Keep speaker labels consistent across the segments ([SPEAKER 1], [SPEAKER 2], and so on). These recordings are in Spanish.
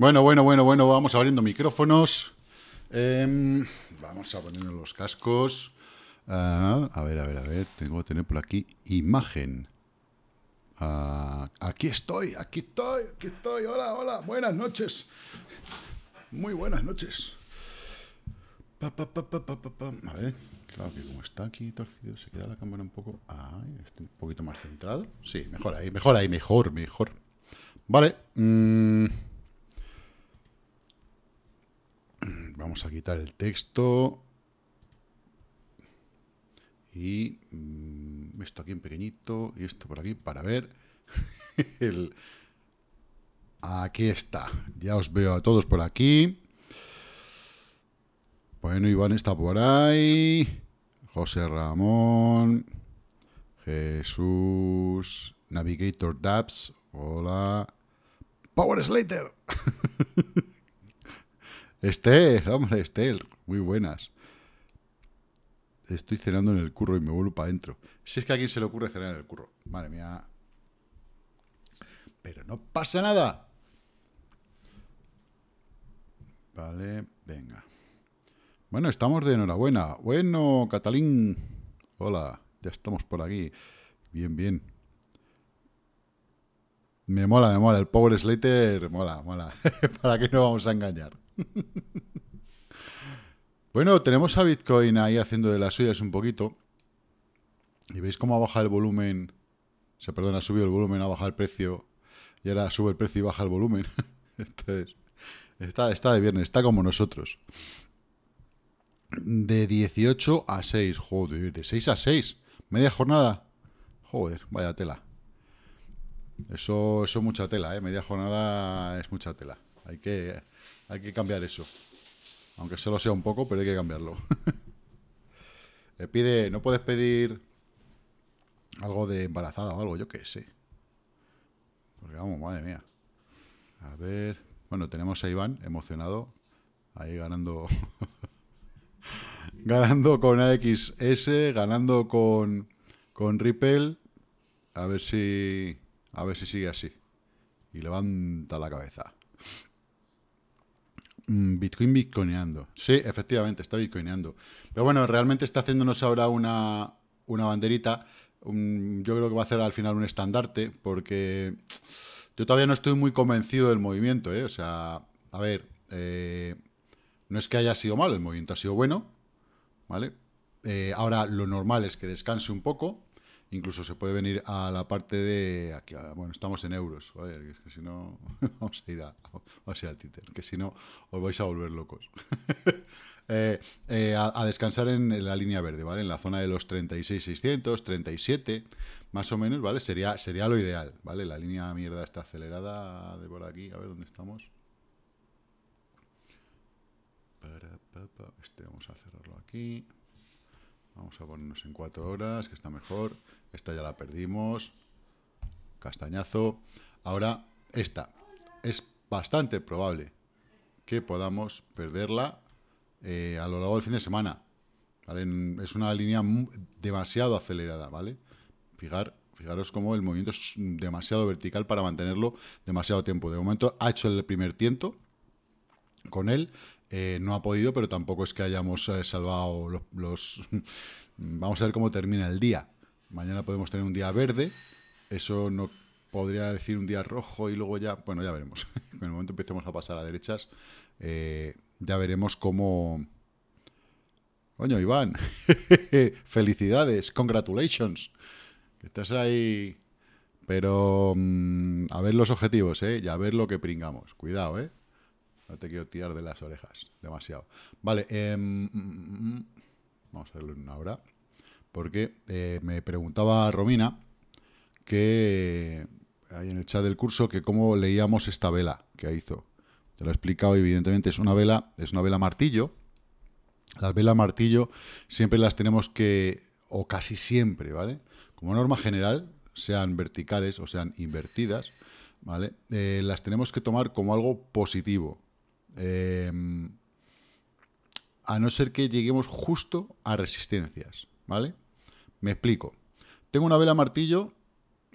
[SPEAKER 1] Bueno, bueno, bueno, bueno, vamos abriendo micrófonos. Em, vamos a ponernos los cascos. Ah, a ver, a ver, a ver, tengo que tener por aquí imagen. Ah, aquí estoy, aquí estoy, aquí estoy. Hola, hola, buenas noches. Muy buenas noches. a ver, claro que como está aquí torcido, se queda la cámara un poco. Ay, estoy un poquito más centrado. Sí, mejor ahí, mejor ahí, mejor, mejor. Vale. Mm, Vamos a quitar el texto. Y mm, esto aquí en pequeñito y esto por aquí para ver Aquí está. Ya os veo a todos por aquí. Bueno, Iván está por ahí. José Ramón. Jesús. Navigator Dabs. Hola.
[SPEAKER 2] Power Slater.
[SPEAKER 1] Estel, hombre, Estel, muy buenas. Estoy cenando en el curro y me vuelvo para adentro. Si es que a quien se le ocurre cenar en el curro. Madre mía. Pero no pasa nada. Vale, venga. Bueno, estamos de enhorabuena. Bueno, Catalín. Hola, ya estamos por aquí. Bien, bien. Me mola, me mola. El Power Slater mola, mola. ¿Para que no vamos a engañar? bueno, tenemos a Bitcoin ahí haciendo de las suyas un poquito. Y veis cómo ha bajado el volumen. Se perdona, ha subido el volumen, ha bajado el precio. Y ahora sube el precio y baja el volumen. Entonces, está, está de viernes, está como nosotros. De 18 a 6, joder, de 6 a 6. Media jornada. Joder, vaya tela. Eso, eso es mucha tela, ¿eh? Media jornada es mucha tela. Hay que, hay que cambiar eso. Aunque solo sea un poco, pero hay que cambiarlo. Eh, pide, no puedes pedir algo de embarazada o algo, yo qué sé. Porque vamos, madre mía. A ver. Bueno, tenemos a Iván emocionado. Ahí ganando. ganando con AXS, ganando con, con Ripple. A ver si. A ver si sigue así. Y levanta la cabeza. Mm, Bitcoin bitcoineando. Sí, efectivamente, está bitcoineando. Pero bueno, realmente está haciéndonos ahora una, banderita. yo creo que va a hacer al final un estandarte, porque yo todavía no estoy muy convencido del movimiento. ¿eh? O sea, a ver, eh, no es que haya sido malo, el movimiento ha sido bueno. ¿Vale? Eh, ahora lo normal es que descanse un poco, Incluso se puede venir a la parte de... bueno, estamos en euros, joder, es que si no vamos a ir a, al títer, que si no os vais a volver locos. Eh, eh, a, descansar en la línea verde, ¿vale? En la zona de los 36,600, 37, más o menos, ¿vale? Sería, sería lo ideal, ¿vale? La línea mierda está acelerada de por aquí, a ver dónde estamos. Este vamos a cerrarlo aquí. Vamos a ponernos en cuatro horas, que está mejor. Esta ya la perdimos. Castañazo. Ahora, esta. Es bastante probable que podamos perderla eh, a lo largo del fin de semana. Es una línea demasiado acelerada, ¿vale? Fijar, fijaros cómo el movimiento es demasiado vertical para mantenerlo demasiado tiempo. De momento ha hecho el primer tiento con él, eh, no ha podido, pero tampoco es que hayamos eh, salvado los, Vamos a ver cómo termina el día. Mañana podemos tener un día verde, eso no podría decir un día rojo y luego ya, bueno, ya veremos. en el momento empecemos a pasar a derechas, eh, ya veremos cómo... Coño, Iván, felicidades, congratulations. Estás ahí... Pero mm, a ver los objetivos, ¿eh? Y a ver lo que pringamos. Cuidado, ¿eh? No te quiero tirar de las orejas, demasiado. Vale, em, mm, mm, mm, vamos a verlo en una hora. Porque eh, me preguntaba Romina que hay eh, en el chat del curso que cómo leíamos esta vela que hizo. Te lo he explicado, evidentemente es una vela, es una vela martillo. Las velas martillo siempre las tenemos que, o casi siempre, ¿vale? Como norma general, sean verticales o sean invertidas, ¿vale? Eh, las tenemos que tomar como algo positivo, Em, a no ser que lleguemos justo a resistencias, ¿vale? Me explico. Tengo una vela martillo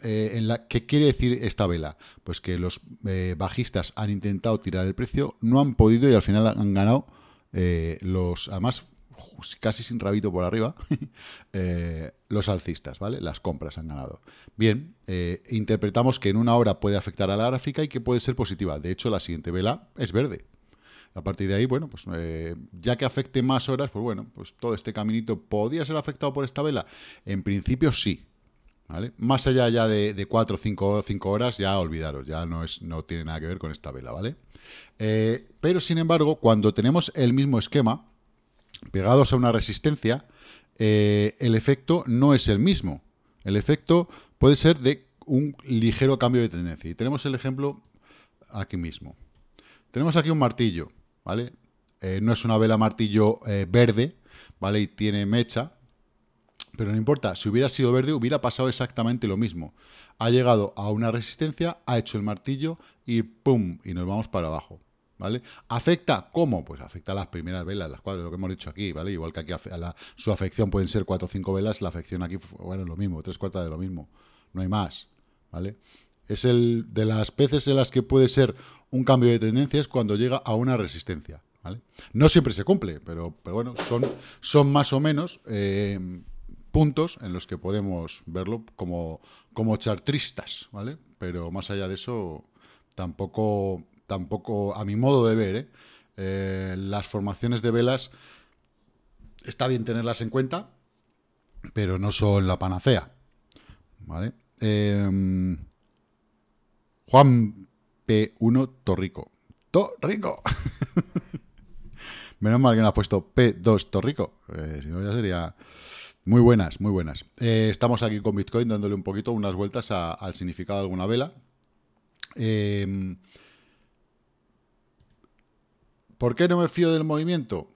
[SPEAKER 1] eh, en la ¿qué quiere decir esta vela? Pues que los eh, bajistas han intentado tirar el precio, no han podido y al final han ganado eh, los, además casi sin rabito por arriba, los alcistas, ¿vale? Las compras han ganado. Bien, interpretamos que en una hora puede afectar a la gráfica y que puede ser positiva. De hecho, la siguiente vela es verde. A partir de ahí, bueno, pues eh, ya que afecte más horas, pues bueno, pues todo este caminito podía ser afectado por esta vela. En principio sí. ¿Vale? Más allá ya de, de 4, 5, 5 horas, ya olvidaros, ya no, es, no tiene nada que ver con esta vela, ¿vale? Eh, pero sin embargo, cuando tenemos el mismo esquema, pegados a una resistencia, eh, el efecto no es el mismo. El efecto puede ser de un ligero cambio de tendencia. Y tenemos el ejemplo aquí mismo. Tenemos aquí un martillo, ¿vale? Eh, no es una vela martillo eh, verde, ¿vale? Y tiene mecha, pero no importa, si hubiera sido verde hubiera pasado exactamente lo mismo. Ha llegado a una resistencia, ha hecho el martillo y ¡pum! Y nos vamos para abajo. ¿Vale? ¿Afecta cómo? Pues afecta a las primeras velas, las cuatro, lo que hemos dicho aquí, ¿vale? Igual que aquí a su afección pueden ser cuatro o cinco velas, la afección aquí, bueno, lo mismo, tres cuartas de lo mismo, no hay más, ¿vale? Es el de las peces en las que puede ser un cambio de tendencia es cuando llega a una resistencia. ¿vale? No siempre se cumple, pero, pero bueno, son, son, más o menos eh, puntos en los que podemos verlo como, como chartristas, ¿vale? Pero más allá de eso, tampoco, tampoco a mi modo de ver, ¿eh? Eh, las formaciones de velas está bien tenerlas en cuenta, pero no son la panacea, ¿vale? Juan P1 Torrico. ¡Torrico! Menos mal que no ha puesto P2 Torrico. Eh, si no, ya sería. Muy buenas, muy buenas. Eh, estamos aquí con Bitcoin dándole un poquito unas vueltas al significado de alguna vela. Em, ¿Por qué no me fío del movimiento?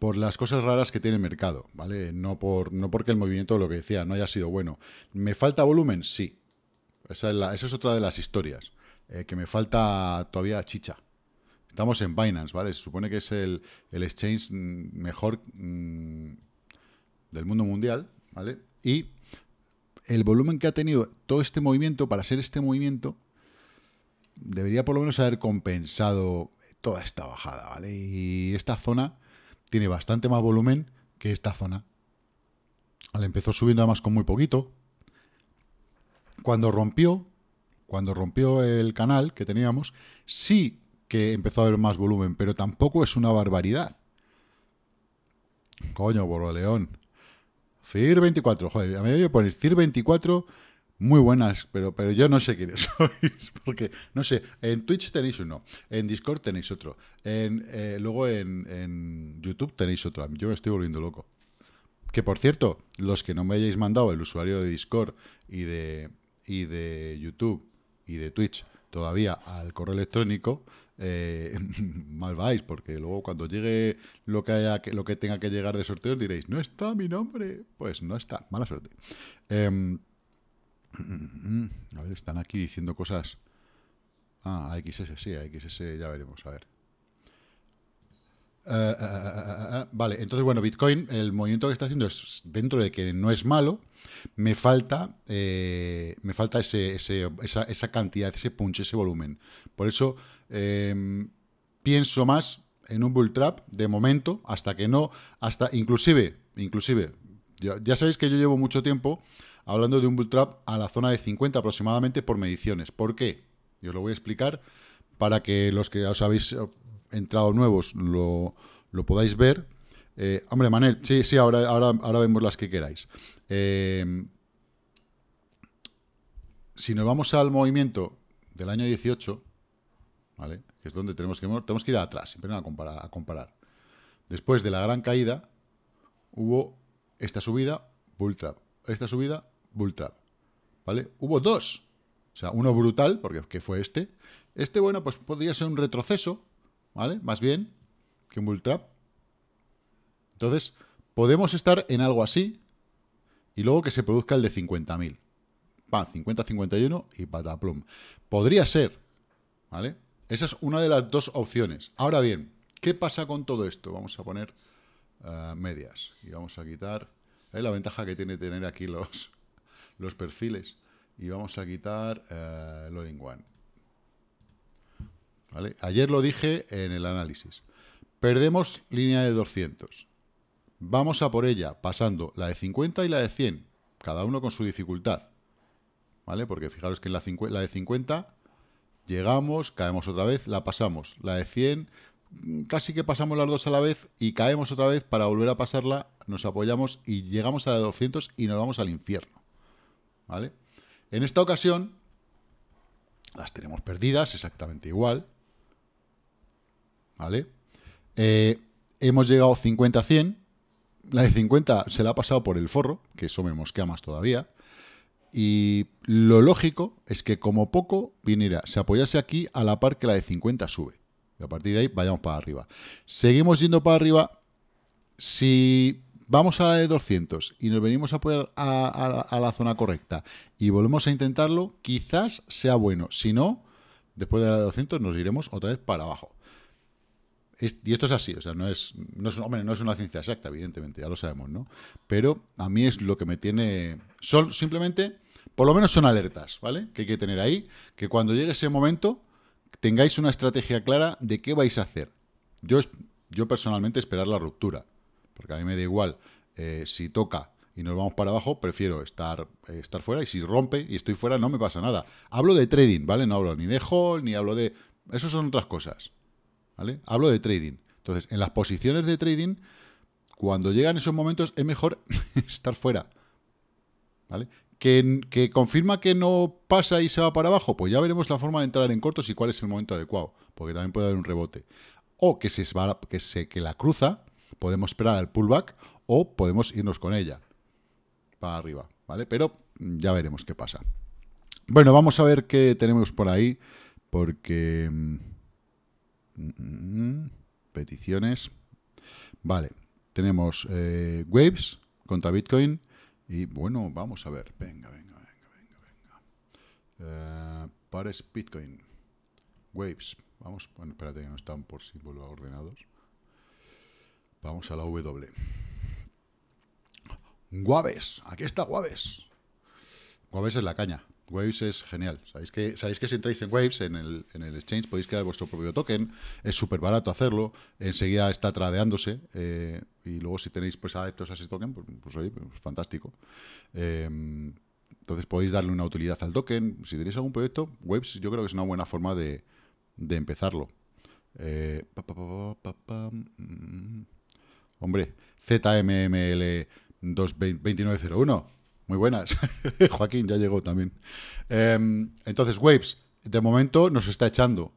[SPEAKER 1] Por las cosas raras que tiene el mercado, ¿vale? No, por, no porque el movimiento, lo que decía, no haya sido bueno. ¿Me falta volumen? Sí. Esa es, otra de las historias. Eh, que me falta todavía chicha. Estamos en Binance, ¿vale? Se supone que es el, exchange mejor mm, del mundo mundial, ¿vale? Y el volumen que ha tenido todo este movimiento, para ser este movimiento, debería por lo menos haber compensado toda esta bajada, ¿vale? Y esta zona tiene bastante más volumen que esta zona. al empezó subiendo además con muy poquito, cuando rompió, cuando rompió el canal que teníamos, sí que empezó a haber más volumen, pero tampoco es una barbaridad. Coño, León. CIR 24, joder, a mí me poner CIR 24 muy buenas, pero, pero yo no sé quiénes sois, porque, no sé, en Twitch tenéis uno, en Discord tenéis otro, en, eh, luego en, en, YouTube tenéis otro, yo me estoy volviendo loco. Que por cierto, los que no me hayáis mandado el usuario de Discord y de, y de YouTube y de Twitch todavía al correo electrónico, eh, mal vais, porque luego cuando llegue lo que, haya, lo que tenga que llegar de sorteo diréis, no está mi nombre. Pues no está, mala suerte. Em, a ver, están aquí diciendo cosas. Ah, AXS, sí, AXS, ya veremos, a ver. Ah, ah, ah, vale, entonces, bueno, Bitcoin, el movimiento que está haciendo es dentro de que no es malo, me falta, eh, me falta esa, esa, cantidad, ese punch, ese volumen. Por eso em, pienso más en un bull trap de momento, hasta que no, hasta inclusive, inclusive, ya, sabéis que yo llevo mucho tiempo hablando de un bull trap a la zona de 50 aproximadamente por mediciones. ¿Por qué? Yo os lo voy a explicar para que los que os habéis entrado nuevos lo, podáis ver. Eh, hombre, Manel, sí, sí, ahora, ahora, ahora vemos las que queráis. Eh, si nos vamos al movimiento del año 18, ¿vale? que es donde tenemos que, tenemos que ir atrás, siempre a comparar, comparar. Después de la gran caída, hubo esta subida, bull trap, esta subida, bull trap. ¿vale? Hubo dos. O sea, uno brutal, porque que fue este. Este, bueno, pues podría ser un retroceso, ¿vale? Más bien que un bull trap. Entonces, podemos estar en algo así y luego que se produzca el de 50.000. Pa, 50-51 y pataplum. Podría ser, ¿vale? Esa es una de las dos opciones. Ahora bien, ¿qué pasa con todo esto? Vamos a poner eh, medias y vamos a quitar... Es ¿eh? la ventaja que tiene tener aquí los, los perfiles. Y vamos a quitar eh, lo One. Ayer lo dije en el análisis. Perdemos línea de 200. Vamos a por ella, pasando la de 50 y la de 100, cada uno con su dificultad. ¿Vale? Porque fijaros que en la, de 50 llegamos, caemos otra vez, la pasamos. La de 100 casi que pasamos las dos a la vez y caemos otra vez para volver a pasarla, nos apoyamos y llegamos a la de 200 y nos vamos al infierno. ¿Vale? En esta ocasión las tenemos perdidas exactamente igual, ¿vale? Eh, hemos llegado 50 100. La de 50 se la ha pasado por el forro, que eso me mosquea más todavía. Y lo lógico es que como poco viniera, se apoyase aquí a la par que la de 50 sube. Y a partir de ahí vayamos para arriba. Seguimos yendo para arriba. Si vamos a la de 200 y nos venimos a apoyar a la zona correcta y volvemos a intentarlo, quizás sea bueno. Si no, después de la de 200 nos iremos otra vez para abajo y esto es así, o sea, no es, no es, no una ciencia exacta, evidentemente, ya lo sabemos, ¿no? Pero a mí es lo que me tiene, son simplemente, por lo menos son alertas, ¿vale? Que hay que tener ahí, que cuando llegue ese momento tengáis una estrategia clara de qué vais a hacer. Yo, yo personalmente esperar la ruptura, porque a mí me da igual eh, si toca y nos vamos para abajo, prefiero estar, eh, estar fuera y si rompe y estoy fuera no me pasa nada. Hablo de trading, ¿vale? No hablo ni de hold, ni hablo de... Eso son otras cosas. Hablo de trading. Entonces, en las posiciones de trading, cuando llegan esos momentos, es mejor estar fuera. ¿Vale? ¿Que, ¿Que, confirma que no pasa y se va para abajo, pues ya veremos la forma de entrar en cortos y cuál es el momento adecuado, porque también puede haber un rebote. O que, que, se, que la cruza, podemos esperar al pullback o podemos irnos con ella para arriba, ¿vale? Pero ya veremos qué pasa. Bueno, vamos a ver qué tenemos por ahí, porque mm, Mm, mm, mm, peticiones. Vale, tenemos eh, Waves contra Bitcoin. Y bueno, vamos a ver. Venga, venga, venga, venga, venga. Eh, pares Bitcoin. Waves. Vamos, bueno, espérate que no están por símbolo ordenados. Vamos a la W. Guaves, aquí está Waves Guaves es la caña. Waves es genial. Sabéis que, sabéis que si entráis en Waves, en el, en el exchange, podéis crear vuestro propio token. Es súper barato hacerlo. Enseguida está tradeándose. Eh, y luego si tenéis pues adeptos a ese token, pues, pues, pues fantástico. Eh, entonces podéis darle una utilidad al token. Si tenéis algún proyecto, Waves yo creo que es una buena forma de, de empezarlo. Eh, mm, hombre, ZMML 2901 muy buenas. Joaquín ya llegó también. Em, entonces, Waves, de momento nos está echando,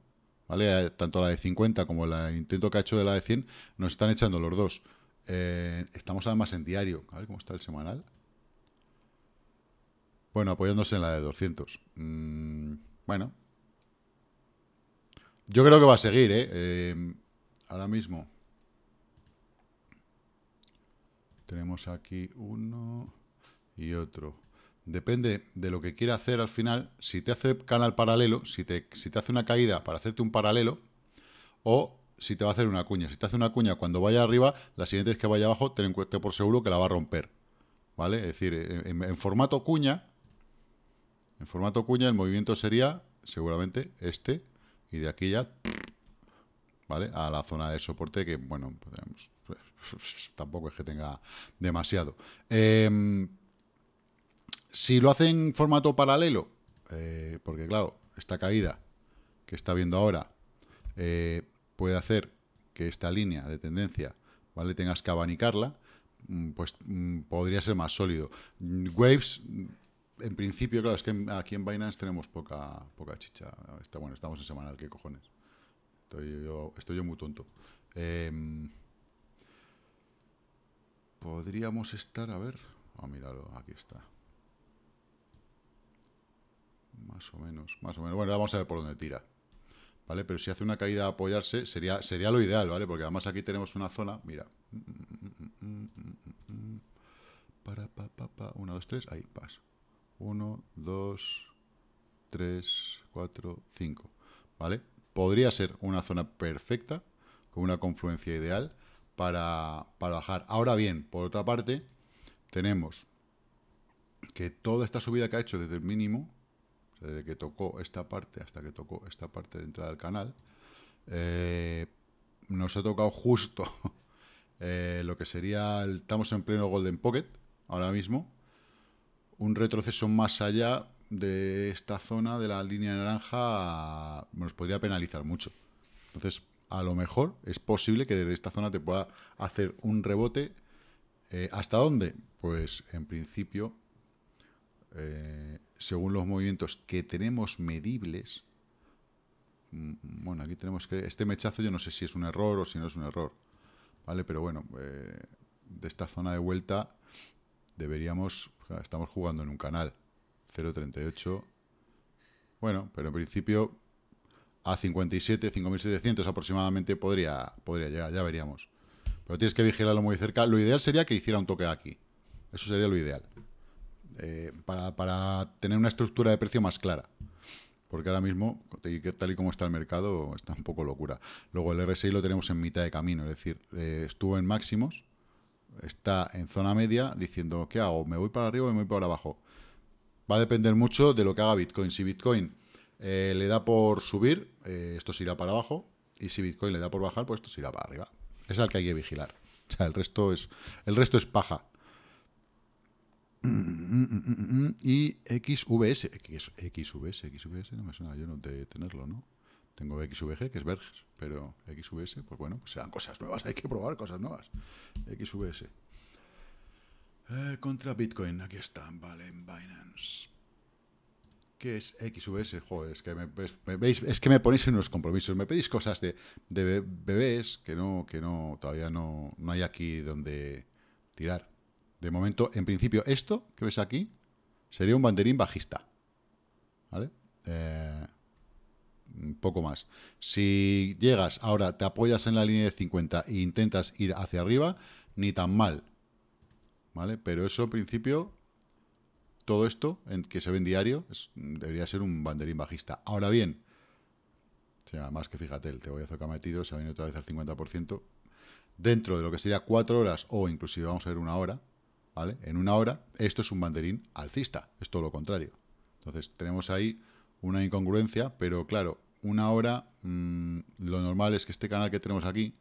[SPEAKER 1] ¿vale? Tanto la de 50 como el intento que ha hecho de la de 100, nos están echando los dos. Eh, estamos además en diario. A ver cómo está el semanal. Bueno, apoyándose en la de 200. Mm, bueno. Yo creo que va a seguir, eh em, ahora mismo. Tenemos aquí uno y otro. Depende de lo que quiera hacer al final, si te hace canal paralelo, si te, si te hace una caída para hacerte un paralelo, o si te va a hacer una cuña. Si te hace una cuña cuando vaya arriba, la siguiente vez que vaya abajo, ten en cuenta por seguro que la va a romper. ¿Vale? Es decir, eh, eh, en, formato cuña, en formato cuña el movimiento sería seguramente este, y de aquí ya, ¿vale? A la zona de soporte que, bueno, pues, tampoco es que tenga demasiado. Em, si lo hacen en formato paralelo, eh, porque claro, esta caída que está viendo ahora eh, puede hacer que esta línea de tendencia, ¿vale? Tengas que abanicarla, mm, pues mm, podría ser más sólido. Waves, mm, en principio, claro, es que aquí en Binance tenemos poca, poca chicha. Está, bueno, estamos en semanal, ¿qué cojones? Estoy yo, muy tonto. Em, podríamos estar, a ver, a ah, mirarlo, aquí está. Más o menos, más o menos. Bueno, vamos a ver por dónde tira. ¿Vale? Pero si hace una caída a apoyarse, sería, sería lo ideal, ¿vale? Porque además aquí tenemos una zona, mira. Para, pa, pa, dos, tres, ahí, pasa. Uno, dos, tres, cuatro, cinco. ¿Vale? Podría ser una zona perfecta, con una confluencia ideal, para bajar. Ahora bien, por otra parte, tenemos que toda esta subida que ha hecho desde el mínimo, desde que tocó esta parte hasta que tocó esta parte de entrada del canal, eh, nos ha tocado justo eh, lo que sería, estamos en pleno Golden Pocket ahora mismo, un retroceso más allá de esta zona de la línea naranja nos podría penalizar mucho. Entonces, a lo mejor es posible que desde esta zona te pueda hacer un rebote. Eh, ¿Hasta dónde? Pues en principio, según los movimientos que tenemos medibles. Mm, bueno, aquí tenemos que... Este mechazo yo no sé si es un error o si no es un error. ¿Vale? Pero bueno, eh, de esta zona de vuelta deberíamos... Estamos jugando en un canal. 0.38. Bueno, pero en principio a 57, 5.700 aproximadamente podría, podría llegar, ya veríamos. Pero tienes que vigilarlo muy cerca. Lo ideal sería que hiciera un toque aquí. Eso sería lo ideal. Eh, para, tener una estructura de precio más clara. Porque ahora mismo, tal y como está el mercado, está un poco locura. Luego el RSI lo tenemos en mitad de camino, es decir, eh, estuvo en máximos, está en zona media, diciendo, ¿qué hago? ¿Me voy para arriba o me voy para abajo? Va a depender mucho de lo que haga Bitcoin. Si Bitcoin eh, le da por subir, esto se irá para abajo. Y si Bitcoin le da por bajar, pues esto se irá para arriba. Es al que hay que vigilar. O sea, el resto es, el resto es paja y XVS. XVS, XVS no me suena yo no de tenerlo, ¿no? Tengo XVG, que es Verges, pero XVS, pues bueno, pues sean cosas nuevas, hay que probar cosas nuevas. XVS. Eh, contra Bitcoin, aquí están vale, en Binance. ¿Qué es XVS? Joder, es que me, veis, es que me ponéis en unos compromisos. Me pedís cosas de, de bebés que no, que no, todavía no, no hay aquí donde tirar. De momento, en principio, esto que ves aquí sería un banderín bajista. ¿Vale? un eh, poco más. Si llegas ahora, te apoyas en la línea de 50 e intentas ir hacia arriba, ni tan mal. ¿Vale? Pero eso, en principio, todo esto en que se ve en diario debería ser un banderín bajista. Ahora bien, o sea, más que fíjate, el te voy a hacer metido, se ha venido otra vez al 50%. Dentro de lo que sería 4 horas o inclusive vamos a ver una hora, en una hora, esto es un banderín alcista, es todo lo contrario. Entonces, tenemos ahí una incongruencia, pero claro, una hora, mm, lo normal es que este canal que tenemos aquí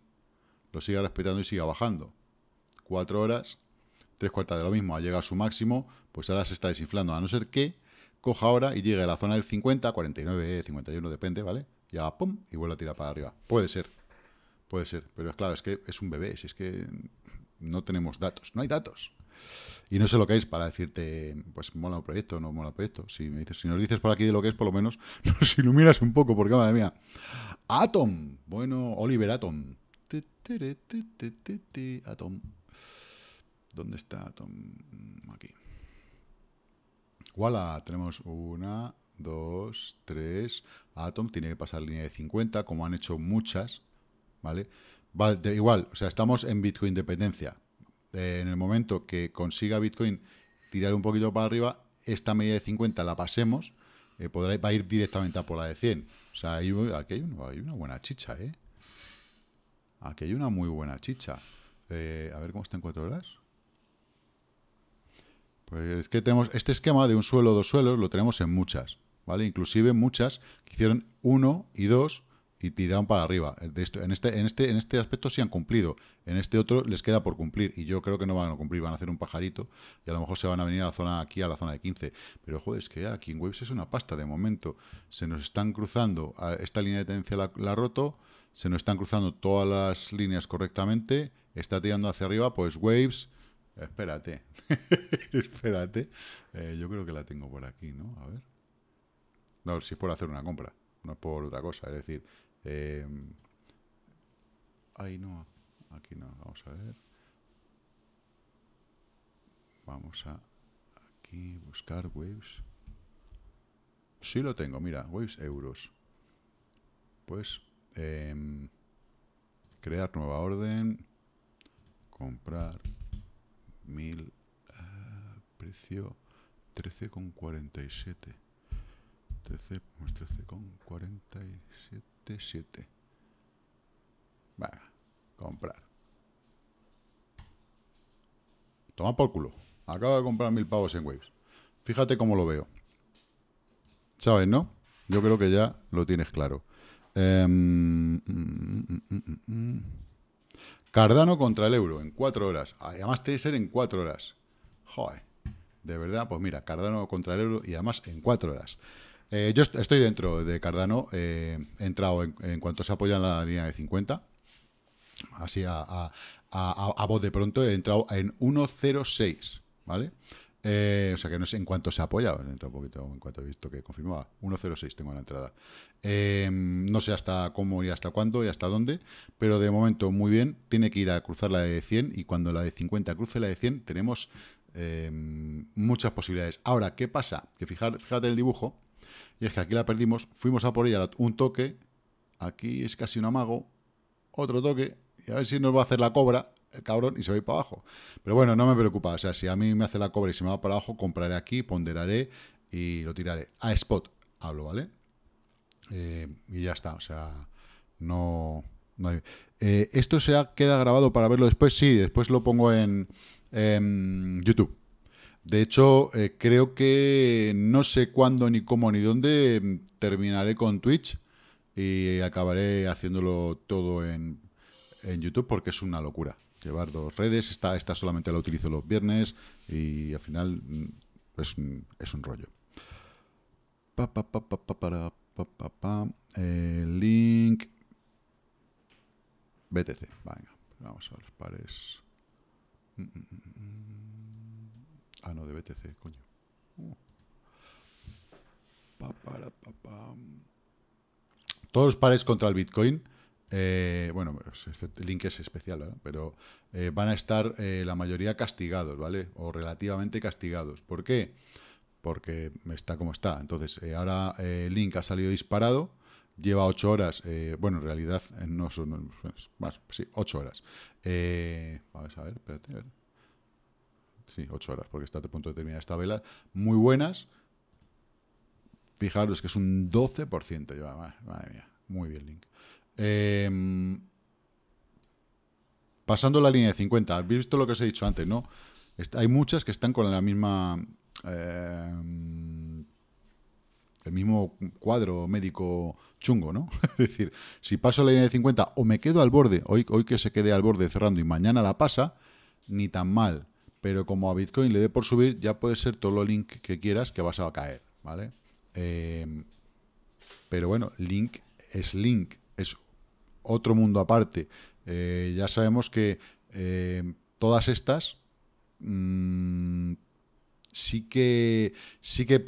[SPEAKER 1] lo siga respetando y siga bajando. Cuatro horas, tres cuartas de lo mismo, ha llegado a su máximo, pues ahora se está desinflando, a no ser que coja ahora y llegue a la zona del 50, 49, 51, depende, ¿vale? Ya, pum, y vuelve a tirar para arriba. Puede ser, puede ser, pero es claro, es que es un bebé, si es que no tenemos datos, no hay datos. Y no sé lo que es para decirte, pues mola el proyecto, no mola el proyecto. Si, me dices, si nos dices por aquí de lo que es, por lo menos nos iluminas un poco, porque madre mía. Atom, bueno, Oliver Atom. Atom. ¿Dónde está Atom? Mm, aquí. Wala, tenemos una, dos, tres. Atom tiene que pasar línea de 50, como han hecho muchas, ¿vale? igual, o sea, estamos en Bitcoin dependencia. Eh, en el momento que consiga Bitcoin tirar un poquito para arriba, esta media de 50 la pasemos, eh, va a ir directamente a por la de 100. O sea, aquí hay, una, buena chicha, ¿eh? Aquí hay una muy buena chicha. Eh, a ver cómo está en cuatro horas. Pues es que tenemos este esquema de un suelo, dos suelos, lo tenemos en muchas, ¿vale? Inclusive muchas que hicieron uno y dos y tiraron para arriba. en, este, en, este, en este aspecto sí han cumplido, en este otro les queda por cumplir y yo creo que no van a cumplir, van a hacer un pajarito y a lo mejor se van a venir a la zona aquí, a la zona de 15. Pero joder, es que aquí en Waves es una pasta de momento. Se nos están cruzando, esta línea de tendencia la, ha roto, se nos están cruzando todas las líneas correctamente, está tirando hacia arriba, pues Waves... Espérate, espérate. Eh, yo creo que la tengo por aquí, ¿no? A ver. No, si es por hacer una compra, no es por otra cosa. Es decir, eh, em, ahí no, aquí no, vamos a ver. Vamos a aquí buscar Waves. Sí lo tengo, mira, Waves Euros. Pues em, crear nueva orden, comprar Mil ah, precio 13,47. 13, 13,47. 7 Bueno, comprar. Toma por culo. Acabo de comprar mil pavos en Waves. Fíjate cómo lo veo. ¿Sabes, no? Yo creo que ya lo tienes claro. Em, Cardano contra el euro en cuatro horas. Ah, además, tiene ser en cuatro horas. Joder. De verdad, pues mira, Cardano contra el euro y además en cuatro horas. Eh, yo estoy dentro de Cardano, eh, he entrado en, cuanto se apoya en la línea de 50, así a, voz de pronto, he entrado en 1.06, ¿vale? Eh, o sea que no sé en cuanto se apoya, he entrado un poquito en cuanto he visto que confirmaba, 1.06 tengo la entrada. no sé hasta cómo y hasta cuándo y hasta dónde, pero de momento muy bien, tiene que ir a cruzar la de 100 y cuando la de 50 cruce la de 100 tenemos muchas posibilidades. Ahora, ¿qué pasa? Que fijar, fíjate el dibujo, y es que aquí la perdimos, fuimos a por ella un toque, aquí es casi un amago, otro toque, y a ver si nos va a hacer la cobra, el cabrón, y se va a ir para abajo. Pero bueno, no me preocupa, o sea, si a mí me hace la cobra y se me va para abajo, compraré aquí, ponderaré y lo tiraré. A spot hablo, ¿vale? Eh, y ya está, o sea, no... Eh, ¿Esto se ha, queda grabado para verlo después? Sí, después lo pongo en, en YouTube. De hecho, eh, creo que no sé cuándo, ni cómo, ni dónde mm, terminaré con Twitch y acabaré haciéndolo todo en, YouTube porque es una locura. Llevar dos redes, esta, solamente la utilizo los viernes y al final mm, es, es un rollo. Pa, pa, pa, pa, pa, pa, pa. link. BTC, venga, vamos a los pares. Mm, Ah, no, de BTC, coño. Uh. Todos los pares contra el Bitcoin, eh, bueno, pues este link es especial, ¿verdad? pero eh, van a estar eh, la mayoría castigados, ¿vale? O relativamente castigados. ¿Por qué? Porque está como está. Entonces, ahora el Link ha salido disparado, lleva ocho horas, bueno, en realidad no son, más, sí, 8 horas. vamos a ver, espérate, a ver sí, 8 horas, porque está a punto de terminar esta vela, muy buenas. Fijaros que es un 12%, lleva, madre, mía, muy bien Link. Em, pasando la línea de 50, ¿habéis visto lo que os he dicho antes, no? hay muchas que están con la misma... Em, el mismo cuadro médico chungo, ¿no? es decir, si paso la línea de 50 o me quedo al borde, hoy, hoy que se quede al borde cerrando y mañana la pasa, ni tan mal pero como a Bitcoin le dé por subir, ya puede ser todo lo link que quieras que vas a caer, ¿vale? Em, pero bueno, link es link, es otro mundo aparte. Eh, ya sabemos que eh, todas estas mm, sí que sí que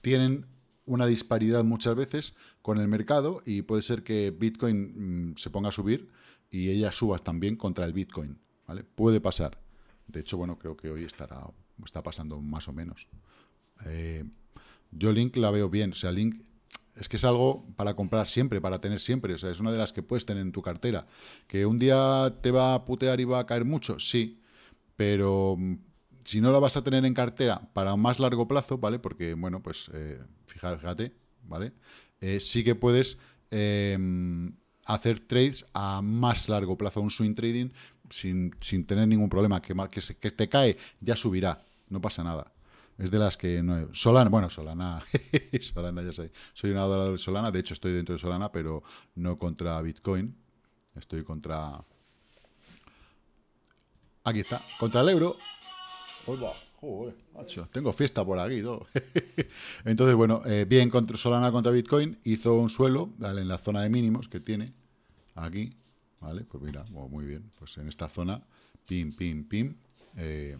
[SPEAKER 1] tienen una disparidad muchas veces con el mercado y puede ser que Bitcoin mm, se ponga a subir y ella subas también contra el Bitcoin. ¿vale? Puede pasar. De hecho, bueno, creo que hoy estará, está pasando más o menos. Eh, yo Link la veo bien, o sea, Link es que es algo para comprar siempre, para tener siempre, o sea, es una de las que puedes tener en tu cartera. Que un día te va a putear y va a caer mucho, sí, pero mm, si no la vas a tener en cartera para más largo plazo, ¿vale? Porque, bueno, pues fijar, eh, fíjate, ¿vale? Eh, sí que puedes em, hacer trades a más largo plazo, un swing trading sin, tener ningún problema, que, que, que te cae, ya subirá, no pasa nada. Es de las que no. Solana, bueno, Solana. Solana, ya sé. Soy un adorador de Solana. De hecho, estoy dentro de Solana, pero no contra Bitcoin. Estoy contra. Aquí está. Contra el euro. joder, tengo fiesta por aquí todo. Entonces, bueno, eh, bien contra Solana contra Bitcoin. Hizo un suelo, dale, en la zona de mínimos que tiene. Aquí. ¿vale? Pues mira, oh, muy bien, pues en esta zona, pim, pim, pim, eh,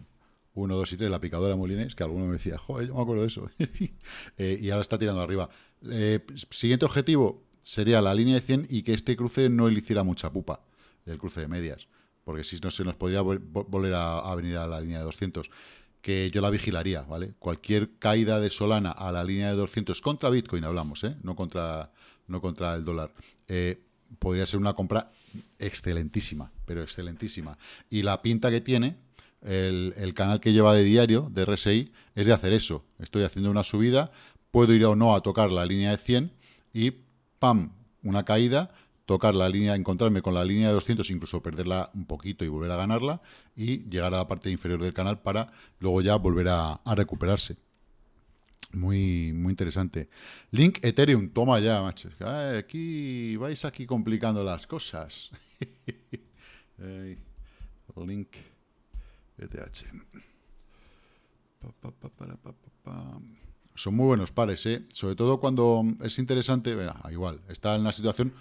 [SPEAKER 1] uno 1, 2 y 3, la picadora molines. que alguno me decía, joder, yo me acuerdo de eso, eh, y ahora está tirando arriba. Eh, siguiente objetivo sería la línea de 100 y que este cruce no le hiciera mucha pupa, el cruce de medias, porque si no se nos podría volver a, venir a la línea de 200 que yo la vigilaría, ¿vale? Cualquier caída de Solana a la línea de 200 contra Bitcoin hablamos, ¿eh? No contra, no contra el dólar podría ser una compra excelentísima, pero excelentísima. Y la pinta que tiene, el, canal que lleva de diario de RSI es de hacer eso. Estoy haciendo una subida, puedo ir o no a tocar la línea de 100 y pam, una caída, tocar la línea, encontrarme con la línea de 200, incluso perderla un poquito y volver a ganarla y llegar a la parte inferior del canal para luego ya volver a recuperarse. Muy, muy interesante. Link Ethereum, toma ya, macho. Aquí vais aquí complicando las cosas. Link ETH. Son muy buenos pares, ¿eh? Sobre todo cuando es interesante, igual, está en la situación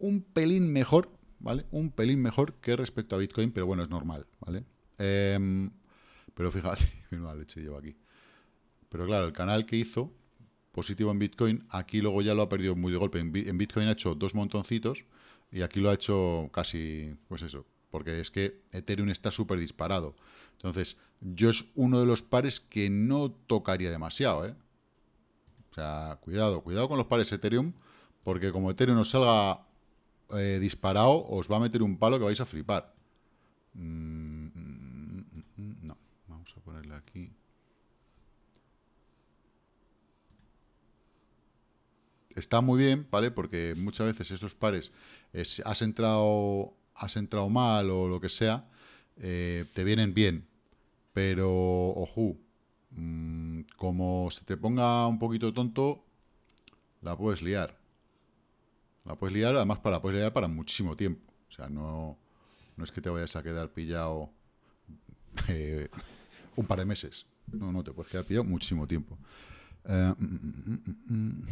[SPEAKER 1] un pelín mejor, ¿vale? Un pelín mejor que respecto a Bitcoin, pero bueno, es normal, ¿vale? Em, pero fíjate, mira la leche llevo aquí. Pero claro, el canal que hizo, positivo en Bitcoin, aquí luego ya lo ha perdido muy de golpe. En Bitcoin ha hecho dos montoncitos y aquí lo ha hecho casi, pues eso, porque es que Ethereum está súper disparado. Entonces, yo es uno de los pares que no tocaría demasiado, ¿eh? O sea, cuidado, cuidado con los pares Ethereum, porque como Ethereum os salga eh, disparado, os va a meter un palo que vais a flipar. Mm, mm, mm, no, vamos a ponerle aquí. Está muy bien, ¿vale? Porque muchas veces estos pares eh, has, entrado, has entrado mal o lo que sea, eh, te vienen bien. Pero, ojo, mm, como se te ponga un poquito tonto, la puedes liar. La puedes liar, además, para, la puedes liar para muchísimo tiempo. O sea, no, no es que te vayas a quedar pillado eh, un par de meses. No, no, te puedes quedar pillado muchísimo tiempo. Eh, mm, mm,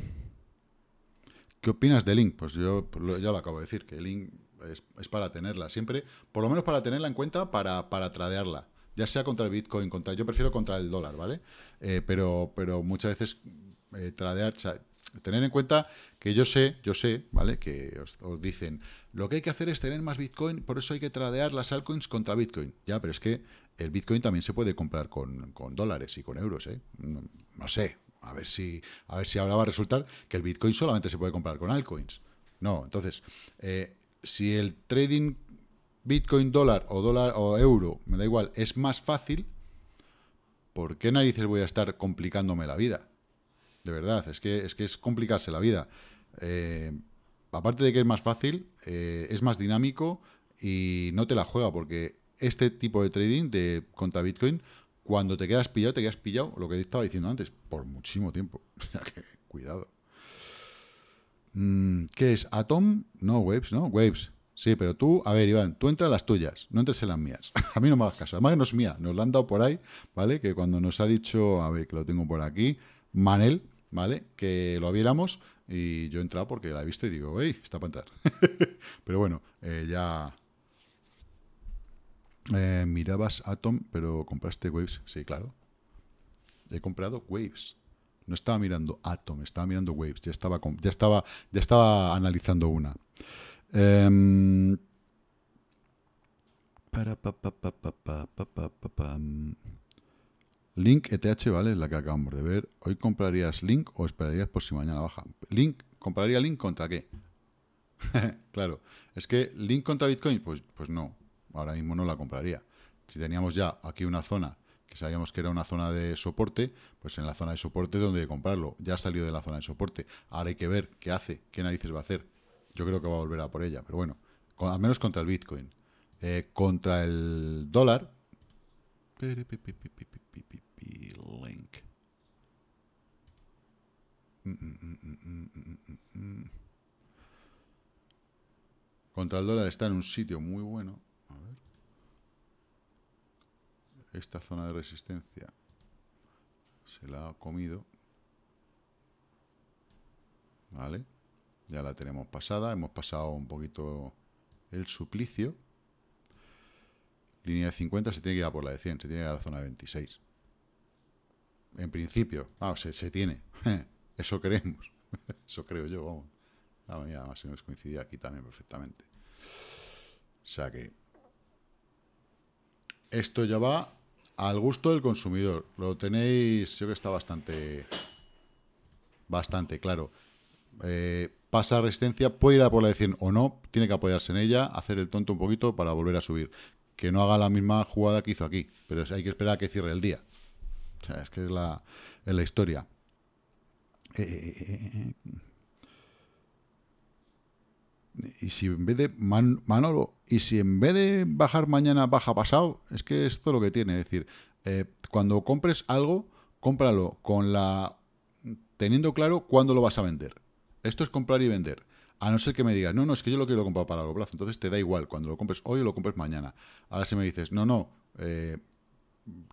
[SPEAKER 1] ¿Qué opinas de Link? Pues yo ya lo acabo de decir, que Link es, para tenerla siempre, por lo menos para tenerla en cuenta para, para tradearla. Ya sea contra el Bitcoin, contra, yo prefiero contra el dólar, ¿vale? Eh, pero, pero muchas veces eh, tradear, tener en cuenta que yo sé, yo sé, ¿vale? Que os, dicen, lo que hay que hacer es tener más Bitcoin, por eso hay que tradear las altcoins contra Bitcoin. Ya, pero es que el Bitcoin también se puede comprar con, con dólares y con euros, ¿eh? no sé, a ver si, a ver si ahora va a resultar que el Bitcoin solamente se puede comprar con altcoins. No, entonces, eh, si el trading Bitcoin dólar o dólar o euro, me da igual, es más fácil, ¿por qué narices voy a estar complicándome la vida? De verdad, es que es, que es complicarse la vida. Eh, aparte de que es más fácil, eh, es más dinámico y no te la juega porque este tipo de trading de contra Bitcoin cuando te quedas pillado, te quedas pillado, lo que estaba diciendo antes, por muchísimo tiempo. O sea que, cuidado. Mm, ¿Qué es? ¿Atom? No, Waves, ¿no? Waves. Sí, pero tú, a ver, Iván, tú entras las tuyas, no entres en las mías. a mí no me hagas caso. Además que no es mía, nos la han dado por ahí, ¿vale? Que cuando nos ha dicho, a ver, que lo tengo por aquí, Manel, ¿vale? Que lo viéramos y yo he entrado porque la he visto y digo, ¡ey! Está para entrar. pero bueno, eh, ya eh, mirabas Atom, pero compraste Waves. Sí, claro. He comprado Waves. No estaba mirando Atom, estaba mirando Waves. Ya estaba, ya estaba, ya estaba analizando una. Link ETH, ¿vale? La que acabamos de ver. ¿Hoy comprarías Link o esperarías por si mañana baja? Link, ¿compraría Link contra qué? claro, es que Link contra Bitcoin, pues, pues no ahora mismo no la compraría. Si teníamos ya aquí una zona que sabíamos que era una zona de soporte, pues en la zona de soporte es donde comprarlo. Ya salió de la zona de soporte. Ahora hay que ver qué hace, qué narices va a hacer. Yo creo que va a volver a por ella, pero bueno, al menos contra el Bitcoin. Eh, contra el dólar. Contra el dólar está en un sitio muy bueno. Esta zona de resistencia se la ha comido. Vale. Ya la tenemos pasada. Hemos pasado un poquito el suplicio. Línea de 50 se tiene que ir a por la de 100. Se tiene que ir a la zona de 26. En principio. Vamos, ah, se, tiene. Eso creemos. Eso creo yo, vamos. Ah, además se nos coincidía aquí también perfectamente. O sea que... Esto ya va al gusto del consumidor. Lo tenéis, yo creo que está bastante, bastante claro. Eh, pasa resistencia, puede ir a por la de 100 o no, tiene que apoyarse en ella, hacer el tonto un poquito para volver a subir. Que no haga la misma jugada que hizo aquí, pero hay que esperar a que cierre el día. O sea, es que es la, la historia. eh, eh, eh y si en vez de Manolo, y si en vez de bajar mañana baja pasado, es que esto es lo que tiene, es decir, eh, cuando compres algo, cómpralo con la teniendo claro cuándo lo vas a vender. Esto es comprar y vender. A no ser que me digas, no, no, es que yo lo quiero comprar para largo plazo. Entonces te da igual cuando lo compres hoy o lo compres mañana. Ahora si me dices, no, no, eh,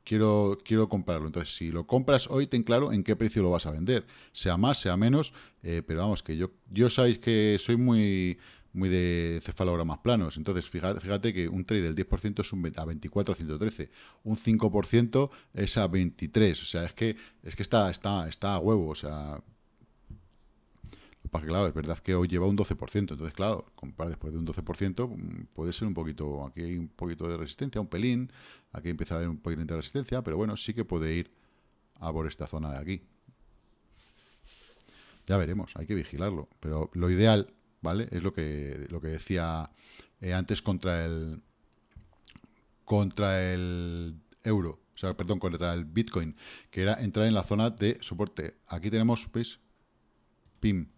[SPEAKER 1] quiero, quiero comprarlo. Entonces, si lo compras hoy, ten claro en qué precio lo vas a vender. Sea más, sea menos, eh, pero vamos, que yo, yo sabéis que soy muy muy de cefalogramas planos. Entonces, fíjate que un trade del 10% es un a 24 113, un 5% es a 23, o sea, es que es que está está está a huevo, o sea, porque claro, es verdad que hoy lleva un 12%, entonces claro, comprar después de un 12% mm, puede ser un poquito, aquí hay un poquito de resistencia, un pelín, aquí empieza a haber un poquito de resistencia, pero bueno, sí que puede ir a por esta zona de aquí. Ya veremos, hay que vigilarlo, pero lo ideal, ¿vale? Es lo que, lo que decía eh, antes contra el contra el euro, o sea, perdón, contra el Bitcoin, que era entrar en la zona de soporte. Aquí tenemos, ¿veis? PIM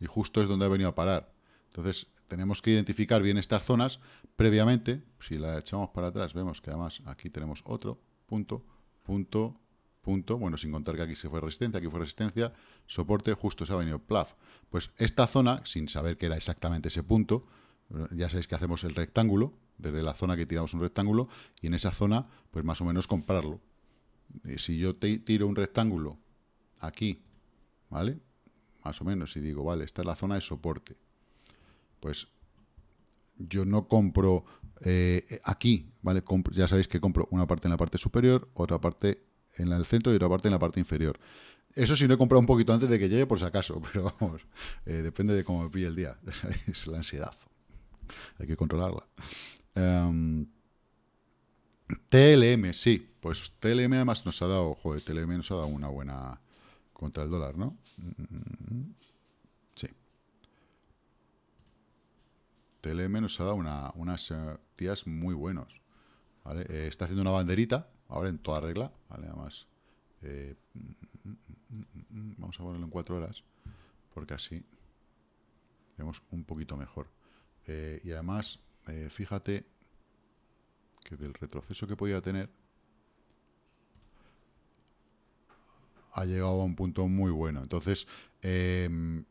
[SPEAKER 1] y justo es donde ha venido a parar. Entonces, tenemos que identificar bien estas zonas previamente. Si la echamos para atrás, vemos que además aquí tenemos otro punto, punto, punto. Bueno, sin contar que aquí se fue resistencia, aquí fue resistencia, soporte, justo se ha venido plaf. Pues esta zona, sin saber que era exactamente ese punto, ya sabéis que hacemos el rectángulo, desde la zona que tiramos un rectángulo, y en esa zona, pues más o menos comprarlo. Eh, si yo tiro un rectángulo aquí, ¿vale? más o menos, y digo, vale, esta es la zona de soporte. Pues yo no compro eh, aquí, ¿vale? Compro, ya sabéis que compro una parte en la parte superior, otra parte en el centro y otra parte en la parte inferior. Eso si no he comprado un poquito antes de que llegue, por si acaso, pero vamos, eh, depende de cómo me pille el día. es la ansiedad. Hay que controlarla. TLM, em, sí. Pues TLM además nos ha dado, joder, TLM nos ha dado una buena, contra el dólar, ¿no? Sí. TLM nos ha dado unas eh, días muy buenos. Eh, está haciendo una banderita, ahora en toda regla, ¿vale? Además, eh, vamos a ponerlo en cuatro horas, porque así vemos un poquito mejor. y además, fíjate que del retroceso que podía tener, ha llegado a un punto muy bueno. Entonces, em,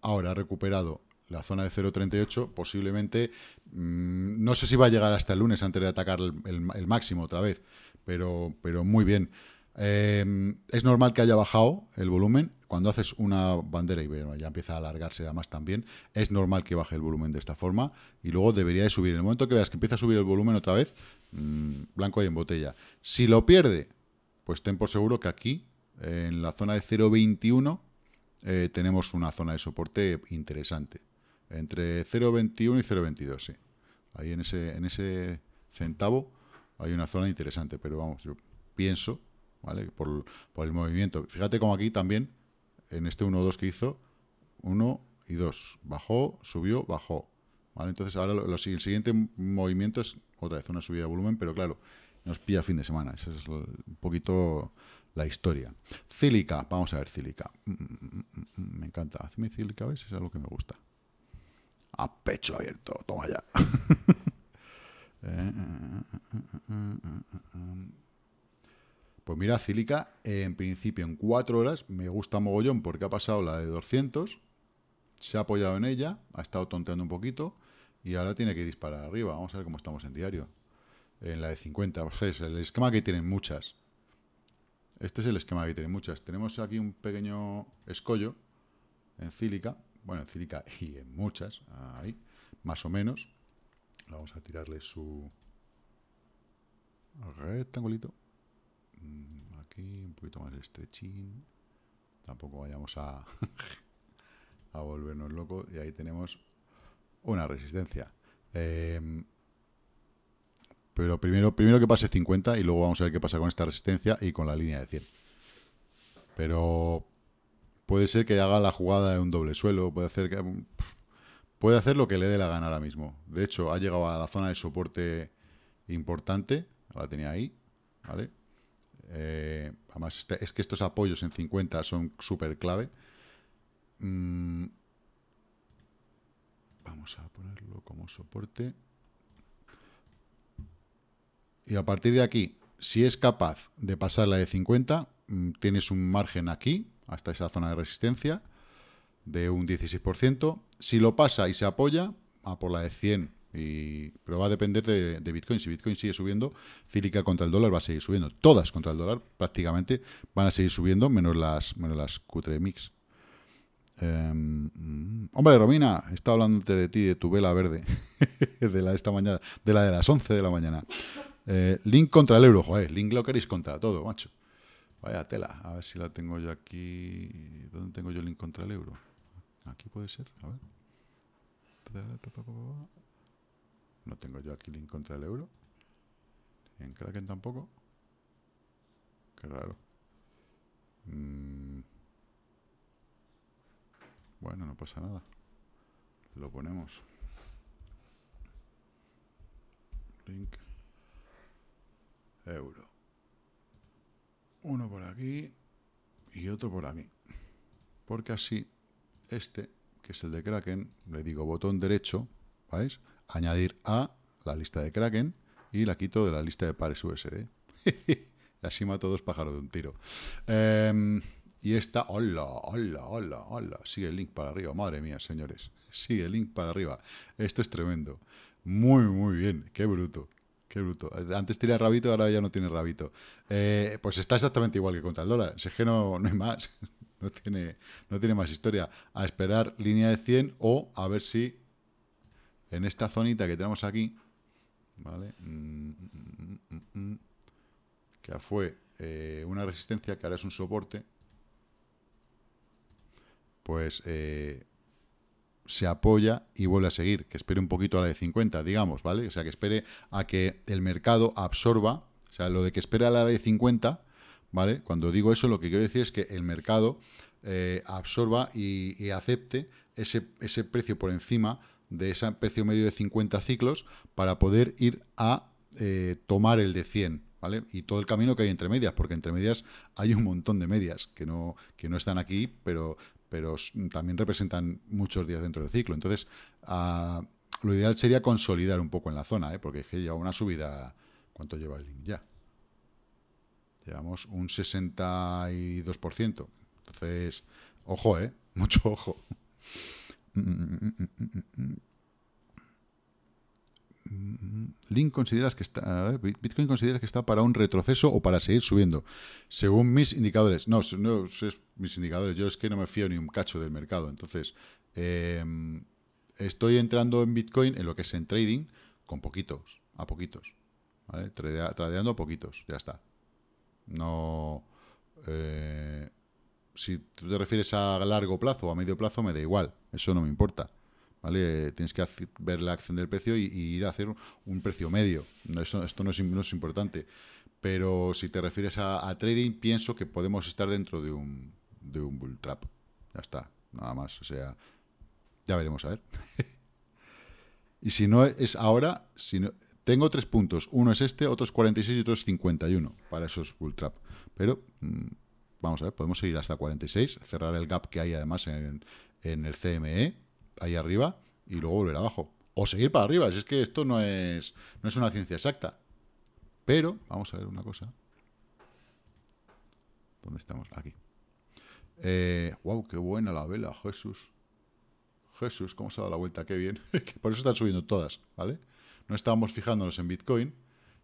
[SPEAKER 1] ahora ha recuperado la zona de 0.38, posiblemente, mm, no sé si va a llegar hasta el lunes antes de atacar el, máximo otra vez, pero, pero muy bien. Em, es normal que haya bajado el volumen. Cuando haces una bandera y ya empieza a alargarse además también, es normal que baje el volumen de esta forma y luego debería de subir. En el momento que veas que empieza a subir el volumen otra vez, mm, blanco y en botella. Si lo pierde, pues ten por seguro que aquí en la zona de 0.21 eh, tenemos una zona de soporte interesante. Entre 0.21 y 0.22, sí. Ahí en ese, en ese centavo hay una zona interesante, pero vamos, yo pienso, ¿vale? Por, el movimiento. Fíjate como aquí también, en este 1.2 que hizo, 1 y 2. Bajó, subió, bajó. ¿Vale? Entonces ahora lo, el siguiente movimiento es otra vez una subida de volumen, pero claro, nos pilla fin de semana. Ese es un poquito la historia. Cílica, vamos a ver Cílica. Mm, mm, mm, me encanta. Hazme Cílica, ¿ves? es algo que me gusta. A pecho abierto, toma ya. Eh, eh, eh, pues mira, Cílica, en principio, en cuatro horas, me gusta mogollón porque ha pasado la de 200, se ha apoyado en ella, ha estado tonteando un poquito y ahora tiene que disparar arriba. Vamos a ver cómo estamos en diario. En la de 50, pues, es el esquema que tienen muchas. Este es el esquema que tiene muchas. Tenemos aquí un pequeño escollo en cílica, bueno, en cílica y en muchas, ahí, más o menos. Vamos a tirarle su rectangulito. Mm, aquí, un poquito más estrechín. Tampoco vayamos a, a volvernos locos. Y ahí tenemos una resistencia. Em, pero primero, primero que pase 50 y luego vamos a ver qué pasa con esta resistencia y con la línea de 100. Pero puede ser que haga la jugada de un doble suelo, puede hacer Puede hacer lo que le dé la gana ahora mismo. De hecho, ha llegado a la zona de soporte importante. La tenía ahí, ¿vale? Eh, además, este, es que estos apoyos en 50 son súper clave. Mm. vamos a ponerlo como soporte. Y a partir de aquí, si es capaz de pasar la de 50, mm, tienes un margen aquí, hasta esa zona de resistencia, de un 16%. Si lo pasa y se apoya, a por la de 100. pero va a depender de, Bitcoin. Si Bitcoin sigue subiendo, Cílica contra el dólar va a seguir subiendo. Todas contra el dólar prácticamente van a seguir subiendo, menos las, menos q Mix. Em, mm. hombre, Romina, estaba hablando de ti, de tu vela verde, de la de esta mañana, de la de las 11 de la mañana. Eh, link contra el euro, joder. Link lo queréis contra todo, macho. Vaya tela. A ver si la tengo yo aquí. ¿Dónde tengo yo el link contra el euro? Aquí puede ser. A ver. No tengo yo aquí el link contra el euro. En Kraken tampoco. Qué raro. Mm. Bueno, no pasa nada. Lo ponemos. Link. Euro. Uno por aquí y otro por aquí. Porque así, este, que es el de Kraken, le digo botón derecho, ¿veis? Añadir a la lista de Kraken y la quito de la lista de pares USD. y así mato dos pájaros de un tiro. Em, y esta, hola, hola, hola, hola. Sigue el link para arriba, madre mía, señores. Sigue el link para arriba. Esto es tremendo. Muy, muy bien. Qué bruto. Qué bruto. Antes tenía rabito, ahora ya no tiene rabito. Eh, pues está exactamente igual que contra el dólar. Si es que no, no hay más. No tiene, no tiene más historia. A esperar línea de 100 o a ver si en esta zonita que tenemos aquí, ¿vale? Mm, mm, mm, que fue eh, una resistencia que ahora es un soporte, pues eh, se apoya y vuelve a seguir, que espere un poquito a la de 50, digamos, ¿vale? O sea, que espere a que el mercado absorba, o sea, lo de que espere a la de 50, ¿vale? Cuando digo eso, lo que quiero decir es que el mercado eh, absorba y, acepte ese, ese, precio por encima de ese precio medio de 50 ciclos para poder ir a eh, tomar el de 100, ¿vale? Y todo el camino que hay entre medias, porque entre medias hay un montón de medias que no, que no están aquí, pero, pero también representan muchos días dentro del ciclo. Entonces, ah, lo ideal sería consolidar un poco en la zona, ¿eh? porque es que lleva una subida. ¿Cuánto lleva el link ya? Llevamos un 62%. Entonces, ojo, ¿eh? Mucho ojo. Mm, mm, mm, Mm, Link consideras que está, Bitcoin consideras que está para un retroceso o para seguir subiendo, según mis indicadores. No, no es mis indicadores, yo es que no me fío ni un cacho del mercado. Entonces, em, estoy entrando en Bitcoin en lo que es en trading con poquitos, a poquitos. tradeando a poquitos, ya está. No. Eh, si tú te refieres a largo plazo o a medio plazo, me da igual, eso no me importa. Tienes que ver la acción del precio y, ir a hacer un precio medio. esto no es, importante. Pero si te refieres a, trading, pienso que podemos estar dentro de un, de un bull trap. Ya está, nada más. O sea, ya veremos, a ver. y si no es ahora, tengo tres puntos. Uno es este, otro es 46 y otro es 51 para esos bull trap. Pero... Mm, vamos a ver, podemos seguir hasta 46, cerrar el gap que hay además en el CME, ahí arriba y luego volver abajo. O seguir para arriba, si es que esto no es, no es una ciencia exacta. Pero, vamos a ver una cosa. ¿Dónde estamos? Aquí. wow, eh, qué buena la vela, Jesús. Jesús, cómo se ha dado la vuelta, qué bien. Por eso están subiendo todas, ¿vale? No estábamos fijándonos en Bitcoin,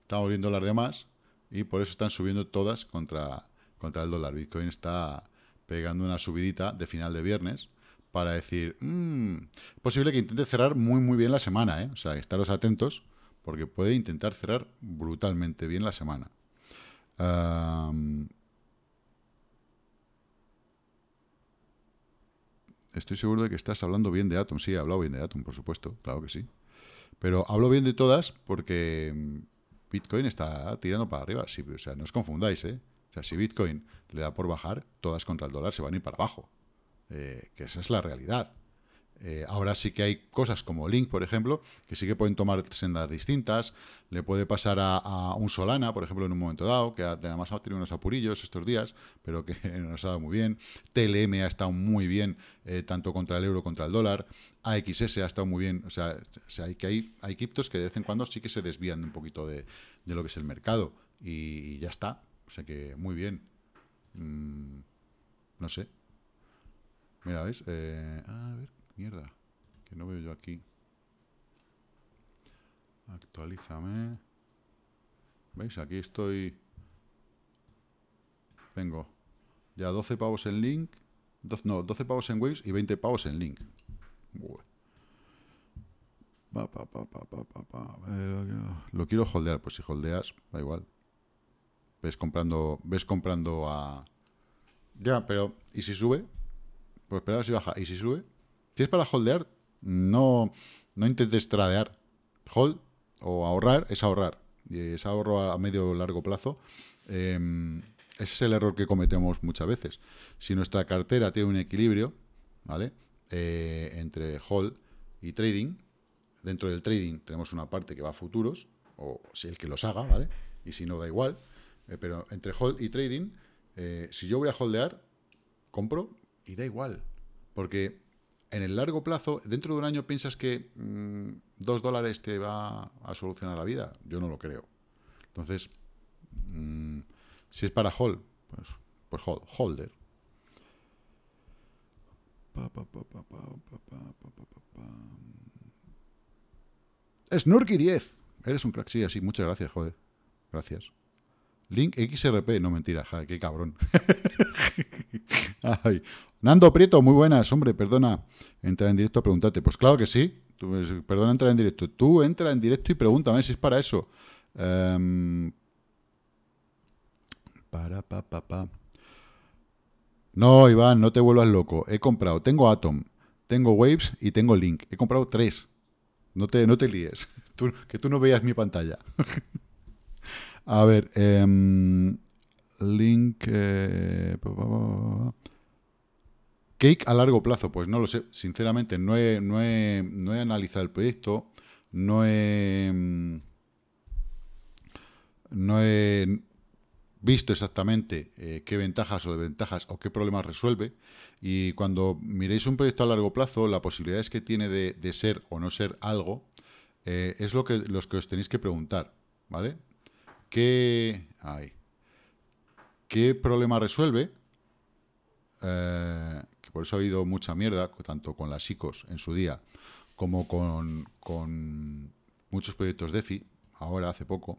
[SPEAKER 1] estábamos viendo las demás y por eso están subiendo todas contra, contra el dólar. Bitcoin está pegando una subidita de final de viernes para decir, es mm, posible que intente cerrar muy, muy bien la semana, ¿eh? O sea, estaros atentos, porque puede intentar cerrar brutalmente bien la semana. estoy seguro de que estás hablando bien de Atom. Sí, he hablado bien de Atom, por supuesto, claro que sí. Pero hablo bien de todas porque Bitcoin está tirando para arriba. Sí, o sea, no os confundáis, ¿eh? O sea, si Bitcoin le da por bajar, todas contra el dólar se van a ir para abajo. Eh, que esa es la realidad. Eh, ahora sí que hay cosas como Link, por ejemplo, que sí que pueden tomar sendas distintas. Le puede pasar a, un Solana, por ejemplo, en un momento dado, que además ha tenido unos apurillos estos días, pero que nos ha dado muy bien. TLM ha estado muy bien, eh, tanto contra el euro contra el dólar. AXS ha estado muy bien. O sea, hay, que hay, hay criptos que de vez en cuando sí que se desvían un poquito de, lo que es el mercado. Y, ya está. O sea que muy bien. Mm, no sé, Mira, ¿veis? Eh, a ver, mierda. Que no veo yo aquí. Actualízame. ¿Veis? Aquí estoy... Vengo. Ya 12 pavos en Link. no, 12 pavos en Waves y 20 pavos en Link. lo quiero holdear, pues si holdeas, da igual. Ves comprando, ves comprando a... Ya, pero... ¿Y si sube? Pues espera si baja. Y si sube. Si es para holdear, no, no intentes tradear. Hold o ahorrar es ahorrar. Y es ahorro a medio o largo plazo. Em, ese es el error que cometemos muchas veces. Si nuestra cartera tiene un equilibrio, ¿vale? Eh, entre hold y trading, dentro del trading tenemos una parte que va a futuros, o si el que los haga, ¿vale? Y si no, da igual. Eh, pero entre hold y trading, eh, si yo voy a holdear, compro y da igual. Porque en el largo plazo, dentro de un año piensas que mm, dos dólares te va a solucionar la vida. Yo no lo creo. Entonces, mm, si es para hold, pues, pues hold, holder. Snurky 10. Eres un crack. Sí, así. Muchas gracias, joder. Gracias. Link XRP, no mentira, ja, qué cabrón. Nando Prieto, muy buenas, hombre, perdona Entra en directo a preguntarte. Pues claro que sí, eh, perdona entrar en directo. Tú entra en directo y pregúntame si es para eso. Em, para, pa, pa, pa. No, Iván, no te vuelvas loco. He comprado, tengo Atom, tengo Waves y tengo Link. He comprado tres. No te, no te líes. que tú no veas mi pantalla. A ver, em, link... Eh, Cake a largo plazo, pues no lo sé. Sinceramente, no he, no he, no he analizado el proyecto, no he... Em, no he visto exactamente eh, qué ventajas o desventajas o qué problemas resuelve. Y cuando miréis un proyecto a largo plazo, la posibilidad es que tiene de, ser o no ser algo eh, es lo que los que os tenéis que preguntar, ¿vale? ¿Qué, ¿qué problema resuelve? Eh, que por eso ha habido mucha mierda, tanto con las ICOs en su día, como con, muchos proyectos DeFi, ahora, hace poco.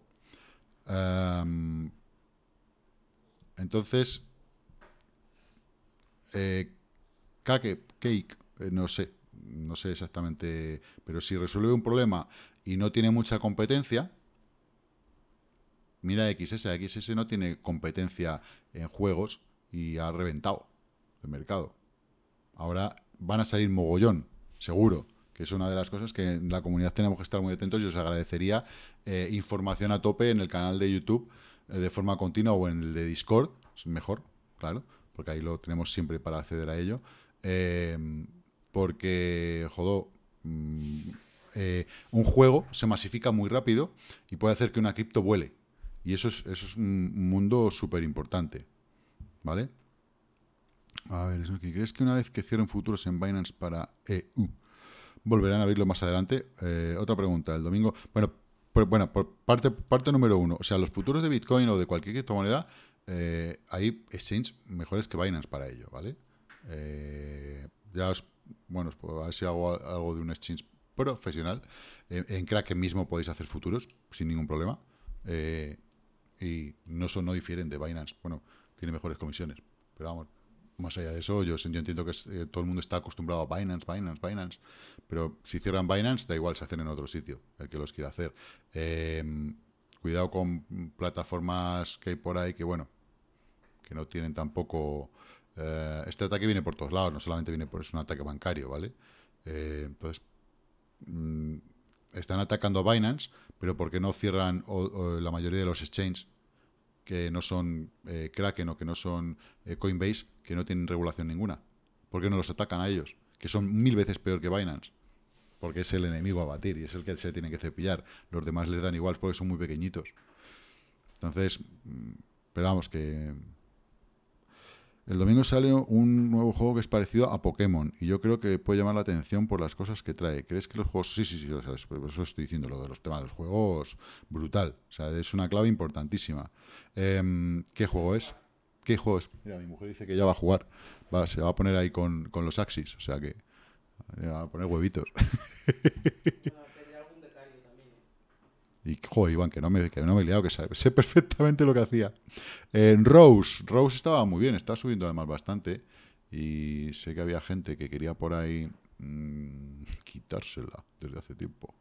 [SPEAKER 1] Em, entonces, eh, cake, cake, eh, no sé, no sé exactamente, pero si resuelve un problema y no tiene mucha competencia, Mira XS, XS no tiene competencia en juegos y ha reventado el mercado. Ahora van a salir mogollón, seguro, que es una de las cosas que en la comunidad tenemos que estar muy atentos y os agradecería eh, información a tope en el canal de YouTube eh, de forma continua o en el de Discord, mejor, claro, porque ahí lo tenemos siempre para acceder a ello. Em, porque, jodó, mm, eh, un juego se masifica muy rápido y puede hacer que una cripto vuele y eso es, eso es un mundo súper importante. ¿Vale? A ver, ¿crees que una vez que cierren futuros en Binance para EU, volverán a abrirlo más adelante? Eh, otra pregunta, el domingo. Bueno, por, bueno, por parte, parte número uno, o sea, los futuros de Bitcoin o de cualquier criptomoneda, eh, hay exchanges mejores que Binance para ello, ¿vale? Eh, ya os, bueno, a ver si hago algo de un exchange profesional. Eh, en Kraken mismo podéis hacer futuros sin ningún problema y no son, no difieren de Binance. Bueno, tiene mejores comisiones, pero vamos, más allá de eso, yo, yo entiendo que eh, todo el mundo está acostumbrado a Binance, Binance, Binance, pero si cierran Binance, da igual, se hacen en otro sitio, el que los quiera hacer. Em, cuidado con plataformas que hay por ahí que, bueno, que no tienen tampoco... Eh, este ataque viene por todos lados, no solamente viene por... es un ataque bancario, ¿vale? Eh, entonces, mm, están atacando a Binance, pero ¿por qué no cierran la mayoría de los exchanges que no son eh, Kraken o que no son eh, Coinbase, que no tienen regulación ninguna? ¿Por qué no los atacan a ellos? Que son mil veces peor que Binance. Porque es el enemigo a batir y es el que se tiene que cepillar. Los demás les dan igual porque son muy pequeñitos. Entonces, mm, esperamos que el domingo sale un nuevo juego que es parecido a Pokémon y yo creo que puede llamar la atención por las cosas que trae. ¿Crees que los juegos... Sí, sí, sí, o pues, eso estoy diciendo, lo de los temas de los juegos, brutal. O sea, es una clave importantísima. Em, ¿Qué juego es? ¿Qué juego es? Mira, mi mujer dice que ya va a jugar. Va, se va a poner ahí con, con los axis, o sea que... Eh, va a poner huevitos. Y, joder, Iván, que no me, que no he liado, que sé perfectamente lo que hacía. En Rose, Rose estaba muy bien, está subiendo además bastante. Y sé que había gente que quería por ahí mm, quitársela desde hace tiempo.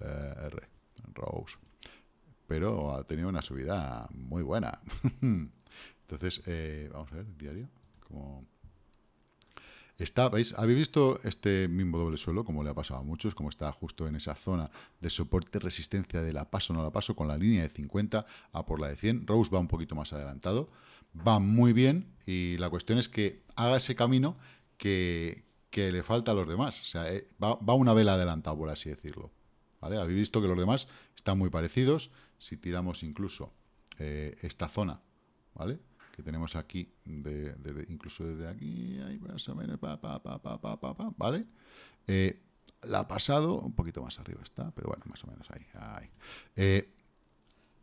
[SPEAKER 1] Eh, R, Rose. Pero ha tenido una subida muy buena. Entonces, eh, vamos a ver, diario. Como Está, ¿veis? ¿Habéis visto este mismo doble suelo, como le ha pasado a muchos, como está justo en esa zona de soporte resistencia de la paso, no la paso, con la línea de 50 a por la de 100? Rose va un poquito más adelantado, va muy bien y la cuestión es que haga ese camino que, le falta a los demás. O sea, eh, va, una vela adelantada, por así decirlo. ¿Vale? Habéis visto que los demás están muy parecidos. Si tiramos incluso eh, esta zona, ¿vale? que tenemos aquí, de, incluso desde aquí, ahí más o menos, pa, pa, pa, pa, pa, pa, ¿vale? Eh, la ha pasado, un poquito más arriba está, pero bueno, más o menos ahí. ahí. Eh,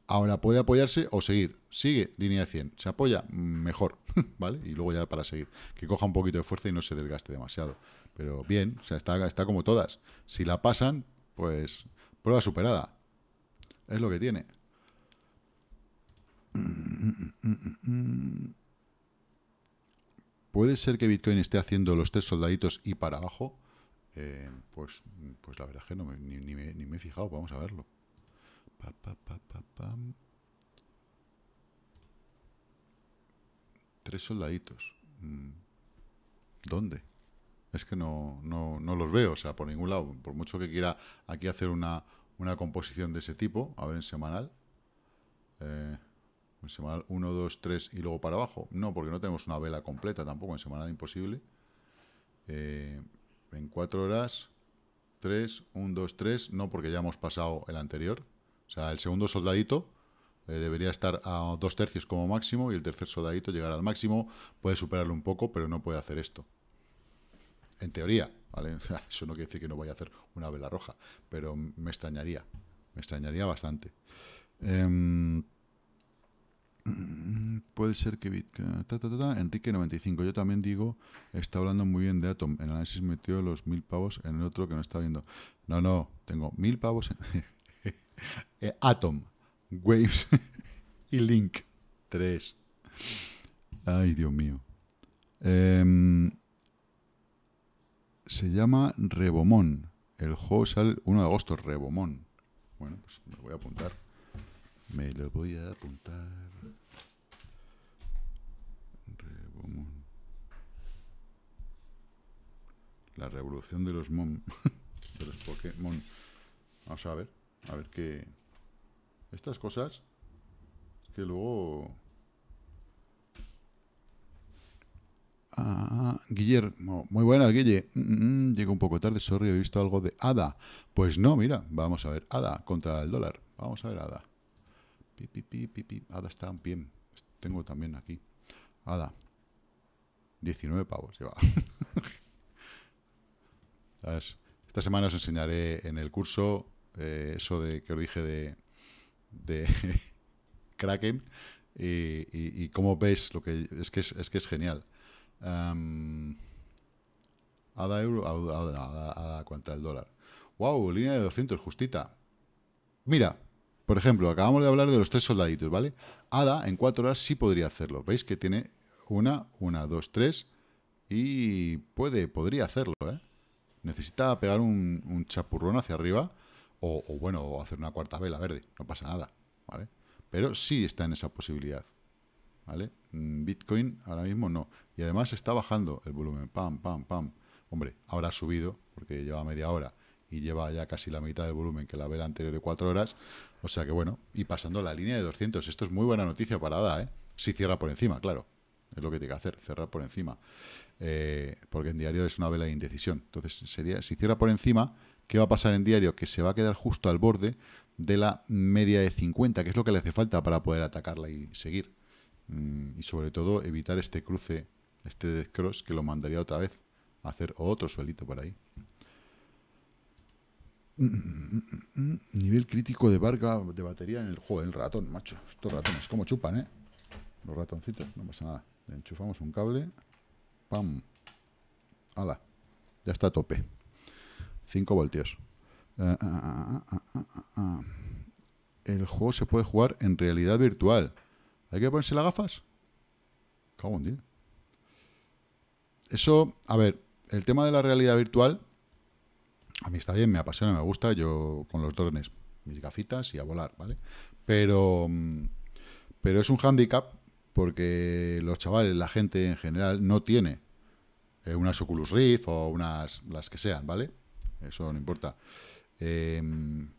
[SPEAKER 1] ahora puede apoyarse o seguir. Sigue línea de 100. Se apoya, mejor, ¿vale? Y luego ya para seguir. Que coja un poquito de fuerza y no se desgaste demasiado. Pero bien, o sea, está, está como todas. Si la pasan, pues prueba superada. Es lo que tiene. ¿Puede ser que Bitcoin esté haciendo los tres soldaditos y para abajo? Eh, pues, pues la verdad es que no me, ni, me, he fijado. Vamos a verlo. tres soldaditos. Mm. ¿Dónde? Es que no, los veo, o sea, por ningún lado. Por mucho que quiera aquí hacer una, composición de ese tipo, a ver en semanal. Eh, en semanal 1, 2, 3 y luego para abajo. No, porque no tenemos una vela completa tampoco. En semanal imposible. Eh, en 4 horas, 3, 1, 2, 3. No, porque ya hemos pasado el anterior. O sea, el segundo soldadito eh, debería estar a dos tercios como máximo y el tercer soldadito llegar al máximo. Puede superarlo un poco, pero no puede hacer esto. En teoría, ¿vale? Eso no quiere decir que no vaya a hacer una vela roja, pero me extrañaría. Me extrañaría bastante. Em, Mm, puede ser que Enrique95, yo también digo, está hablando muy bien de Atom. En análisis metió los mil pavos en el otro que no está viendo. No, no, tengo mil pavos Atom, Waves y Link 3. Ay, Dios mío. Em, se llama Rebomón. El juego sale 1 de agosto, Rebomón. Bueno, pues me voy a apuntar. Me lo voy a apuntar. La revolución de los Mon. de los Pokémon. Vamos a ver. A ver qué. Estas cosas. Que luego. Ah, Guillermo, muy buenas, Guille. llego un poco tarde, sorry, he visto algo de Ada. Pues no, mira, vamos a ver Ada contra el dólar. Vamos a ver Ada. Pi, Ada está bien. Tengo también aquí. Ada. 19 pavos lleva. Esta semana os enseñaré en el curso eh, eso de que os dije de, de Kraken y, cómo veis lo que es que es, que es genial. ADA euro, ADA, ADA, el dólar. ¡Wow! Línea de 200, justita. Mira, por ejemplo, acabamos de hablar de los tres soldaditos, ¿vale? Ada en cuatro horas sí podría hacerlo. ¿Veis que tiene una, una, dos, tres y puede, podría hacerlo, ¿eh? Necesita pegar un, chapurrón hacia arriba o, bueno, hacer una cuarta vela verde, no pasa nada, ¿vale? Pero sí está en esa posibilidad, ¿vale? Mm, Bitcoin ahora mismo no. Y además está bajando el volumen, pam, pam, pam. Hombre, ahora ha subido porque lleva media hora y lleva ya casi la mitad del volumen que la vela anterior de 4 horas. O sea que bueno, y pasando la línea de 200, esto es muy buena noticia para ADA, ¿eh? Si cierra por encima, claro, es lo que tiene que hacer, cerrar por encima. Eh, porque en diario es una vela de indecisión. Entonces, sería, si cierra por encima, ¿qué va a pasar en diario? Que se va a quedar justo al borde de la media de 50, que es lo que le hace falta para poder atacarla y seguir. Mm, y sobre todo, evitar este cruce, este cross que lo mandaría otra vez a hacer otro suelito por ahí. Nivel crítico de barca de batería en el juego. El ratón, macho. Estos ratones, como chupan, ¿eh? Los ratoncitos, no pasa nada. Le enchufamos un cable. ¡Pam! ¡Hala! Ya está a tope. 5 voltios. Eh, eh, eh, el juego se puede jugar en realidad virtual. ¿Hay que ponerse las gafas? Cago en Eso, a ver, el tema de la realidad virtual a mí está bien, me apasiona, me gusta, yo con los drones, mis gafitas y a volar, ¿vale? Pero, mm, pero es un hándicap porque los chavales, la gente en general, no tiene eh, unas Oculus Rift o unas las que sean, ¿vale? Eso no importa. Em,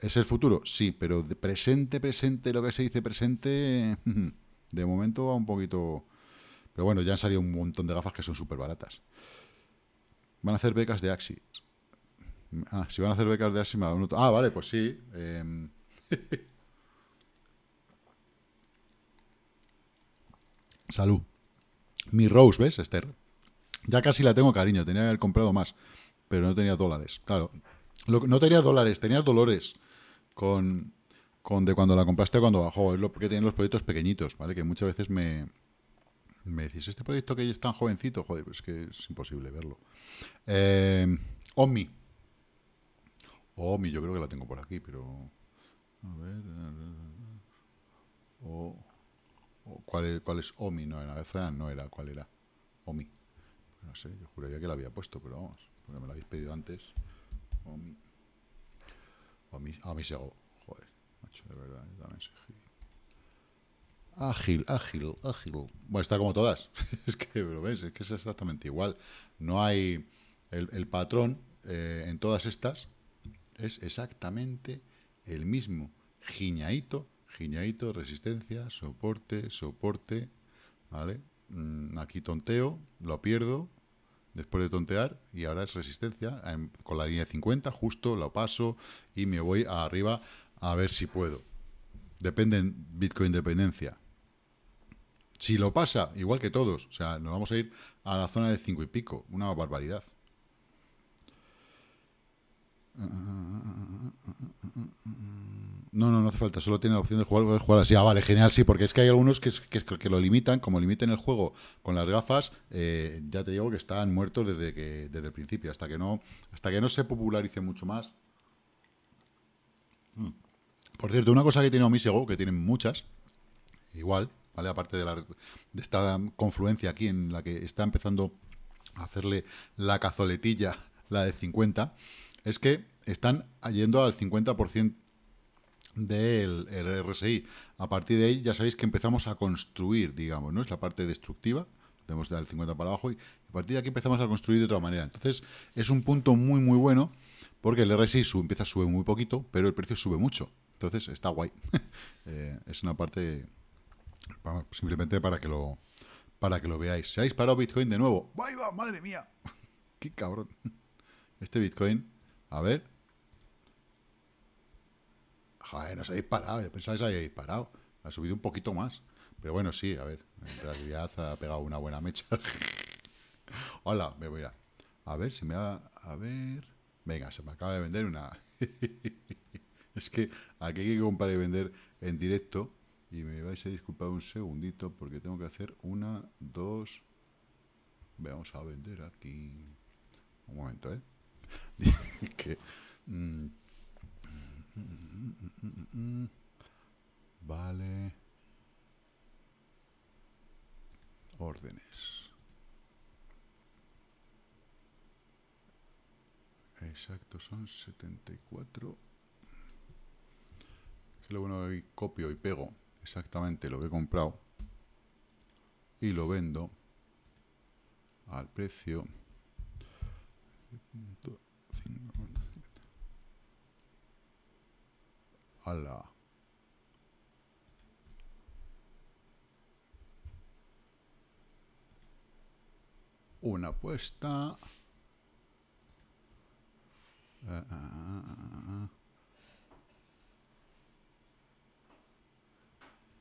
[SPEAKER 1] ¿Es el futuro? Sí, pero de presente, presente, lo que se dice presente, de momento va un poquito... Pero bueno, ya han salido un montón de gafas que son súper baratas. Van a hacer becas de Axi. Ah, si van a hacer becas de Axi me da un... Ah, vale, pues sí. Em. Salud. Mi Rose, ¿ves, Esther? Ya casi la tengo cariño, tenía que haber comprado más, pero no tenía dólares, claro. no tenía dólares, tenía dolores con, con de cuando la compraste cuando bajó. Es lo que tienen los proyectos pequeñitos, ¿vale? Que muchas veces me, me decís, este proyecto que es tan jovencito, joder, pues es que es imposible verlo. Eh, OMI. OMI, yo creo que la tengo por aquí, pero... A ver... O, ¿cuál, es, ¿Cuál es Omi? No era, no era, ¿cuál era? Omi. Pues no sé, yo juraría que la había puesto, pero vamos, porque me la habéis pedido antes. Omi. Omi, Omi Sego. Joder, macho, de verdad, yo eh, también soy Ágil, ágil, ágil. Bueno, está como todas. es que lo es que es exactamente igual. No hay. El, patrón eh, en todas estas es exactamente el mismo. giñaito giñadito, resistencia, soporte, soporte. ¿Vale? Mm, aquí tonteo, lo pierdo. Después de tontear, y ahora es resistencia. con la línea 50, justo lo paso y me voy arriba a ver si puedo. en Bitcoin dependencia. Si lo pasa, igual que todos, o sea, nos vamos a ir a la zona de 5 y pico, una barbaridad. No, no, no hace falta, solo tiene la opción de jugar, de jugar así. Ah, vale, genial, sí, porque es que hay algunos que, que, lo limitan, como limiten el juego con las gafas, eh, ya te digo que están muertos desde, que, desde el principio, hasta que, no, hasta que no se popularice mucho más. Mm. Por cierto, una cosa que tiene Omisego, que tienen muchas, igual, ¿vale? Aparte de, esta confluencia aquí en la que está empezando a hacerle la cazoletilla, la de 50, es que están yendo al 50% del RSI. A partir de ahí ya sabéis que empezamos a construir, digamos, ¿no? Es la parte destructiva, tenemos el 50 para abajo y a partir de aquí empezamos a construir de otra manera. Entonces es un punto muy muy bueno porque el RSI empieza a subir muy poquito, pero el precio sube mucho. Entonces está guay. Eh, es una parte simplemente para que lo para que lo veáis. Se ha disparado Bitcoin de nuevo. ¡Vaya, va! ¡Madre mía! ¡Qué cabrón! Este Bitcoin, a ver. Joder, no se ha disparado. pensaba que se había disparado. Ha subido un poquito más. Pero bueno, sí, a ver. En realidad ha pegado una buena mecha. Hola, me voy a... A ver si me va... A ver... Venga, se me acaba de vender una... es que aquí hay que comprar y vender en directo y me vais a disculpar un segundito porque tengo que hacer una, dos... Vamos a vender aquí... Un momento, ¿eh? que... Mm, vale. Órdenes. Exacto, son 74. Que lo bueno, que copio y pego exactamente lo que he comprado y lo vendo al precio a la una apuesta ah, ah, ah,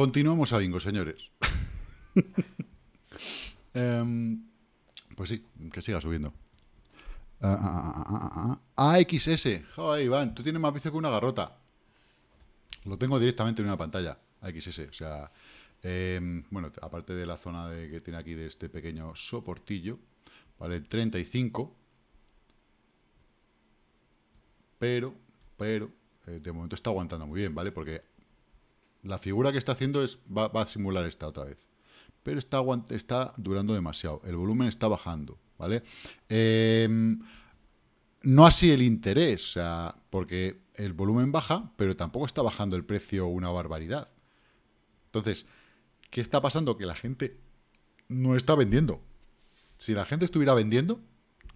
[SPEAKER 1] Continuamos a bingo, señores. Em, pues sí, que siga subiendo. AXS. Ah, ah, ah, Joder, Iván, tú tienes más vicio que una garrota. Lo tengo directamente en una pantalla. AXS. O sea, em, bueno, aparte de la zona de, que tiene aquí de este pequeño soportillo, vale 35. Pero, pero, eh, de momento está aguantando muy bien, ¿vale? Porque la figura que está haciendo es, va, a simular esta otra vez. Pero está, está durando demasiado. El volumen está bajando, ¿vale? Em, no así el interés, porque el volumen baja, pero tampoco está bajando el precio una barbaridad. Entonces, ¿qué está pasando? Que la gente no está vendiendo. Si la gente estuviera vendiendo,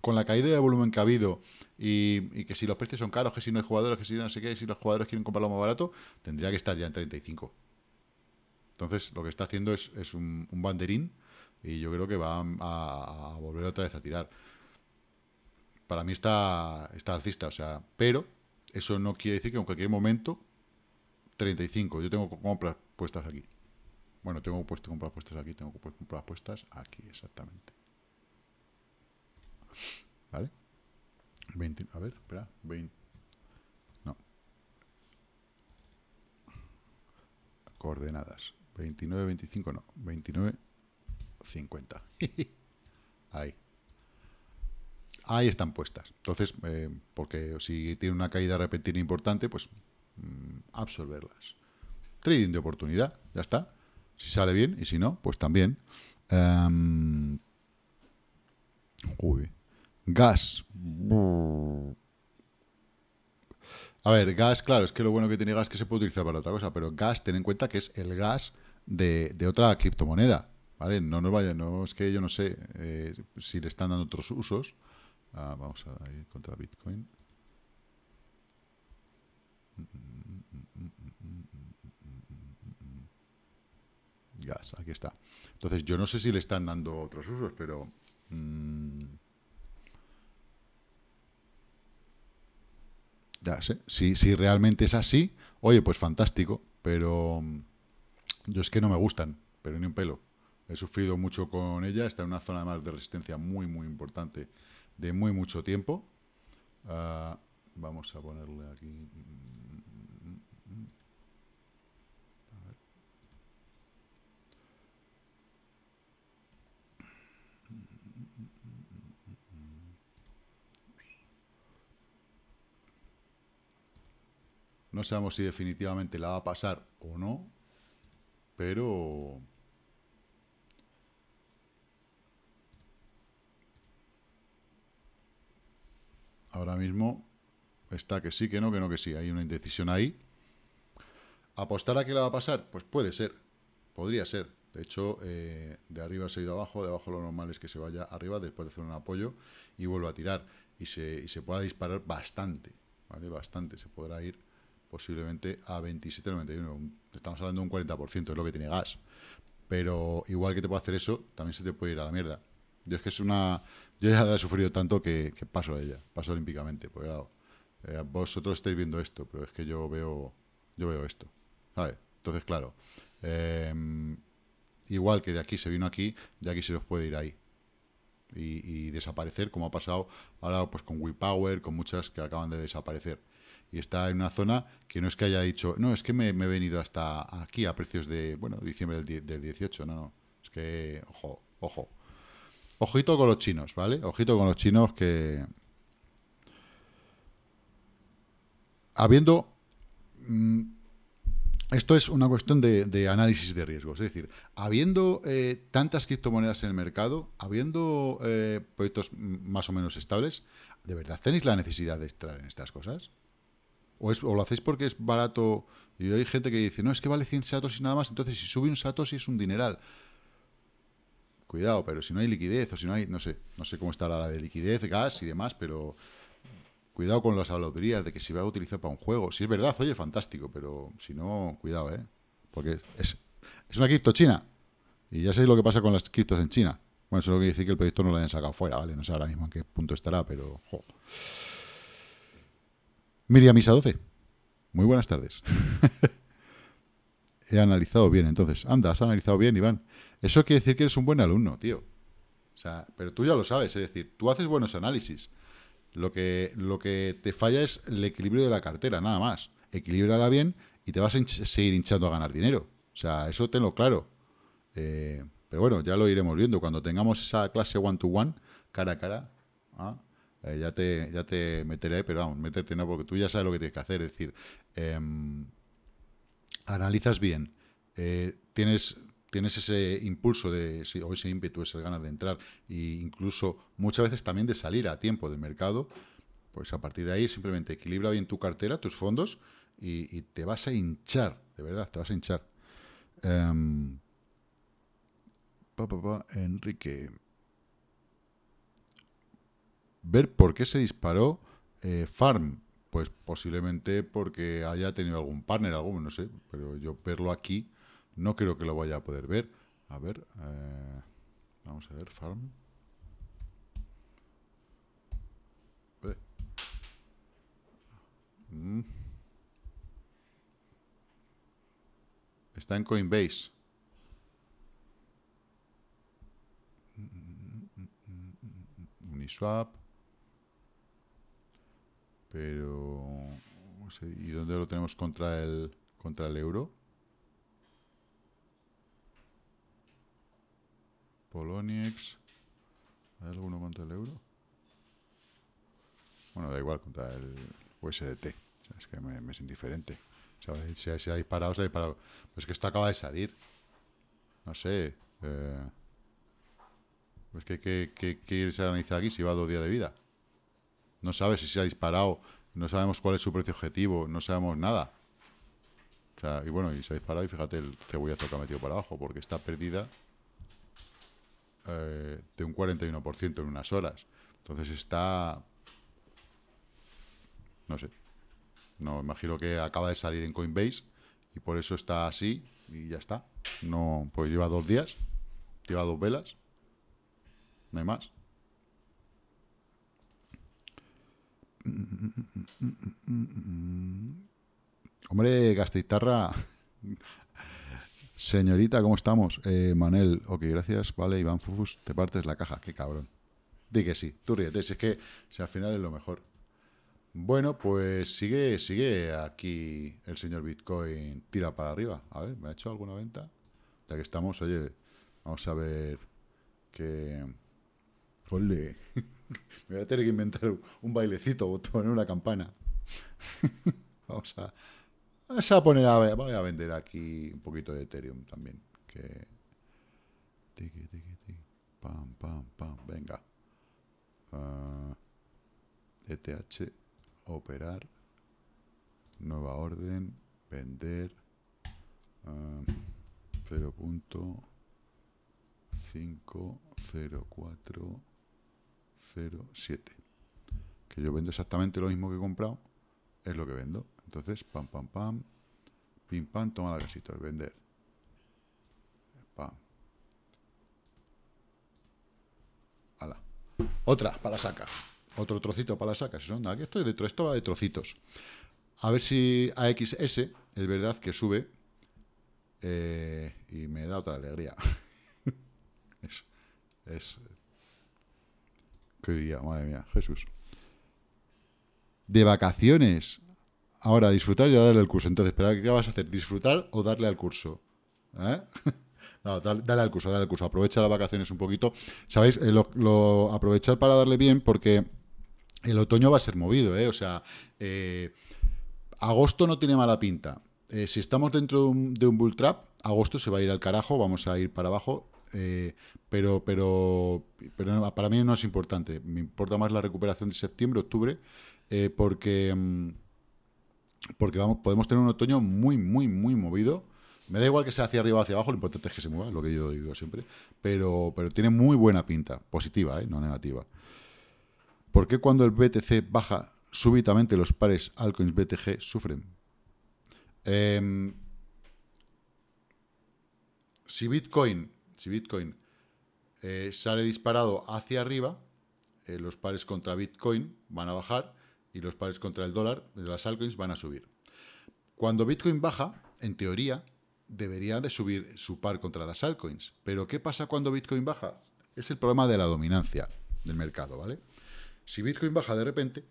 [SPEAKER 1] con la caída de volumen que ha habido y, que si los precios son caros, que si no hay jugadores, que si no sé qué, si los jugadores quieren comprarlo más barato, tendría que estar ya en 35. Entonces, lo que está haciendo es, un, banderín y yo creo que va a, volver otra vez a tirar. Para mí está, está alcista, o sea, pero eso no quiere decir que en cualquier momento 35. Yo tengo compras puestas aquí. Bueno, tengo puesto compras puestas aquí, tengo compras puestas aquí, exactamente. ¿Vale? a ver, espera, 20. No. Coordenadas. 29, 25, no. 29, 50. Ahí. Ahí están puestas. Entonces, eh, porque si tiene una caída repentina importante, pues mm, absorberlas. Trading de oportunidad, ya está. Si sale bien y si no, pues también. Em, uy, Gas. A ver, gas, claro, es que lo bueno que tiene gas es que se puede utilizar para otra cosa, pero gas, ten en cuenta que es el gas de, otra criptomoneda, ¿vale? No nos vaya, no es que yo no sé eh, si le están dando otros usos. Ah, vamos a ir contra Bitcoin. Gas, aquí está. Entonces, yo no sé si le están dando otros usos, pero... Mm, Ya ¿eh? si, si realmente es así, oye, pues fantástico, pero mm, yo es que no me gustan, pero ni un pelo. He sufrido mucho con ella, está en una zona más de resistencia muy, muy importante de muy mucho tiempo. Ah, vamos a ponerle aquí mm, No sabemos si definitivamente la va a pasar o no, pero... Ahora mismo está que sí, que no, que no, que sí. Hay una indecisión ahí. ¿Apostar a que la va a pasar? Pues puede ser. Podría ser. De hecho, eh, de arriba se ha ido abajo, de abajo lo normal es que se vaya arriba después de hacer un apoyo y vuelva a tirar. Y se, y se pueda disparar bastante, ¿vale? Bastante. Se podrá ir posiblemente a 27,91. Estamos hablando de un 40%, es lo que tiene gas. Pero igual que te puede hacer eso, también se te puede ir a la mierda. Yo es que es una. Yo ya la he sufrido tanto que, paso de ella, paso olímpicamente. por lado eh, vosotros estáis viendo esto, pero es que yo veo, yo veo esto. ¿sabes? Entonces, claro. Em, igual que de aquí se vino aquí, de aquí se los puede ir ahí. Y, desaparecer, como ha pasado ahora pues con power con muchas que acaban de desaparecer y está en una zona que no es que haya dicho, no, es que me, he venido hasta aquí a precios de, bueno, diciembre del, 18, no, no, es que, ojo, ojo. Ojito con los chinos, ¿vale? Ojito con los chinos que... Habiendo... Mm, esto es una cuestión de, análisis de riesgos. Es decir, habiendo eh, tantas criptomonedas en el mercado, habiendo eh, proyectos más o menos estables, ¿de verdad tenéis la necesidad de entrar en estas cosas? o, lo hacéis porque es barato. Y hay gente que dice, no, es que vale 100 y nada más, entonces si sube un y es un dineral. Cuidado, pero si no hay liquidez o si no hay, no sé, no sé cómo está la de liquidez, gas y demás, pero cuidado con las habladurías de que si va a utilizar para un juego. Si es verdad, oye, fantástico, pero si no, cuidado, ¿eh? Porque es, una cripto china. Y ya sabéis lo que pasa con las criptos en China. Bueno, eso es lo que dice que el proyecto no lo hayan sacado fuera, ¿vale? No sé ahora mismo en qué punto estará, pero... Miriam misa 12. Muy buenas tardes. He analizado bien, entonces. Anda, has analizado bien, Iván. Eso quiere decir que eres un buen alumno, tío. O sea, pero tú ya lo sabes, es decir, tú haces buenos análisis. Lo que, lo que te falla es el equilibrio de la cartera, nada más. Equilíbrala bien y te vas a seguir hinchando a ganar dinero. O sea, eso tenlo claro. Eh, pero bueno, ya lo iremos viendo. Cuando tengamos esa clase one-to-one, -one, cara a cara, ¿ah? Eh, ya, te, ya te meteré, pero vamos, métete no, porque tú ya sabes lo que tienes que hacer. Es decir, em, analizas bien, eh, tienes, tienes ese impulso de, o ese ímpetu, esas ganas de entrar, e incluso muchas veces también de salir a tiempo del mercado. Pues a partir de ahí simplemente equilibra bien tu cartera, tus fondos, y, te vas a hinchar, de verdad, te vas a hinchar. Em, pa, pa, pa, Enrique. Ver por qué se disparó Farm. Pues posiblemente porque haya tenido algún partner, algo no sé, pero yo verlo aquí no creo que lo vaya a poder ver. A ver, vamos a ver, Farm. Está en Coinbase. Uniswap. Pero... ¿Y dónde lo tenemos contra el, contra el euro? Poloniex. ¿Hay alguno contra el euro? Bueno, da igual, contra el USDT. es que me, es indiferente. O si, ha disparado, se ha disparado. Pues es que esto acaba de salir. No sé. Eh, pues que, que, que, se aquí si va a dos días de vida. No sabe si se ha disparado, no sabemos cuál es su precio objetivo, no sabemos nada. y bueno, y se ha disparado y fíjate el cebollazo que ha metido para abajo, porque está perdida eh, de un 41% en unas horas. Entonces está... No sé. No, imagino que acaba de salir en Coinbase y por eso está así y ya está. No, pues lleva dos días, lleva dos velas, no hay más. Hombre, Gasteitarra. Señorita, ¿cómo estamos? Eh, Manel, ok, gracias. Vale, Iván Fufus, te partes la caja, qué cabrón. Di que sí, tú ríete, si es que si al final es lo mejor. Bueno, pues sigue, sigue aquí el señor Bitcoin, tira para arriba. A ver, ¿me ha hecho alguna venta? Ya que estamos, oye, vamos a ver qué, Ponle. Me voy a tener que inventar un bailecito o poner una campana. vamos, a, vamos a poner a, voy a vender aquí un poquito de Ethereum también. Que... Tiki, tiki, tiki. Pam, pam, pam. Venga. ETH, ah, e operar. Nueva orden, vender. 0.504 ah, 0,7. Que yo vendo exactamente lo mismo que he comprado, es lo que vendo. Entonces, pam, pam, pam, pim, pam, toma la casita, vender. Pam. la Otra para la saca. Otro trocito para la saca. Si aquí estoy esto va de trocitos. A ver si AXS es verdad que sube. Eh, y me da otra alegría. es Qué día, madre mía, Jesús. De vacaciones. Ahora, disfrutar y darle el curso. Entonces, ¿qué vas a hacer? ¿Disfrutar o darle al curso? ¿Eh? No, dale, al curso, dale al curso. Aprovecha las vacaciones un poquito. ¿Sabéis? Eh, lo, aprovechar para darle bien porque el otoño va a ser movido, ¿eh? O sea, eh, agosto no tiene mala pinta. si estamos dentro de un, de un bull trap, agosto se va a ir al carajo, vamos a ir para abajo eh, pero, pero, pero para mí no es importante. Me importa más la recuperación de septiembre, octubre, eh, porque, mm, porque vamos, podemos tener un otoño muy, muy, muy movido. Me da igual que sea hacia arriba o hacia abajo, lo importante es que se mueva, lo que yo digo siempre. Pero, pero tiene muy buena pinta, positiva, eh, no negativa. ¿Por qué cuando el BTC baja súbitamente los pares altcoins BTG sufren? Em, si Bitcoin si Bitcoin eh, sale disparado hacia arriba, eh, los pares contra Bitcoin van a bajar y los pares contra el dólar de las altcoins van a subir. Cuando Bitcoin baja, en teoría, debería de subir su par contra las altcoins. Pero ¿qué pasa cuando Bitcoin baja? Es el problema de la dominancia del mercado, ¿vale? Si Bitcoin baja de repente,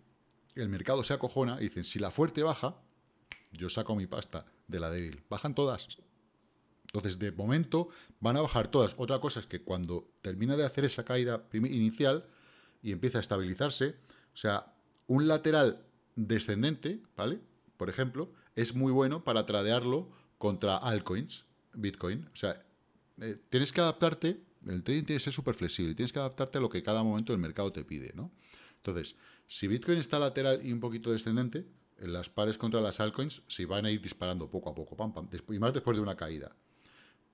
[SPEAKER 1] el mercado se acojona y dicen, si la fuerte baja, yo saco mi pasta de la débil. Bajan todas. Entonces, de momento, van a bajar todas. Otra cosa es que cuando termina de hacer esa caída inicial y empieza a estabilizarse, o sea, un lateral descendente, ¿vale? Por ejemplo, es muy bueno para tradearlo contra altcoins, Bitcoin. O sea, eh, tienes que adaptarte, el trading tiene que ser súper flexible, tienes que adaptarte a lo que cada momento el mercado te pide, ¿no? Entonces, si Bitcoin está lateral y un poquito descendente, en las pares contra las altcoins se van a ir disparando poco a poco, pam, pam, y más después de una caída.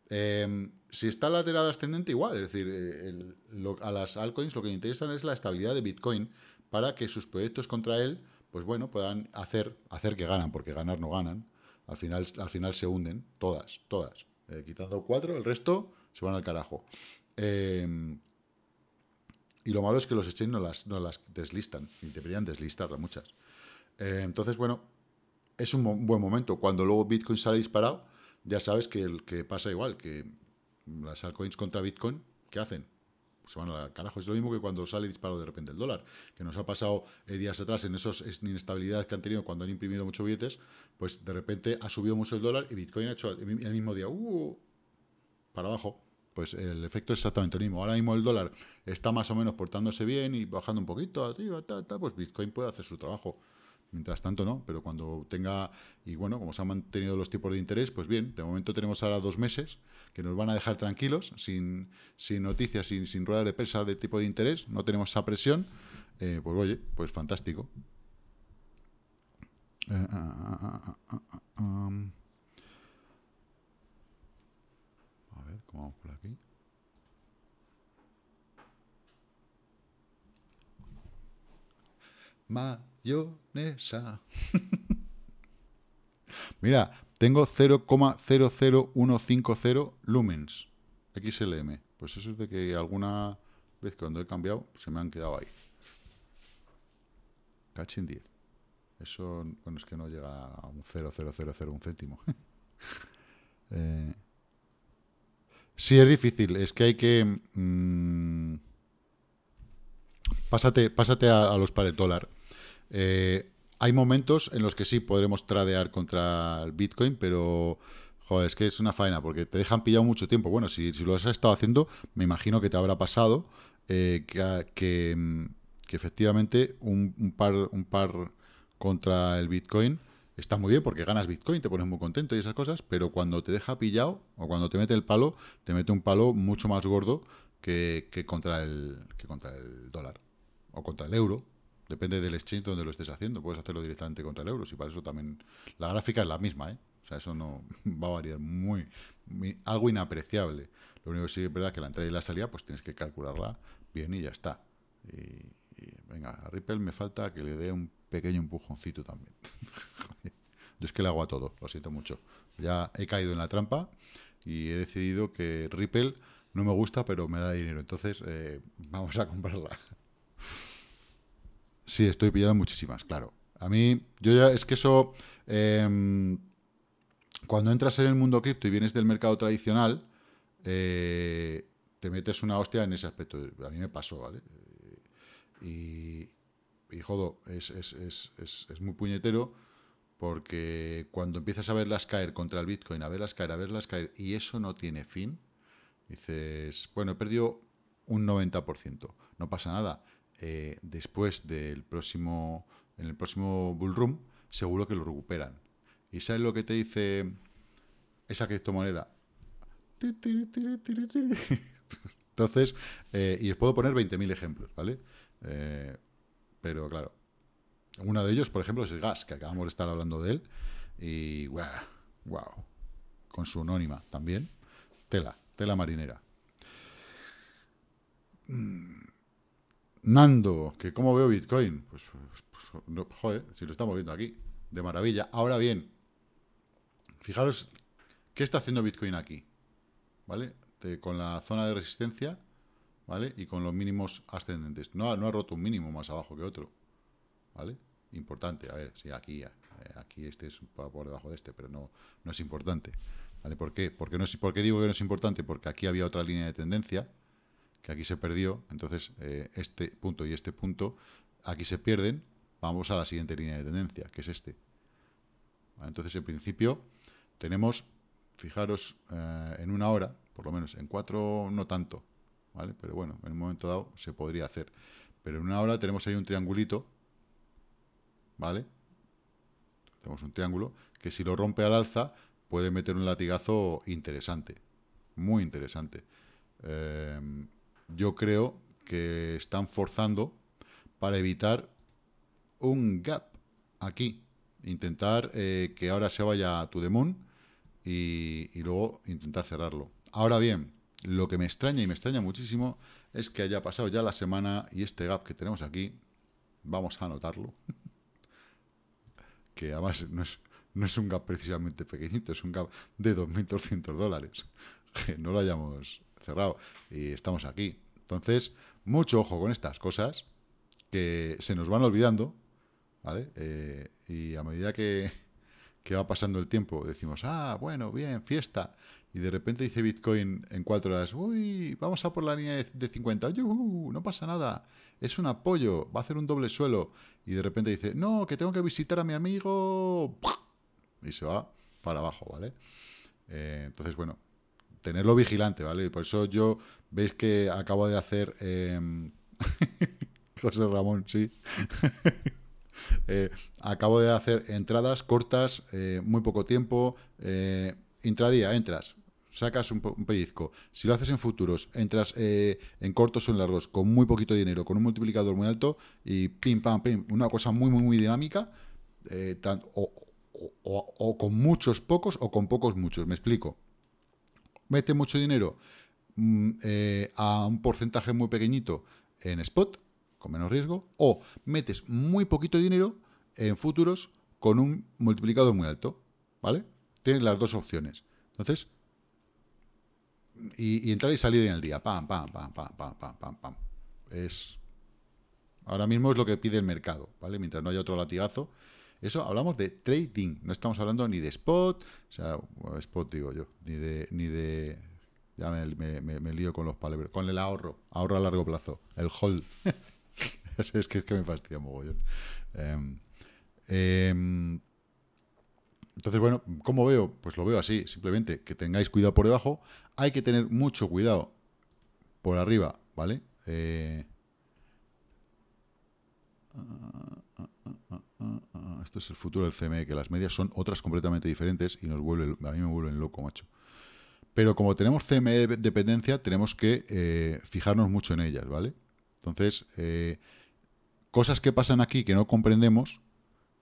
[SPEAKER 1] Em, si está lateral ascendente, igual. Es decir, eh, a las altcoins lo que interesa es la estabilidad de Bitcoin para que sus proyectos contra él, pues bueno, puedan hacer, hacer que ganan, porque ganar no ganan. Al final, al final se hunden, todas, todas. Eh, quitando cuatro, el resto se van al carajo. Em, y lo malo es que los exchanges no las, las deslistan, y deberían deslistarlas muchas. Eh, entonces, bueno, es un buen momento. Cuando luego Bitcoin sale disparado, ya sabes que, el, que pasa igual, que las altcoins contra Bitcoin, ¿qué hacen? se van al carajo. Es lo mismo que cuando sale disparo de repente el dólar, que nos ha pasado eh, días atrás en esos inestabilidades que han tenido cuando han imprimido muchos billetes, pues de repente ha subido mucho el dólar y Bitcoin ha hecho el mismo día, uh, para abajo. Pues el efecto es exactamente el mismo. Ahora mismo el dólar está más o menos portándose bien y bajando un poquito, arriba, pues Bitcoin puede hacer su trabajo. Mientras tanto no, pero cuando tenga, y bueno, como se han mantenido los tipos de interés, pues bien, de momento tenemos ahora dos meses que nos van a dejar tranquilos, sin, noticias, sin, sin rueda de prensa de tipo de interés, no tenemos esa presión, eh, pues oye, pues fantástico. Eh, ah, ah, ah, a ver, ¿cómo vamos por aquí? Mayonesa. Mira, tengo 0,00150 lumens. XLM. Pues eso es de que alguna vez cuando he cambiado se me han quedado ahí. Cachin 10. Eso, bueno, es que no llega a un un céntimo. Eh, sí, es difícil. Es que hay que... Mm, pásate, pásate a, los los pares dólar. Eh, hay momentos en los que sí podremos tradear contra el Bitcoin, pero joder, es que es una faena porque te dejan pillado mucho tiempo. Bueno, si, lo has estado haciendo, me imagino que te habrá pasado eh, que, efectivamente un, par, contra el Bitcoin está muy bien porque ganas Bitcoin, te pones muy contento y esas cosas, pero cuando te deja pillado o cuando te mete el palo, te mete un palo mucho más gordo que contra, el, que contra el dólar o contra el euro Depende del exchange donde lo estés haciendo. Puedes hacerlo directamente contra el euro. Y para eso también la gráfica es la misma, ¿eh? O sea, eso no va a variar muy, algo inapreciable. Lo único que sí es verdad que la entrada y la salida, pues tienes que calcularla bien y ya está. venga, a Ripple me falta que le dé un pequeño empujoncito también. Yo es que le hago a todo, lo siento mucho. Ya he caído en la trampa y he decidido que Ripple no me gusta, pero me da dinero. Entonces, eh, vamos a comprarla. Sí, estoy pillado muchísimas, claro. A mí, yo ya, es que eso, em, cuando entras en el mundo cripto y vienes del mercado tradicional, eh, te metes una hostia en ese aspecto. A mí me pasó, ¿vale? Y, y jodo, es, es, es, muy puñetero porque cuando empiezas a verlas caer contra el Bitcoin, a verlas caer, a verlas caer, y eso no tiene fin, dices, bueno, he perdido un 90%, no pasa nada. Eh, después del próximo, en el próximo bullroom, seguro que lo recuperan. ¿Y sabes lo que te dice esa criptomoneda? Entonces, eh, y os puedo poner 20.000 ejemplos, ¿vale? Eh, pero claro, uno de ellos, por ejemplo, es el gas, que acabamos de estar hablando de él, y wow, wow, con su anónima también, tela, tela marinera. Mm. Nando, que cómo veo Bitcoin. Pues, pues joder, si lo estamos viendo aquí, de maravilla. Ahora bien, fijaros, ¿qué está haciendo Bitcoin aquí? ¿Vale? con la zona de resistencia, ¿vale? Y con los mínimos ascendentes. No, no ha roto un mínimo más abajo que otro, ¿vale? Importante, a ver, si aquí, eh, aquí este es por debajo de este, pero no, no es importante. ¿Vale? ¿Por qué? Porque no es, porque digo que no es importante? Porque aquí había otra línea de tendencia, que aquí se perdió, entonces eh, este punto y este punto aquí se pierden, vamos a la siguiente línea de tendencia, que es este. entonces, en principio, tenemos, fijaros, eh, en una hora, por lo menos, en cuatro no tanto, ¿vale? Pero bueno, en un momento dado se podría hacer. Pero en una hora tenemos ahí un triangulito, ¿vale? Tenemos un triángulo que si lo rompe al alza puede meter un latigazo interesante, muy interesante. Eh, yo creo que están forzando para evitar un gap aquí. Intentar eh, que ahora se vaya a To The Moon y, luego intentar cerrarlo. Ahora bien, lo que me extraña y me extraña muchísimo es que haya pasado ya la semana y este gap que tenemos aquí, vamos a anotarlo. que además no es, no es un gap precisamente pequeñito, es un gap de 2.200 dólares. Que no lo hayamos cerrado y estamos aquí. Entonces, mucho ojo con estas cosas que se nos van olvidando, ¿vale? Eh, y a medida que, va pasando el tiempo, decimos, ah, bueno, bien, fiesta. Y de repente dice Bitcoin en cuatro horas, uy, vamos a por la línea de 50, yo no pasa nada, es un apoyo, va a hacer un doble suelo. Y de repente dice, no, que tengo que visitar a mi amigo. Y se va para abajo, ¿vale? Eh, entonces, bueno, tenerlo vigilante, ¿vale? Y por eso yo veis que acabo de hacer. Em, José Ramón, sí. Eh, acabo de hacer entradas cortas, eh, muy poco tiempo. Eh, intradía, entras, sacas un, pellizco. Si lo haces en futuros, entras en cortos o en largos, con muy poquito dinero, con un multiplicador muy alto y pim, pam, pim. Una cosa muy, muy, muy dinámica. o, con muchos pocos o con pocos muchos. Me explico mete mucho dinero mm, eh, a un porcentaje muy pequeñito en spot, con menos riesgo, o metes muy poquito dinero en futuros con un multiplicado muy alto, ¿vale? Tienes las dos opciones. Entonces, y, entrar y salir en el día, pam, pam, pam, pam, pam, pam, pam, pam. Es, ahora mismo es lo que pide el mercado, ¿vale? Mientras no haya otro latigazo, eso hablamos de trading, no estamos hablando ni de spot, o sea, spot digo yo, ni de, ni de ya me, lío con los palabras, con el ahorro, ahorro a largo plazo, el hold. es, que, es que me fastidia mogollón. Em, em, entonces, bueno, ¿cómo veo? Pues lo veo así, simplemente que tengáis cuidado por debajo, hay que tener mucho cuidado por arriba, ¿vale? Eh, Ah, ah, Esto es el futuro del CME, que las medias son otras completamente diferentes y nos vuelve, a mí me vuelven loco, macho. Pero como tenemos CME dependencia, tenemos que eh, fijarnos mucho en ellas, ¿vale? Entonces, eh, cosas que pasan aquí que no comprendemos,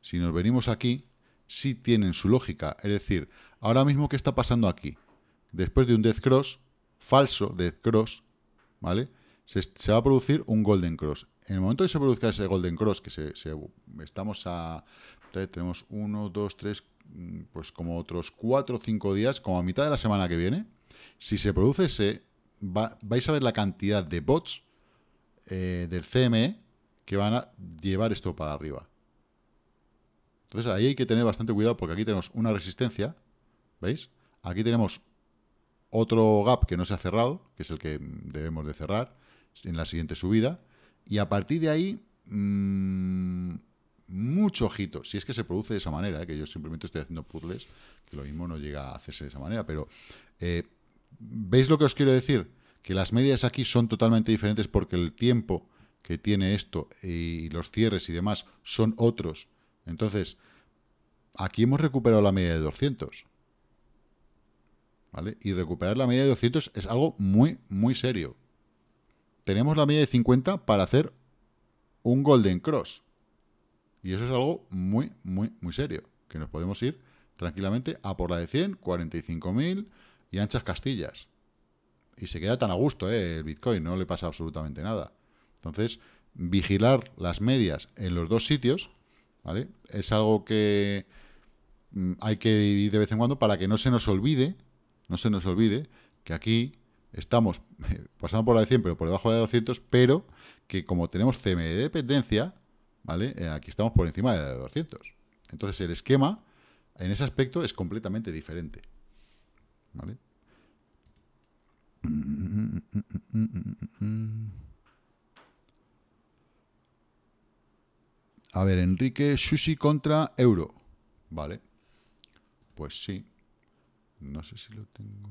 [SPEAKER 1] si nos venimos aquí, sí tienen su lógica. Es decir, ahora mismo, ¿qué está pasando aquí? Después de un death cross, falso death cross, ¿vale? se va a producir un golden cross en el momento que se produzca ese Golden Cross, que se, estamos a. Tenemos uno, dos, tres, mm, pues como otros cuatro o cinco días, como a mitad de la semana que viene. Si se produce ese, vais a ver la cantidad de bots eh, del CME que van a llevar esto para arriba. Entonces ahí hay que tener bastante cuidado porque aquí tenemos una resistencia, ¿veis? Aquí tenemos otro gap que no se ha cerrado, que es el que mm, debemos de cerrar en la siguiente subida. Y a partir de ahí, mm, mucho ojito. Si es que se produce de esa manera, ¿eh? que yo simplemente estoy haciendo puzzles, que lo mismo no llega a hacerse de esa manera, pero eh, ¿veis lo que os quiero decir? Que las medias aquí son totalmente diferentes porque el tiempo que tiene esto y los cierres y demás son otros. Entonces, aquí hemos recuperado la media de 200. ¿Vale? Y recuperar la media de 200 es algo muy, muy serio tenemos la media de 50 para hacer un Golden Cross. Y eso es algo muy, muy, muy serio. Que nos podemos ir tranquilamente a por la de 100, 45.000 y anchas castillas. Y se queda tan a gusto eh, el Bitcoin, no le pasa absolutamente nada. Entonces, vigilar las medias en los dos sitios, ¿vale? Es algo que mm, hay que vivir de vez en cuando para que no se nos olvide, no se nos olvide que aquí estamos eh, pasando por la de 100, pero por debajo de 200, pero que como tenemos CM de dependencia, ¿vale? Eh, aquí estamos por encima de la de 200. Entonces el esquema en ese aspecto es completamente diferente. ¿Vale? A ver, Enrique, sushi contra euro. Vale. Pues sí. No sé si lo tengo...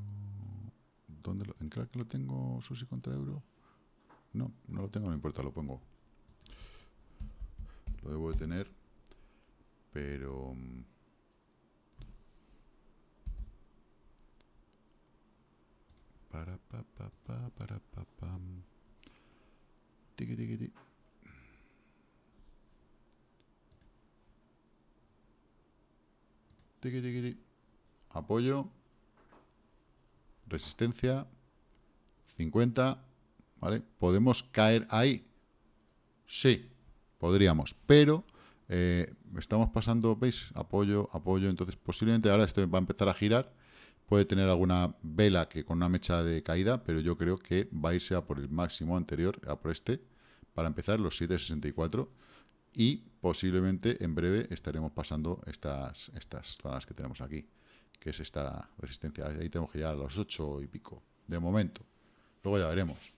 [SPEAKER 1] ¿Dónde lo, ¿En lo tengo Susi contra Euro? No, no lo tengo, no importa, lo pongo. Lo debo de tener, pero... Mm, para pa pa pa para pa pam. Tiki tiki tiki. Tiki tiki tiki. Apoyo resistencia, 50, ¿vale? ¿Podemos caer ahí? Sí, podríamos, pero eh, estamos pasando, ¿veis? Apoyo, apoyo, entonces posiblemente ahora esto va a empezar a girar, puede tener alguna vela que con una mecha de caída, pero yo creo que va a irse a por el máximo anterior, a por este, para empezar los 764 y posiblemente en breve estaremos pasando estas, estas zonas que tenemos aquí que es esta resistencia. Ahí tenemos que llegar a los 8 y pico, de momento. Luego ya veremos.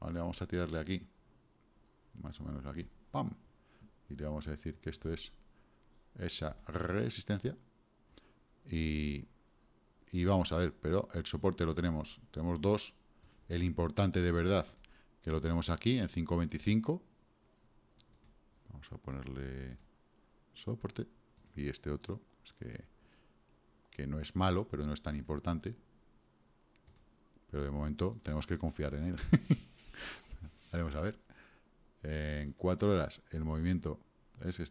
[SPEAKER 1] vamos a tirarle aquí, más o menos aquí, ¡pam! Y le vamos a decir que esto es esa resistencia. Y, y vamos a ver, pero el soporte lo tenemos, tenemos dos. El importante de verdad, que lo tenemos aquí en 525. Vamos a ponerle soporte y este otro, es que que no es malo, pero no es tan importante. Pero de momento tenemos que confiar en él. Haremos a ver. En cuatro horas el movimiento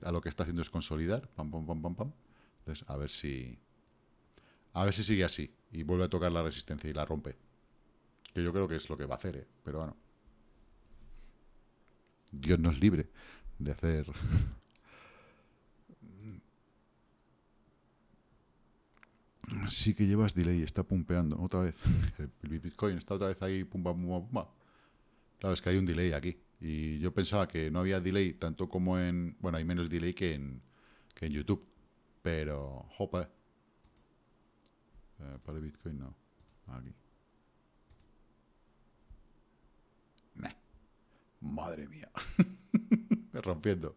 [SPEAKER 1] a lo que está haciendo es consolidar. Pam, pam, pam, pam, pam. Entonces, a ver si. A ver si sigue así. Y vuelve a tocar la resistencia y la rompe. Que yo creo que es lo que va a hacer, ¿eh? Pero bueno. Dios nos libre de hacer sí que llevas delay, está pumpeando otra vez. El Bitcoin está otra vez ahí, pumba, pumba, pumba. Claro, es que hay un delay aquí. Y yo pensaba que no había delay tanto como en... Bueno, hay menos delay que en, que en YouTube. Pero, jopa. Eh, para Bitcoin no. Aquí. Madre mía. Rompiendo.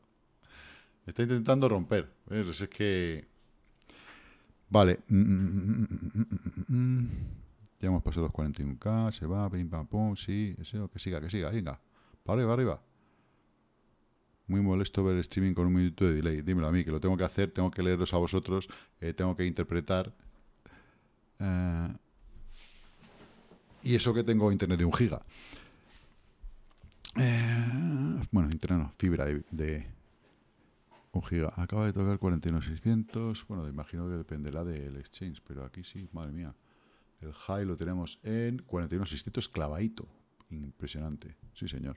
[SPEAKER 1] Está intentando romper. Es que Vale. Ya hemos pasado los 41k, se va, pim, pam, pum, sí, eso, que siga, que siga, venga. Para arriba, arriba. Muy molesto ver el streaming con un minuto de delay. Dímelo a mí, que lo tengo que hacer, tengo que leerlos a vosotros, eh, tengo que interpretar. Eh, y eso que tengo internet de un giga. Eh, bueno, internet no, fibra de un giga. Acaba de tocar 41600. Bueno, imagino que dependerá del exchange, pero aquí sí, madre mía. El high lo tenemos en 41600 clavadito. Impresionante. Sí, señor.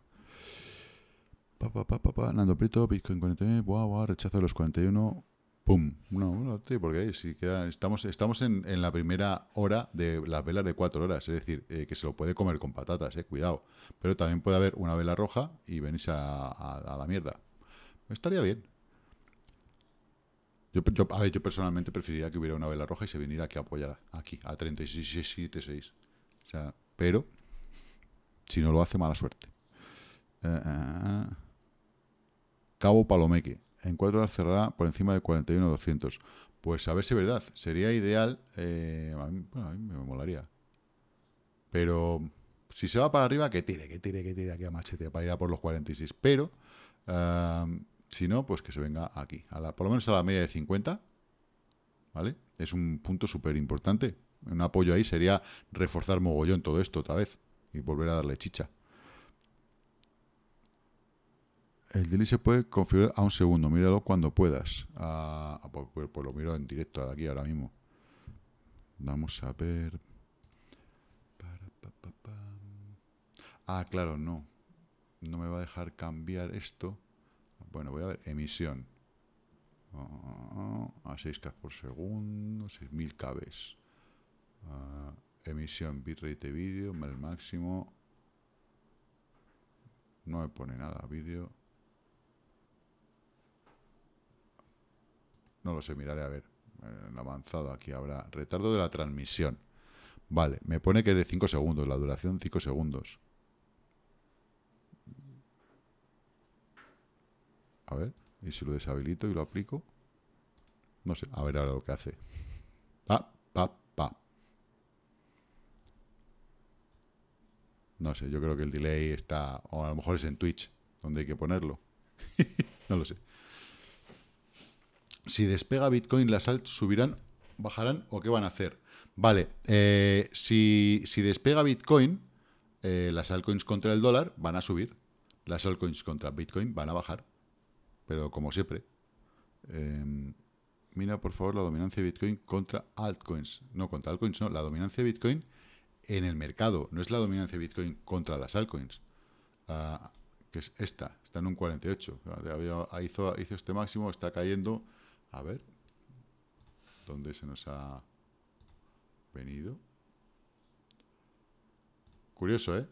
[SPEAKER 1] Pa, pa, pa, pa, Nando Prito Bitcoin 41. Buah, guau, rechazo de los 41. ¡Pum! No, no, porque ahí sí Estamos, estamos en, la primera hora de las velas de cuatro horas, es decir, eh, que se lo puede comer con patatas, eh, cuidado. Pero también puede haber una vela roja y venirse a la mierda. Estaría bien, yo, a ver, yo personalmente preferiría que hubiera una vela roja y se viniera aquí a apoyar aquí, a 3676. O sea, pero si no lo hace, mala suerte. Eh, eh, eh. Cabo Palomeque. En cuatro horas cerrará por encima de 41.200. Pues a ver si es verdad. Sería ideal. bueno, a, mí, me molaría. Pero si se va para arriba, que tire, que tire, que tire aquí a machete para ir a por los 46. Pero si no, pues que se venga aquí, a la, por lo menos a la media de 50. ¿Vale? Es un punto súper importante. Un apoyo ahí sería reforzar mogollón todo esto otra vez y volver a darle chicha. El delay se puede configurar a un segundo, míralo cuando puedas. Ah, ah pues, pues, pues, lo miro en directo de aquí ahora mismo. Vamos a ver. Ah, claro, no. No me va a dejar cambiar esto. Bueno, voy a ver, emisión. a ah, 6 K por segundo, 6000 KB. Ah, emisión, bitrate de vídeo, el máximo. No me pone nada, vídeo. No lo sé, miraré a ver. avanzado aquí habrá retardo de la transmisión. Vale, me pone que es de 5 segundos, la duración 5 segundos. A ver, y si lo deshabilito y lo aplico. No sé, a ver ahora lo que hace. Pa, pa, pa. No sé, yo creo que el delay está... O a lo mejor es en Twitch, donde hay que ponerlo. no lo sé. Si despega Bitcoin, las alt subirán, bajarán o qué van a hacer. Vale, eh, si, despega Bitcoin, eh, las altcoins contra el dólar van a subir, las altcoins contra Bitcoin van a bajar pero como siempre. Em, mira, por favor, la dominancia de Bitcoin contra altcoins. No, contra altcoins, no. La dominancia de Bitcoin en el mercado. No es la dominancia de Bitcoin contra las altcoins. Ah, que es esta. Está en un 48. Ah, ah, hizo, este máximo, está cayendo. A ver. ¿Dónde se nos ha venido? Curioso, ¿eh?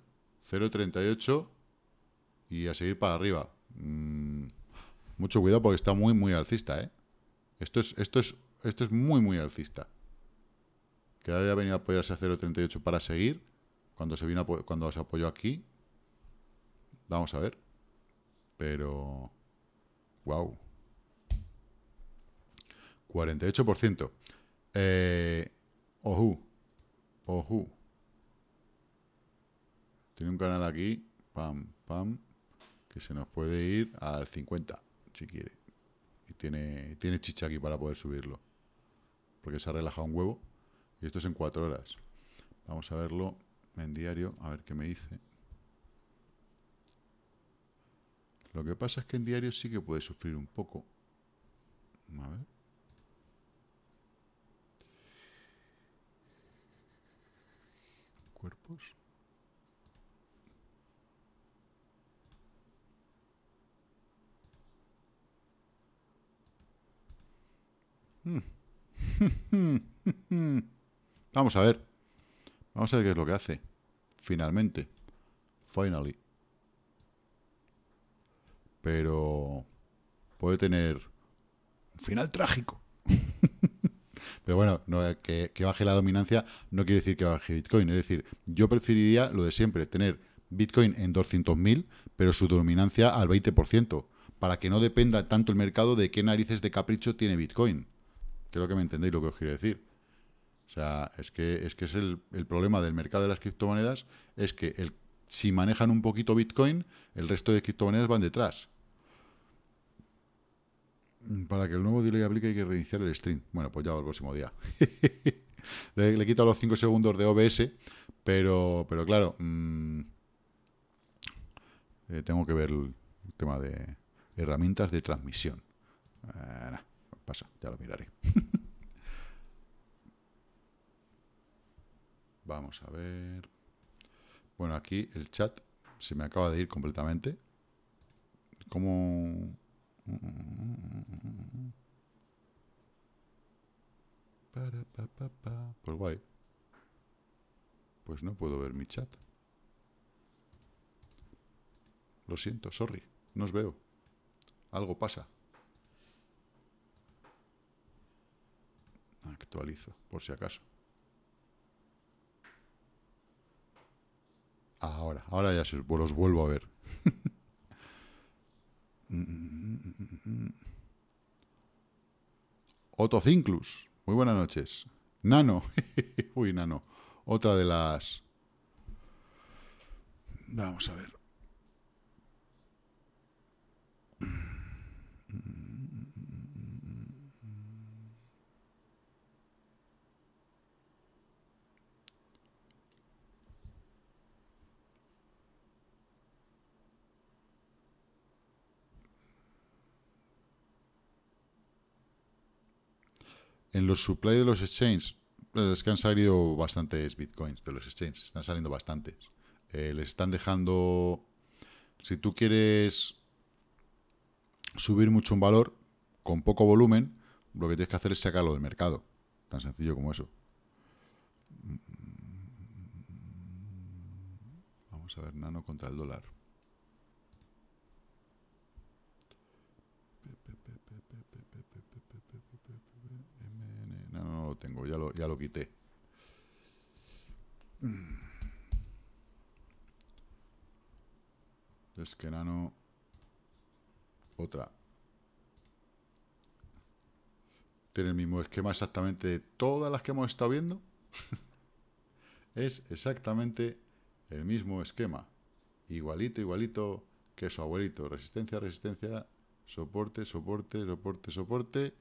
[SPEAKER 1] 0.38 y a seguir para arriba. Mm. Mucho cuidado porque está muy, muy alcista, ¿eh? Esto es, esto es, esto es muy, muy alcista. Que había venido a apoyarse a 0.38 para seguir. Cuando se, vino cuando se apoyó aquí. Vamos a ver. Pero... Wow. 48%. Eh, oju. Tiene un canal aquí. Pam, pam. Que se nos puede ir al 50% si quiere. Y tiene, tiene chicha aquí para poder subirlo. Porque se ha relajado un huevo. Y esto es en cuatro horas. Vamos a verlo en diario, a ver qué me dice. Lo que pasa es que en diario sí que puede sufrir un poco. A ver. Cuerpos. Vamos a ver. Vamos a ver qué es lo que hace. Finalmente. Finally. Pero puede tener un final trágico. Pero bueno, que, que, baje la dominancia no quiere decir que baje Bitcoin. Es decir, yo preferiría lo de siempre, tener Bitcoin en 200.000, pero su dominancia al 20%, para que no dependa tanto el mercado de qué narices de capricho tiene Bitcoin. Creo que me entendéis lo que os quiero decir. O sea, es que es, que es el, problema del mercado de las criptomonedas, es que si manejan un poquito Bitcoin, el resto de criptomonedas van detrás. Para que el nuevo delay aplique hay que reiniciar el stream. Bueno, pues ya el próximo día. le, quito los 5 segundos de OBS, pero, pero claro, mm, eh, tengo que ver el tema de herramientas de transmisión. Pasa, ya lo miraré. Vamos a ver. Bueno, aquí el chat se me acaba de ir completamente. ¿Cómo...? Pues guay. Pues no puedo ver mi chat. Lo siento, sorry. No os veo. Algo pasa. Actualizo, por si acaso. Ahora, ahora ya se pues los vuelvo a ver. Otocinclus, muy buenas noches. Nano, uy, Nano, otra de las... Vamos a ver. En los supply de los exchanges, eh, es que han salido bastantes bitcoins de los exchanges, están saliendo bastantes. Eh, les están dejando, si tú quieres subir mucho un valor con poco volumen, lo que tienes que hacer es sacarlo del mercado. Tan sencillo como eso. Vamos a ver, nano contra el dólar. no lo tengo, ya lo, ya lo quité. Mm. nano Otra. Tiene el mismo esquema exactamente de todas las que hemos estado viendo. es exactamente el mismo esquema. Igualito, igualito que su abuelito. Resistencia, resistencia, soporte, soporte, soporte, soporte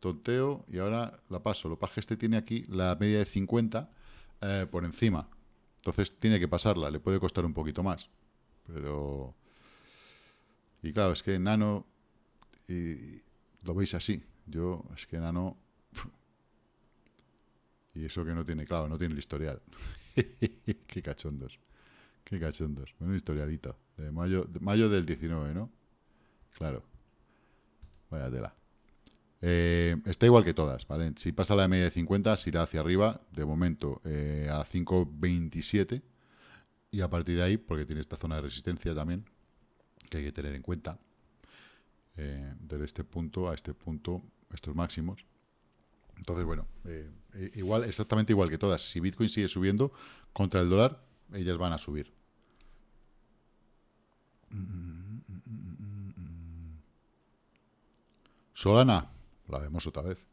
[SPEAKER 1] tonteo y ahora la paso. Lo paje este tiene aquí la media de 50 eh, por encima. Entonces tiene que pasarla, le puede costar un poquito más. Pero... Y claro, es que Nano... Y, lo veis así. Yo, es que Nano... Y eso que no tiene, claro, no tiene el historial. Qué cachondos. Qué cachondos. Bueno, historialito. De mayo, de mayo del 19, ¿no? Claro. Vaya tela. Eh, está igual que todas, ¿vale? Si pasa la media de 50, se irá hacia arriba, de momento eh, a 5.27, y a partir de ahí, porque tiene esta zona de resistencia también, que hay que tener en cuenta, eh, desde este punto a este punto, estos máximos. Entonces, bueno, igual, exactamente igual que todas. Si Bitcoin sigue subiendo contra el dólar, ellas van a subir. Mm, mm, mm, Solana, la vemos otra vez.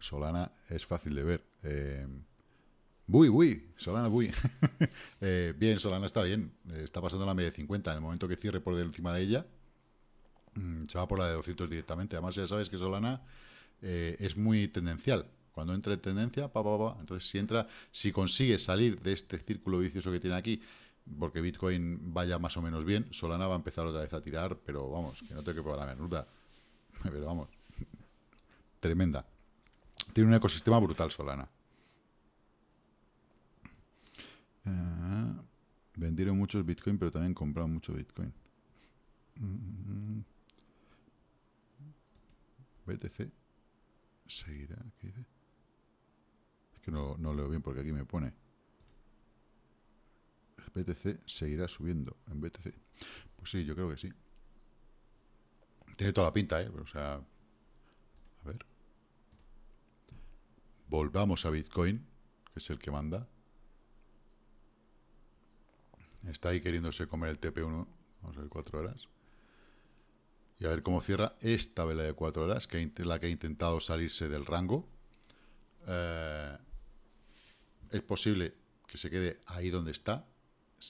[SPEAKER 1] Solana es fácil de ver. Eh, bui, Solana, bui. Eh, bien, Solana está bien. Está pasando la media de 50. En el momento que cierre por encima de ella, mm, se va por la de 200 directamente. Además, ya sabes que Solana eh, es muy tendencial. Cuando entra en tendencia, pa, pa, pa. Entonces, si entra, si consigue salir de este círculo vicioso que tiene aquí, porque Bitcoin vaya más o menos bien, Solana va a empezar otra vez a tirar, pero vamos, que no te quepa la menuda. Pero vamos tremenda. Tiene un ecosistema brutal Solana. Eh, vendieron muchos Bitcoin, pero también compraron mucho Bitcoin. Mm, mm, mm. BTC seguirá. Es que no, no leo bien porque aquí me pone. BTC seguirá subiendo en BTC. Pues sí, yo creo que sí. Tiene toda la pinta, ¿eh? o sea, a ver volvamos a Bitcoin, que es el que manda. Está ahí queriéndose comer el TP1, vamos a ver, cuatro horas. Y a ver cómo cierra esta vela de cuatro horas, que la que ha intentado salirse del rango. Eh, es posible que se quede ahí donde está,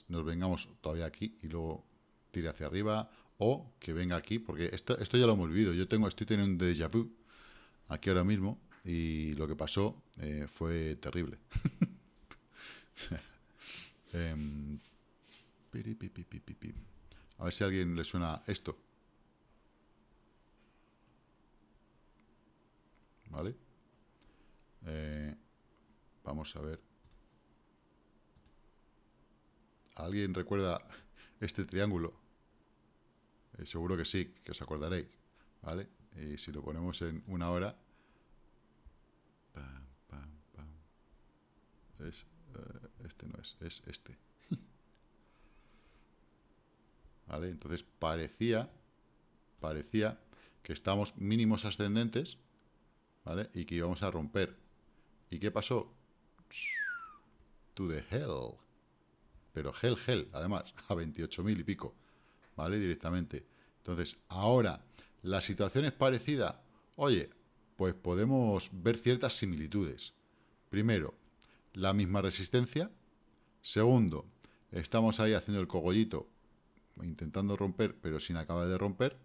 [SPEAKER 1] nos vengamos todavía aquí y luego tire hacia arriba, o que venga aquí, porque esto, esto ya lo hemos vivido, yo tengo, estoy teniendo un déjà vu aquí ahora mismo, y lo que pasó eh, fue terrible. Em, a ver si a alguien le suena esto. ¿Vale? Eh, vamos a ver. ¿Alguien recuerda este triángulo? Eh, seguro que sí, que os acordaréis. ¿Vale? Y si lo ponemos en una hora, es, eh, este no es, es este. ¿Vale? Entonces parecía, parecía que estamos mínimos ascendentes, ¿vale? Y que íbamos a romper. ¿Y qué pasó? To the hell. Pero hell, hell, además, a 28.000 y pico, ¿vale? Directamente. Entonces, ahora, la situación es parecida. Oye, pues podemos ver ciertas similitudes. Primero, la misma resistencia. Segundo, estamos ahí haciendo el cogollito, intentando romper, pero sin acabar de romper.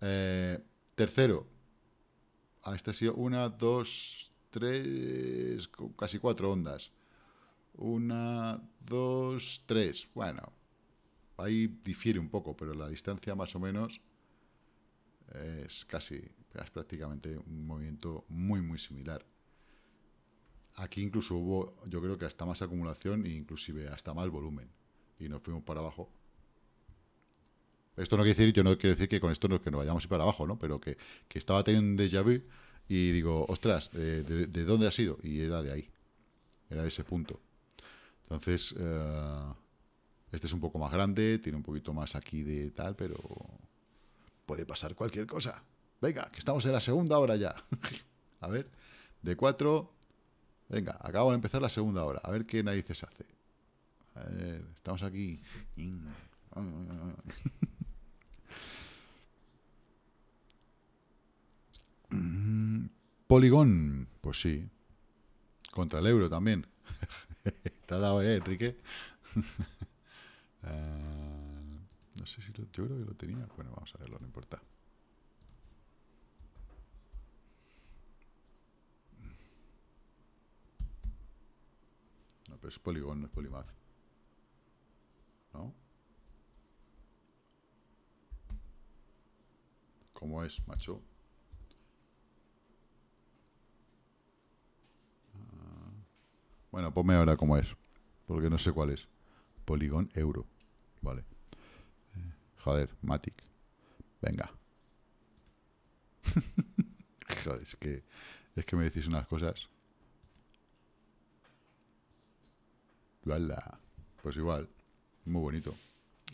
[SPEAKER 1] Eh, tercero, ah, a ha sido una, dos, tres, casi cuatro ondas. Una, dos, tres. Bueno, ahí difiere un poco, pero la distancia más o menos es casi es prácticamente un movimiento muy, muy similar. Aquí incluso hubo, yo creo que hasta más acumulación e inclusive hasta más volumen. Y nos fuimos para abajo. Esto no quiere decir, yo no quiero decir que con esto no, que nos vayamos para abajo, ¿no? Pero que, estaba teniendo un déjà vu y digo, ostras, eh, ¿de, dónde ha sido? Y era de ahí. Era de ese punto. Entonces, eh, este es un poco más grande, tiene un poquito más aquí de tal, pero puede pasar cualquier cosa. Venga, que estamos en la segunda hora ya. a ver, de cuatro. Venga, acabo de empezar la segunda hora. A ver qué narices hace. A ver, estamos aquí. Poligón, pues sí. Contra el euro también. Te ha dado, ¿eh, Enrique? Eh, no sé si lo, yo creo que lo tenía. Bueno, vamos a verlo, no importa. No, pero es Polygon, no es Polymath. ¿No? ¿Cómo es, macho? Ah. Bueno, ponme ahora cómo es. Porque no sé cuál es. Polygon Euro. Vale. Eh, joder, Matic. Venga. joder, es que, es que me decís unas cosas. Pues igual, muy bonito.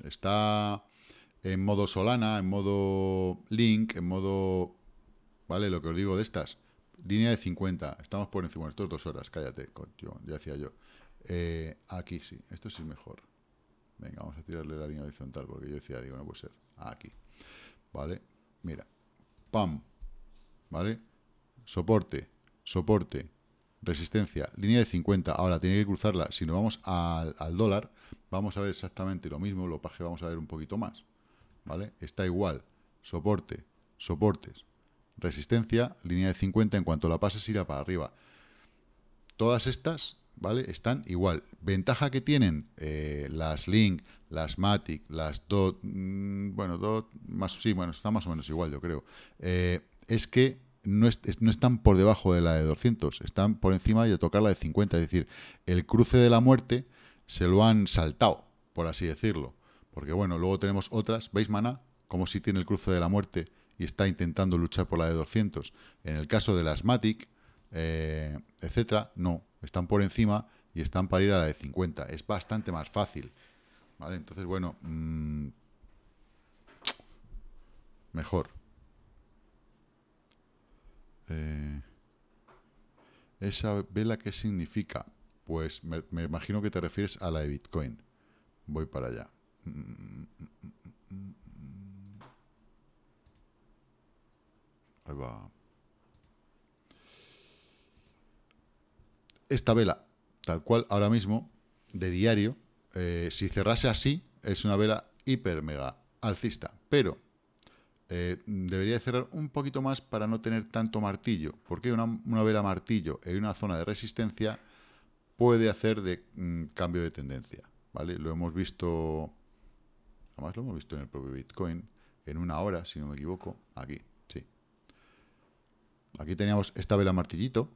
[SPEAKER 1] Está en modo Solana, en modo Link, en modo... ¿Vale? Lo que os digo de estas. Línea de 50. Estamos por encima. de estas dos horas. Cállate, tío, ya decía yo. Eh, aquí sí. Esto sí es mejor. Venga, vamos a tirarle la línea horizontal porque yo decía, digo, no puede ser. Aquí. ¿Vale? Mira. Pam. ¿Vale? Soporte. Soporte resistencia, línea de 50, ahora tiene que cruzarla, si nos vamos al, dólar, vamos a ver exactamente lo mismo, lo paje vamos a ver un poquito más, ¿vale? Está igual, soporte, soportes, resistencia, línea de 50, en cuanto la pases irá para arriba. Todas estas, ¿vale? Están igual. Ventaja que tienen eh, las Link, las Matic, las DOT, mm, bueno, DOT, más, sí, bueno, está más o menos igual, yo creo, eh, es que no, están por debajo de la de 200, están por encima y a tocar la de 50. Es decir, el cruce de la muerte se lo han saltado, por así decirlo. Porque bueno, luego tenemos otras, ¿veis Mana? Como si tiene el cruce de la muerte y está intentando luchar por la de 200. En el caso de las Matic, eh, etcétera, no, están por encima y están para ir a la de 50. Es bastante más fácil. ¿Vale? Entonces, bueno, mm, mejor. Eh, ¿Esa vela qué significa? Pues me, imagino que te refieres a la de Bitcoin. Voy para allá. Ahí va. Esta vela, tal cual ahora mismo, de diario, eh, si cerrase así, es una vela hiper mega alcista. Pero eh, debería cerrar un poquito más para no tener tanto martillo, porque una, vela martillo en una zona de resistencia puede hacer de mm, cambio de tendencia, ¿vale? Lo hemos visto, además lo hemos visto en el propio Bitcoin, en una hora, si no me equivoco, aquí, sí. Aquí teníamos esta vela martillito,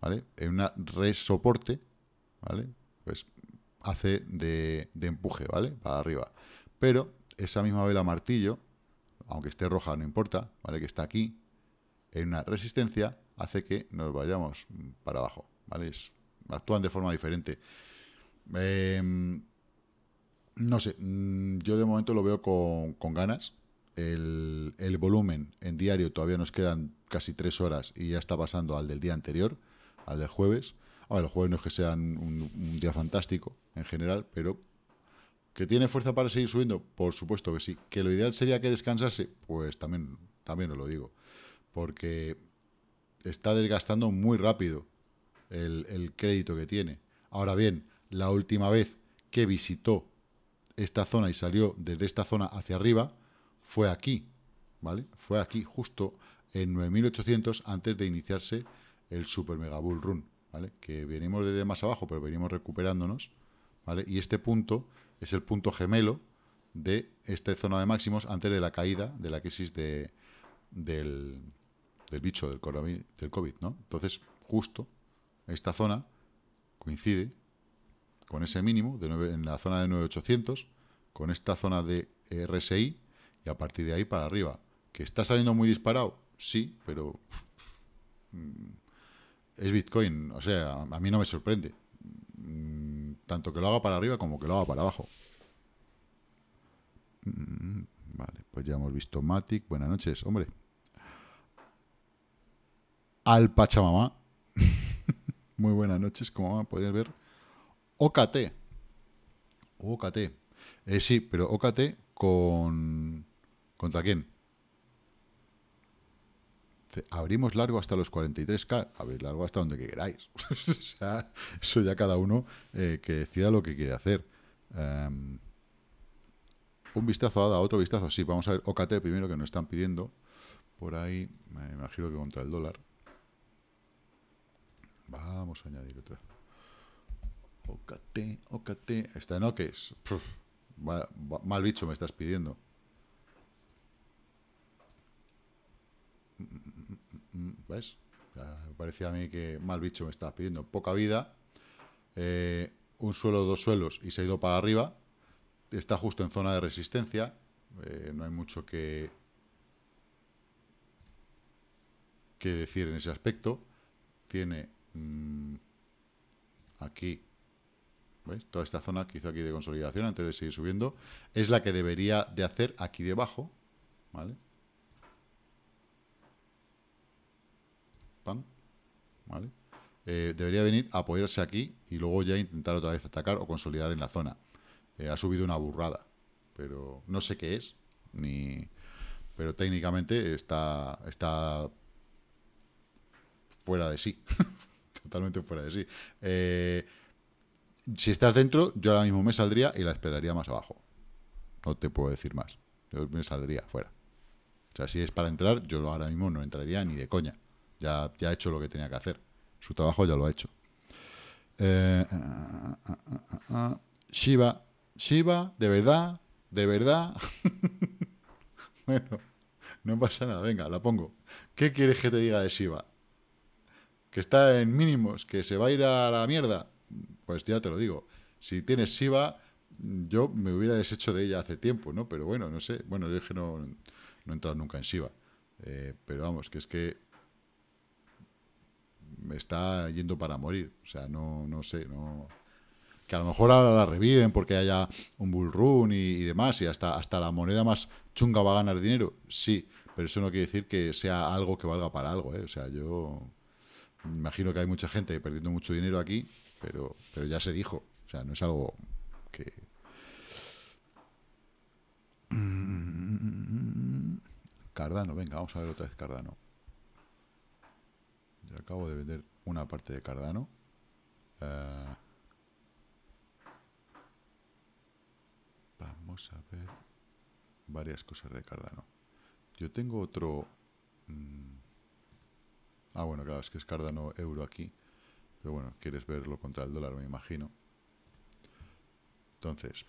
[SPEAKER 1] ¿vale? En una red soporte, ¿vale? Pues hace de, de empuje, ¿vale? Para arriba. Pero esa misma vela martillo aunque esté roja no importa, ¿vale? Que está aquí, en una resistencia, hace que nos vayamos para abajo, ¿vale? actúan de forma diferente. Em, no sé, mm, yo de momento lo veo con, ganas. El, volumen en diario todavía nos quedan casi tres horas y ya está pasando al del día anterior, al del jueves. Ahora, el jueves no es que sean un día fantástico en general, pero ¿Que tiene fuerza para seguir subiendo? Por supuesto que sí. ¿Que lo ideal sería que descansase? Pues también, también os lo digo. Porque está desgastando muy rápido el, el crédito que tiene. Ahora bien, la última vez que visitó esta zona y salió desde esta zona hacia arriba fue aquí, ¿vale? Fue aquí justo en 9800 antes de iniciarse el super mega bull run, ¿vale? Que venimos desde más abajo, pero venimos recuperándonos, ¿vale? Y este punto es el punto gemelo de esta zona de máximos antes de la caída de la crisis de, del, del, bicho, del, del COVID, ¿no? Entonces, justo esta zona coincide con ese mínimo de en la zona de 9800, con esta zona de RSI y a partir de ahí para arriba. ¿Que está saliendo muy disparado? Sí, pero mm, es Bitcoin. O sea, a mí no me sorprende tanto que lo haga para arriba como que lo haga para abajo. Mm, vale, pues ya hemos visto Matic. Buenas noches, hombre. Al Pachamama. Muy buenas noches, como podéis ver. OKT. OKT. Eh, sí, pero OKT con... ¿Contra quién? Abrimos largo hasta los 43K, abrir largo hasta donde queráis. eso ya cada uno eh, que decida lo que quiere hacer. Em, un vistazo a otro vistazo, sí, vamos a ver OKT primero que nos están pidiendo. Por ahí, me imagino que contra el dólar. Vamos a añadir otra. OKT, OKT, está en OKs. mal bicho me estás pidiendo. ¿Ves? Me parecía a mí que mal bicho me está pidiendo. Poca vida. Eh, un suelo, dos suelos y se ha ido para arriba. Está justo en zona de resistencia. Eh, no hay mucho que, decir en ese aspecto. Tiene mm, aquí Toda esta zona que hizo aquí de consolidación antes de seguir subiendo es la que debería de hacer aquí debajo, ¿vale? ¿vale? Eh, debería venir a apoyarse aquí y luego ya intentar otra vez atacar o consolidar en la zona. Eh, ha subido una burrada, pero no sé qué es, ni pero técnicamente está, está fuera de sí, totalmente fuera de sí. Eh, si estás dentro, yo ahora mismo me saldría y la esperaría más abajo. No te puedo decir más. Yo me saldría fuera. O sea, si es para entrar, yo ahora mismo no entraría ni de coña. Ya, ha hecho lo que tenía que hacer. Su trabajo ya lo ha hecho. Eh, ah, ah, ah, Shiva, Shiva, de verdad, de verdad. bueno, no pasa nada, venga, la pongo. ¿Qué quieres que te diga de Shiva? Que está en mínimos, que se va a ir a la mierda. Pues ya te lo digo. Si tienes Shiva, yo me hubiera deshecho de ella hace tiempo, ¿no? Pero bueno, no sé. Bueno, yo dije no, no he nunca en Shiva. Eh, pero vamos, que es que está yendo para morir. O sea, no, no sé, no que a lo mejor ahora la reviven porque haya un bull run y, demás, y hasta, hasta la moneda más chunga va a ganar dinero, sí, pero eso no quiere decir que sea algo que valga para algo, ¿eh? o sea, yo imagino que hay mucha gente perdiendo mucho dinero aquí, pero, pero ya se dijo, o sea, no es algo que... Cardano, venga, vamos a ver otra vez Cardano acabo de vender una parte de Cardano. Eh, vamos a ver varias cosas de Cardano. Yo tengo otro... Mm, ah, bueno, claro, es que es Cardano euro aquí. Pero bueno, quieres verlo contra el dólar, me imagino. Entonces,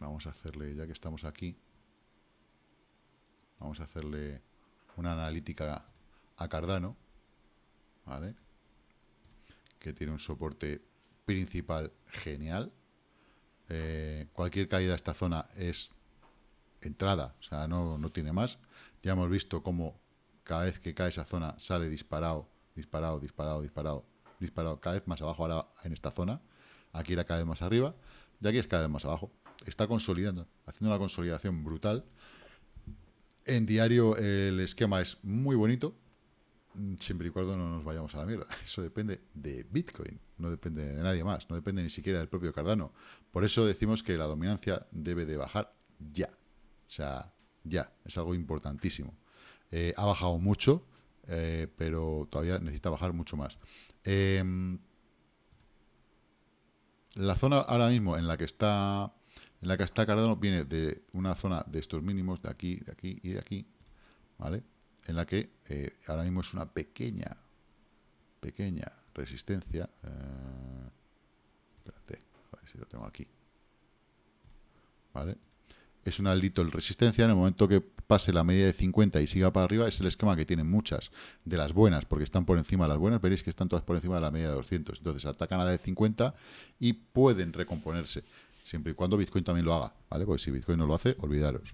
[SPEAKER 1] vamos a hacerle, ya que estamos aquí, vamos a hacerle una analítica a Cardano. Que tiene un soporte principal genial. Eh, cualquier caída a esta zona es entrada, o sea, no, tiene más. Ya hemos visto cómo cada vez que cae esa zona sale disparado, disparado, disparado, disparado, disparado, cada vez más abajo ahora en esta zona. Aquí era cada vez más arriba ya aquí es cada vez más abajo. Está consolidando, haciendo una consolidación brutal. En diario el esquema es muy bonito, siempre y cuando no nos vayamos a la mierda. Eso depende de Bitcoin, no depende de nadie más, no depende ni siquiera del propio Cardano. Por eso decimos que la dominancia debe de bajar ya. O sea, ya, es algo importantísimo. Eh, ha bajado mucho, eh, pero todavía necesita bajar mucho más. Em, la zona ahora mismo en la que está en la que está Cardano viene de una zona de estos mínimos, de aquí, de aquí y de aquí, ¿vale? en la que eh, ahora mismo es una pequeña, pequeña resistencia. Eh, espérate, a ver si lo tengo aquí. ¿Vale? Es una little resistencia. En el momento que pase la media de 50 y siga para arriba, es el esquema que tienen muchas de las buenas, porque están por encima de las buenas. Veréis que están todas por encima de la media de 200. Entonces atacan a la de 50 y pueden recomponerse. Siempre y cuando Bitcoin también lo haga, ¿vale? Porque si Bitcoin no lo hace, olvidaros.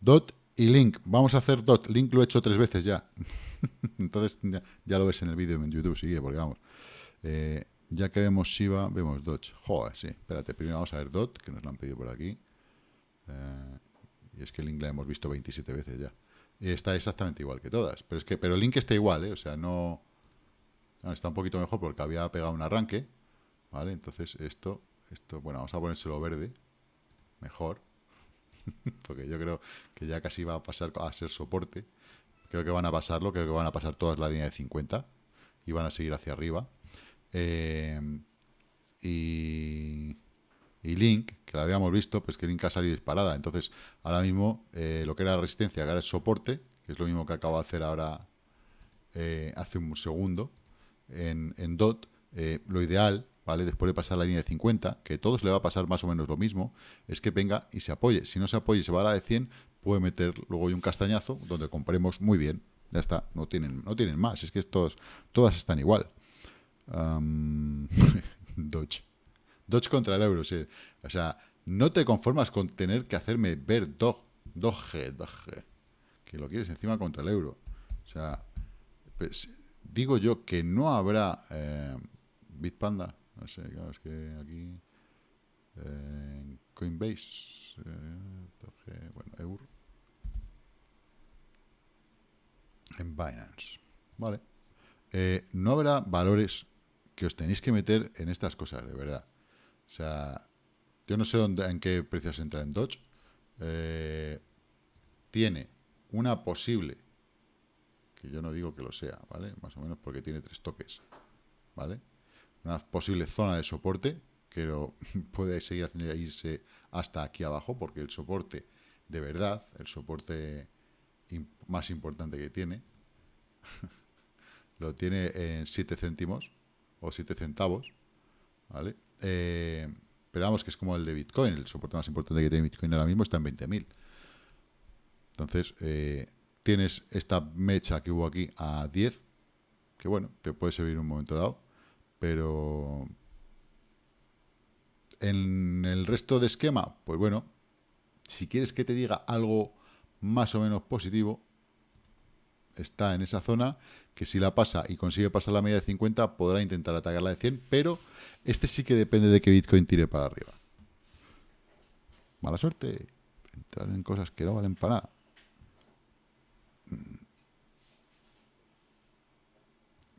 [SPEAKER 1] Dot y link. Vamos a hacer dot. Link lo he hecho tres veces ya. Entonces ya, lo ves en el vídeo en YouTube. Sigue, porque vamos. Eh, ya que vemos Shiva, vemos dot. Joder, sí. Espérate, primero vamos a ver dot, que nos lo han pedido por aquí. Eh, y es que link la hemos visto 27 veces ya. está exactamente igual que todas. Pero es que pero link está igual, ¿eh? O sea, no... Está un poquito mejor porque había pegado un arranque. ¿vale? Entonces esto, esto, bueno, vamos a ponérselo verde, mejor, porque yo creo que ya casi va a pasar a ser soporte, creo que van a pasarlo, creo que van a pasar todas la línea de 50 y van a seguir hacia arriba. Eh, y, y, Link, que la habíamos visto, pues que Link ha salido disparada. Entonces, ahora mismo eh, lo que era resistencia, que ahora es soporte, que es lo mismo que acabo de hacer ahora eh, hace un segundo en, en DOT, lo ideal ¿vale? Después de pasar la línea de 50, que a todos le va a pasar más o menos lo mismo, es que venga y se apoye. Si no se apoye y se va a la de 100, puede meter luego un castañazo donde compremos muy bien. Ya está, no tienen, no tienen más. Es que estos, todas están igual. Dodge. Dodge contra el euro, sí. O sea, no te conformas con tener que hacerme ver Dog, Doge, Doge, que lo quieres encima contra el euro. O sea, pues, digo yo que no habrá eh, Bitpanda no sé, claro, es que aquí en Coinbase, eh, bueno, euro. en Binance. Vale. Eh, no habrá valores que os tenéis que meter en estas cosas, de verdad. O sea, yo no sé dónde, en qué precios entra en Dodge. Eh, tiene una posible, que yo no digo que lo sea, ¿vale? Más o menos porque tiene tres toques, ¿vale? una posible zona de soporte, pero puede seguir haciendo irse hasta aquí abajo, porque el soporte, de verdad, el soporte más importante que tiene, lo tiene en 7 céntimos o 7 centavos, ¿vale? Eh, pero vamos, que es como el de Bitcoin, el soporte más importante que tiene Bitcoin ahora mismo está en 20.000. Entonces, eh, tienes esta mecha que hubo aquí a 10, que bueno, te puede servir en un momento dado, pero... En el resto de esquema, pues bueno, si quieres que te diga algo más o menos positivo, está en esa zona, que si la pasa y consigue pasar la media de 50, podrá intentar atacar la de 100, pero este sí que depende de que Bitcoin tire para arriba. Mala suerte. Entrar en cosas que no valen para nada.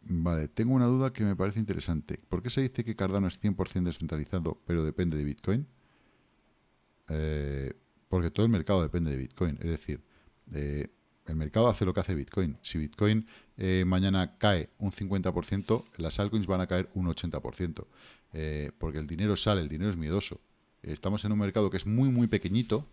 [SPEAKER 1] Vale, tengo una duda que me parece interesante. ¿Por qué se dice que Cardano es 100% descentralizado, pero depende de Bitcoin? Eh, porque todo el mercado depende de Bitcoin. Es decir, eh, el mercado hace lo que hace Bitcoin. Si Bitcoin eh, mañana cae un 50%, las altcoins van a caer un 80%. porque el dinero sale, el dinero es miedoso. Estamos en un mercado que es muy, muy pequeñito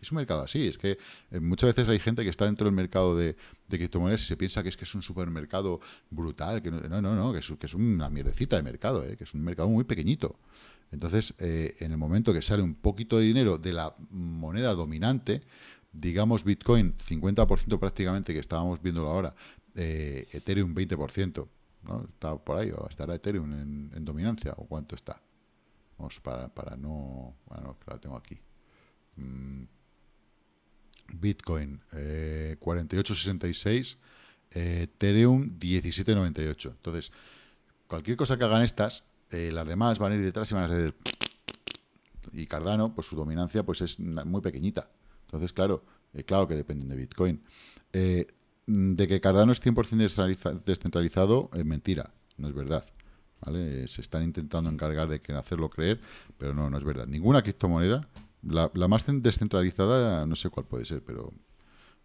[SPEAKER 1] es un mercado así, es que eh, muchas veces hay gente que está dentro del mercado de, criptomonedas y se piensa que es que es un supermercado brutal, que no, no, no, que, es, una mierdecita de mercado, eh, que es un mercado muy pequeñito. Entonces, eh, en el momento que sale un poquito de dinero de la moneda dominante, digamos Bitcoin 50% prácticamente, que estábamos viéndolo ahora, Ethereum 20%, ¿no? está por ahí, o estará Ethereum en, dominancia, o cuánto está. Vamos, para, para no... Bueno, que la tengo aquí. Mm, Bitcoin 48.66, eh, eh, Ethereum 17.98. Entonces, cualquier cosa que hagan estas, eh, las demás van a ir detrás y van a hacer... Y Cardano, pues su dominancia pues es muy pequeñita. Entonces, claro, claro que dependen de Bitcoin. de que Cardano es 100% descentralizado, es mentira, no es verdad. ¿Vale? Se están intentando encargar de hacerlo creer, pero no, no es verdad. Ninguna criptomoneda la, la más descentralizada no sé cuál puede ser, pero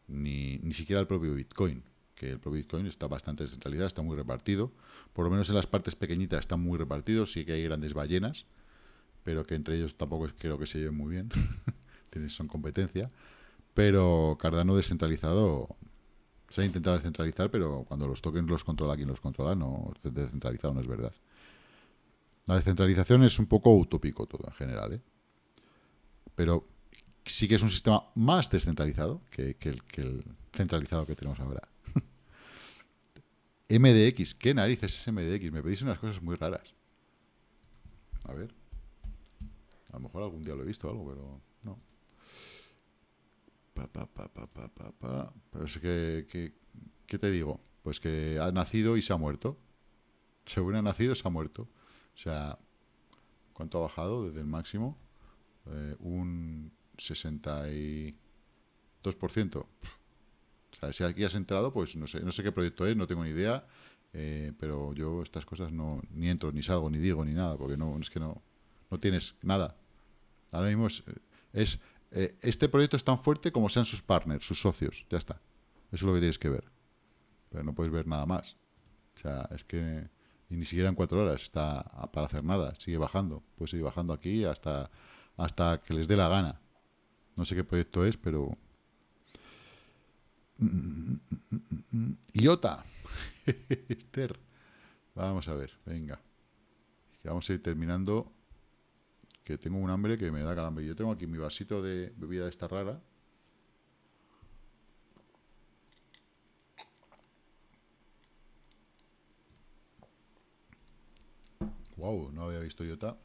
[SPEAKER 1] ni, siquiera el propio Bitcoin que el propio Bitcoin está bastante descentralizado, está muy repartido. Por lo menos en las partes pequeñitas está muy repartido. Sí que hay grandes ballenas, pero que entre ellos tampoco creo que se lleven muy bien. Son competencia. Pero Cardano descentralizado se ha intentado descentralizar, pero cuando los tokens los controla quien los controla, no descentralizado no es verdad. La descentralización es un poco utópico todo en general. ¿eh? pero sí que es un sistema más descentralizado que, el, centralizado que tenemos ahora. MDX, ¿qué narices es MDX? Me pedís unas cosas muy raras. A ver. A lo mejor algún día lo he visto algo, pero no. Pa, pa, pa, pa, pa, pa, Pero ¿qué te digo? Pues que ha nacido y se ha muerto. Según ha nacido, se ha muerto. O sea, ¿cuánto ha bajado desde el máximo? eh, un 62%. O sea, si aquí has entrado, pues no sé, no sé qué proyecto es, no tengo ni idea, eh, pero yo estas cosas no ni entro, ni salgo, ni digo, ni nada, porque no es que no, no tienes nada. Ahora mismo es, eh, eh, este proyecto es tan fuerte como sean sus partners, sus socios, ya está. Eso es lo que tienes que ver. Pero no puedes ver nada más. O sea, es que ni siquiera en cuatro horas está para hacer nada, sigue bajando. Puedes ir bajando aquí hasta hasta que les dé la gana. No sé qué proyecto es, pero... Iota. Esther. Vamos a ver, venga. vamos a ir terminando. Que tengo un hambre que me da calambre. Yo tengo aquí mi vasito de bebida esta rara. Wow, no había visto Iota.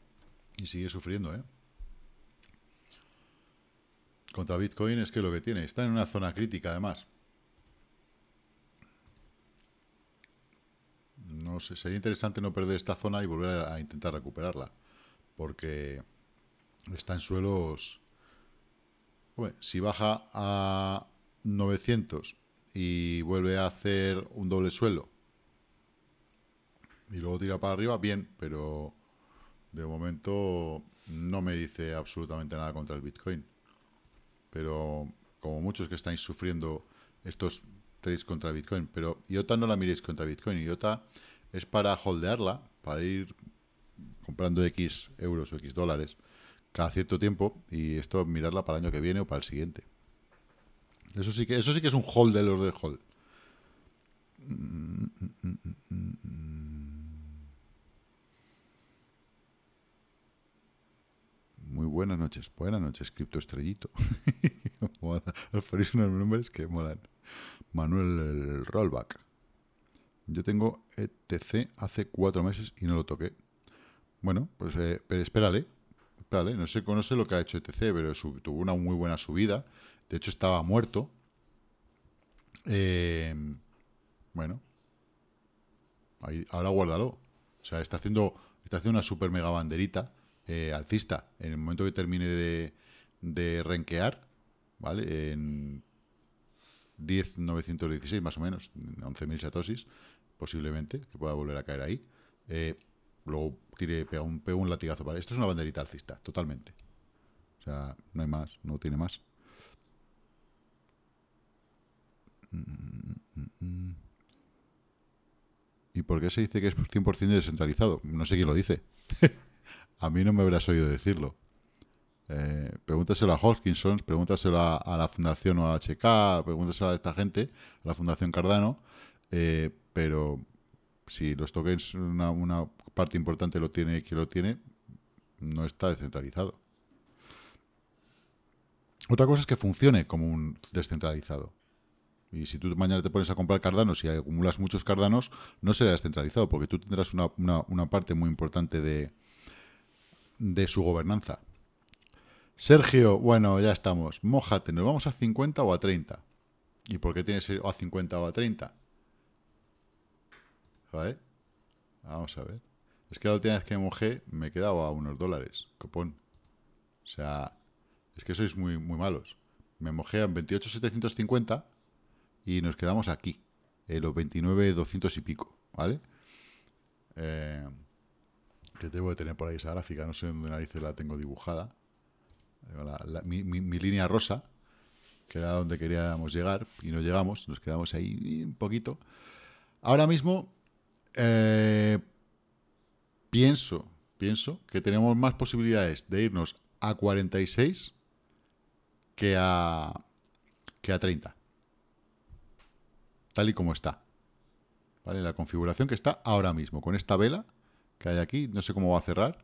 [SPEAKER 1] Y sigue sufriendo, ¿eh? contra Bitcoin es que lo que tiene, está en una zona crítica además. No sé, sería interesante no perder esta zona y volver a intentar recuperarla, porque está en suelos... si baja a 900 y vuelve a hacer un doble suelo y luego tira para arriba, bien, pero de momento no me dice absolutamente nada contra el Bitcoin pero como muchos que estáis sufriendo estos trades contra Bitcoin, pero IOTA no la miréis contra Bitcoin, IOTA es para holdearla, para ir comprando X euros o X dólares cada cierto tiempo y esto mirarla para el año que viene o para el siguiente. Eso sí que, eso sí que es un hold de los de hold. Mm, mm, mm, muy buenas noches. Buenas noches, Cripto Estrellito. Os unos nombres que molan. Manuel el Rollback. Yo tengo ETC hace cuatro meses y no lo toqué. Bueno, pues eh, pero espérale. no sé, no lo que ha hecho ETC, pero tuvo una muy buena subida. De hecho, estaba muerto. Em, bueno. ahora guárdalo. O sea, está haciendo, está haciendo una super mega banderita eh, alcista. En el momento que termine de, de renquear, ¿vale? En 10.916 más o menos, 11.000 satosis, posiblemente, que pueda volver a caer ahí. Eh, luego tire, pega un, pega un latigazo para... Esto es una banderita alcista, totalmente. O sea, no hay más, no tiene más. ¿Y por qué se dice que es 100% descentralizado? No sé quién lo dice. a mí no me habrás oído decirlo. Eh, pregúntaselo a Hoskinson, pregúntaselo a, la Fundación OHK, pregúntaselo a esta gente, a la Fundación Cardano, eh, pero si los tokens, una, parte importante lo tiene que lo tiene, no está descentralizado. Otra cosa es que funcione como un descentralizado. Y si tú mañana te pones a comprar cardanos y acumulas muchos cardanos, no será descentralizado, porque tú tendrás una parte muy importante de, de su gobernanza. Sergio, bueno, ya estamos. Mójate, ¿nos vamos a 50 o a 30? ¿Y por qué tienes a 50 o a 30? ¿Vale? Vamos a ver. Es que la última vez que me mojé me quedaba a unos dólares, copón. O sea, es que sois muy, muy malos. Me mojé a 28.750 y nos quedamos aquí, en los 29.200 y pico, ¿vale? Eh, que debo de tener por ahí esa gráfica, no sé dónde narices la tengo dibujada, mi, línea rosa, que era donde queríamos llegar y no llegamos, nos quedamos ahí un poquito. Ahora mismo eh, pienso, pienso que tenemos más posibilidades de irnos a 46 que a, que a 30. Tal y como está. ¿Vale? La configuración que está ahora mismo, con esta vela que hay aquí. No sé cómo va a cerrar,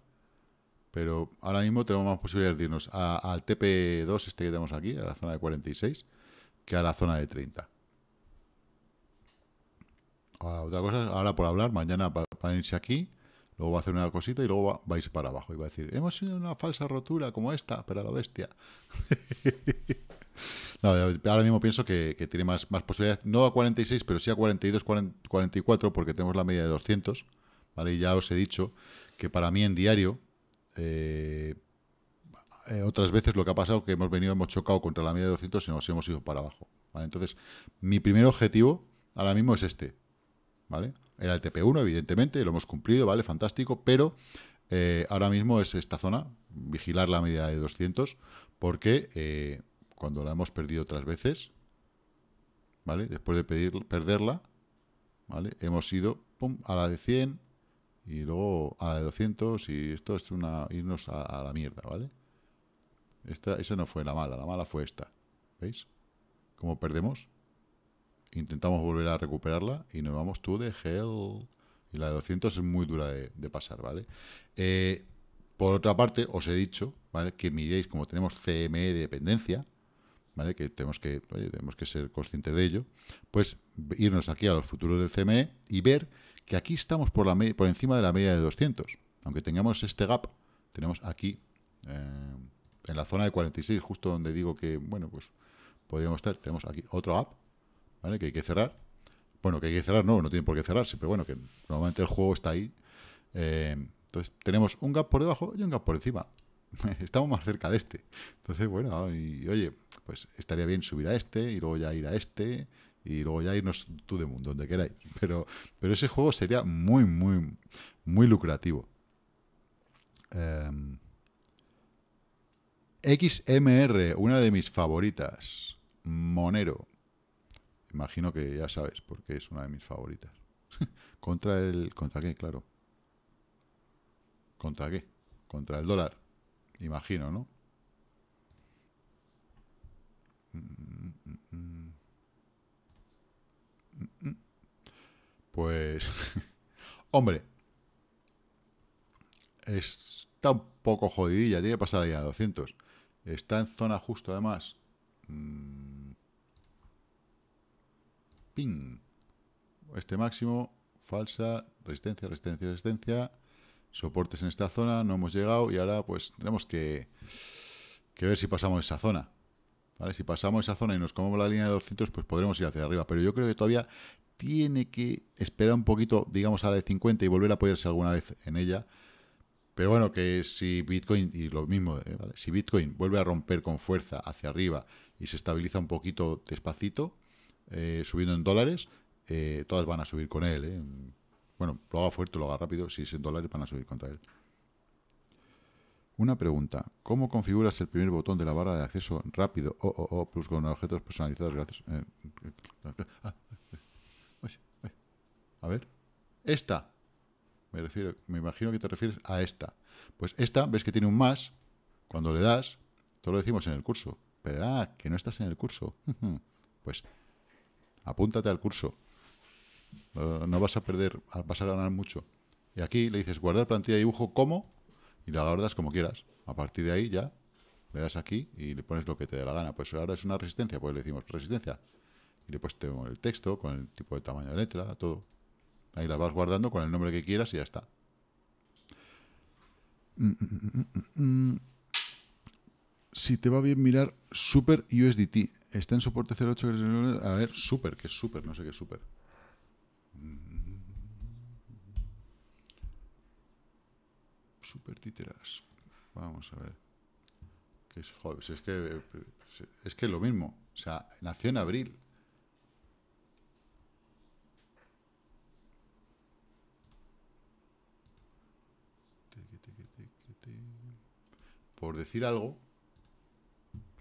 [SPEAKER 1] pero ahora mismo tenemos más posibilidades de irnos al TP2, este que tenemos aquí, a la zona de 46, que a la zona de 30. Ahora, otra cosa, ahora por hablar, mañana para a irse aquí, luego va a hacer una cosita y luego va, vais para abajo y va a decir, hemos sido una falsa rotura como esta, pero a la bestia. ahora mismo pienso que, tiene más, más posibilidades, no a 46, pero sí a 42, 44, porque tenemos la media de 200. ¿vale? ya os he dicho que para mí en diario, eh, eh, otras veces lo que ha pasado es que hemos venido, hemos chocado contra la media de 200 y nos hemos ido para abajo, Entonces, mi primer objetivo ahora mismo es este, ¿vale? Era el TP1, evidentemente, lo hemos cumplido, ¿vale? Fantástico, pero eh, ahora mismo es esta zona, vigilar la media de 200, porque cuando la hemos perdido otras veces, ¿vale? Después de perderla, ¿vale? Hemos ido a la de 100, y luego a de 200 y esto es una irnos a, la mierda, ¿vale? Esta, esa no fue la mala, la mala fue esta. ¿Veis? Como perdemos, intentamos volver a recuperarla y nos vamos tú de gel. Y la de 200 es muy dura de, pasar, ¿vale? Eh, por otra parte, os he dicho, ¿vale? Que miréis, como tenemos CME de dependencia, ¿vale? Que tenemos que, tenemos que ser conscientes de ello, pues irnos aquí a los futuros del CME y ver que aquí estamos por, encima de la media de 200. Aunque tengamos este gap, tenemos aquí, eh, en la zona de 46, justo donde digo que, bueno, pues podríamos estar, tenemos aquí otro gap, ¿vale? Que hay que cerrar. Bueno, que hay que cerrar, no, no tiene por qué cerrarse, pero bueno, que normalmente el juego está ahí. Eh, entonces, tenemos un gap por debajo y un gap por encima. Estamos más cerca de este. Entonces, bueno, y oye, pues estaría bien subir a este y luego ya ir a este y luego ya irnos tú de mundo, donde queráis. Pero, pero ese juego sería muy, muy, muy lucrativo. Em, XMR, una de mis favoritas. Monero. Imagino que ya sabes por qué es una de mis favoritas. ¿Contra el. ¿Contra qué? Claro. ¿Contra qué? Contra el dólar. Imagino, ¿no? Mm, mm, mm, Pues, hombre, está un poco jodidilla, tiene que pasar línea a 200. Está en zona justo, además. Mm, ping. Este máximo, falsa, resistencia, resistencia, resistencia. Soportes en esta zona, no hemos llegado y ahora pues tenemos que, que ver si pasamos esa zona. ¿Vale? Si pasamos esa zona y nos comemos la línea de 200, pues podremos ir hacia arriba. Pero yo creo que todavía tiene que esperar un poquito, digamos, a la de 50 y volver a apoyarse alguna vez en ella. Pero bueno, que si Bitcoin, y lo mismo, eh, si Bitcoin vuelve a romper con fuerza hacia arriba y se estabiliza un poquito despacito, eh, subiendo en dólares, eh, todas van a subir con él. Bueno, lo haga fuerte, lo haga rápido, si es en dólares van a subir contra él. Una pregunta, ¿cómo configuras el primer botón de la barra de acceso rápido o, oh, o, oh, o oh, plus con objetos personalizados? Gracias. Ah, a ver, esta. Me, refiero, me imagino que te refieres a esta. Pues esta, ves que tiene un más. Cuando le das, todo lo decimos en el curso. Pero, ah, que no estás en el curso. pues apúntate al curso. No, vas a perder, vas a ganar mucho. Y aquí le dices guardar plantilla de dibujo como y la guardas como quieras. A partir de ahí ya le das aquí y le pones lo que te dé la gana. Pues ahora es una resistencia, pues le decimos resistencia. Y le pones el texto con el tipo de tamaño de letra, todo. Ahí las vas guardando con el nombre que quieras y ya está. Mm, mm, mm, si te va bien mirar Super USDT. Está en soporte 08. A ver, Super, que es Super, no sé qué es Super. Super títeras. Vamos a ver. es, eh, eh, es que es lo mismo. O sea, nació en abril. por decir algo,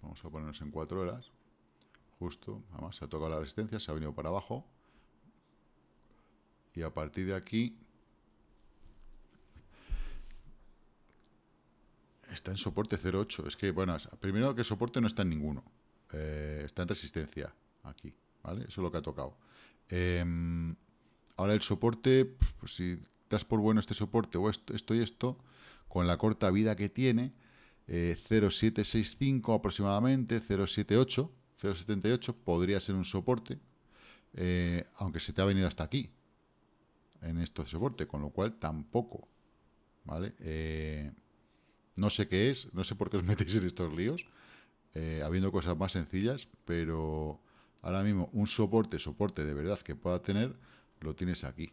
[SPEAKER 1] vamos a ponernos en 4 horas, justo, además se ha tocado la resistencia, se ha venido para abajo, y a partir de aquí está en soporte 0.8, es que, bueno, primero que soporte no está en ninguno, eh, está en resistencia, aquí, ¿vale? Eso es lo que ha tocado. Em, ahora el soporte, pues si das por bueno este soporte o esto, esto y esto, con la corta vida que tiene, 0,765 eh, aproximadamente, 0,78, 0,78 podría ser un soporte, eh, aunque se te ha venido hasta aquí, en esto soporte, con lo cual tampoco, ¿vale? Eh, no sé qué es, no sé por qué os metéis en estos líos, habiendo cosas más sencillas, pero ahora mismo un soporte, soporte de verdad que pueda tener, lo tienes aquí.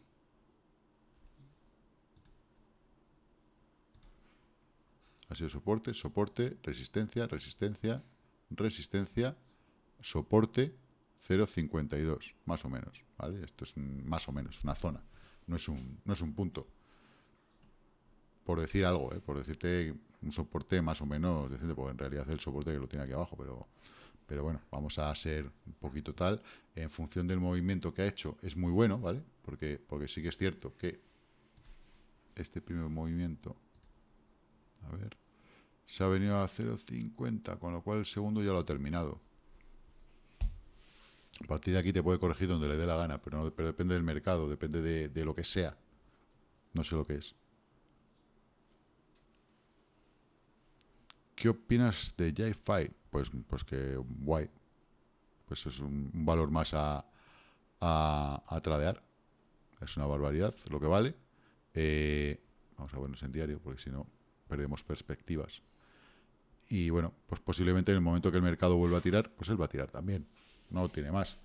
[SPEAKER 1] ha sido soporte, soporte, resistencia, resistencia, resistencia, soporte 0,52, más o menos, ¿vale? Esto es más o menos, una zona, no es un, no es un punto. Por decir algo, ¿eh? por decirte un soporte más o menos decente, porque en realidad es el soporte que lo tiene aquí abajo, pero, pero bueno, vamos a ser un poquito tal. En función del movimiento que ha hecho, es muy bueno, ¿vale? Porque, porque sí que es cierto que este primer movimiento, a ver, se ha venido a 0.50, con lo cual el segundo ya lo ha terminado. A partir de aquí te puede corregir donde le dé la gana, pero, no, depende del mercado, depende de, lo que sea. No sé lo que es. ¿Qué opinas de JFI? Pues, pues que guay. Pues es un, valor más a, a, tradear. Es una barbaridad lo que vale. Eh, vamos a ponernos en diario porque si no perdemos perspectivas. Y bueno, pues posiblemente en el momento que el mercado vuelva a tirar, pues él va a tirar también. No tiene más.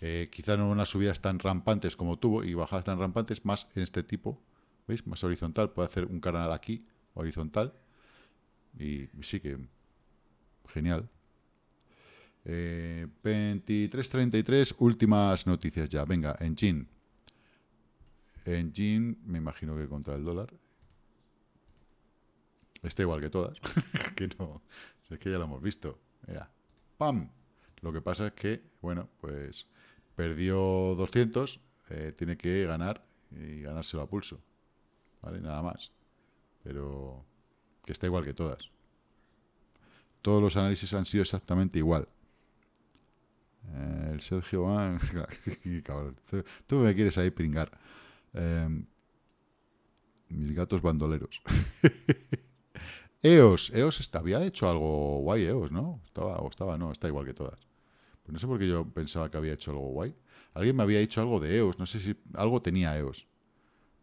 [SPEAKER 1] Eh, quizá no unas subidas tan rampantes como tuvo y bajadas tan rampantes, más en este tipo, ¿veis? Más horizontal. Puede hacer un canal aquí, horizontal. Y sí que genial. Eh, 23.33, últimas noticias ya. Venga, en Engine, me imagino que contra el dólar. Está igual que todas. que no. Es que ya lo hemos visto. Mira. ¡Pam! Lo que pasa es que, bueno, pues perdió 200, eh, tiene que ganar y ganárselo a pulso. ¿Vale? Nada más. Pero que está igual que todas. Todos los análisis han sido exactamente igual. Eh, el Sergio... Ah, tú me quieres ahí pringar. Eh, mis gatos bandoleros. EOS, EOS está, había hecho algo guay EOS, ¿no? Estaba, o estaba, no, está igual que todas. Pues no sé por qué yo pensaba que había hecho algo guay. Alguien me había hecho algo de EOS, no sé si algo tenía EOS,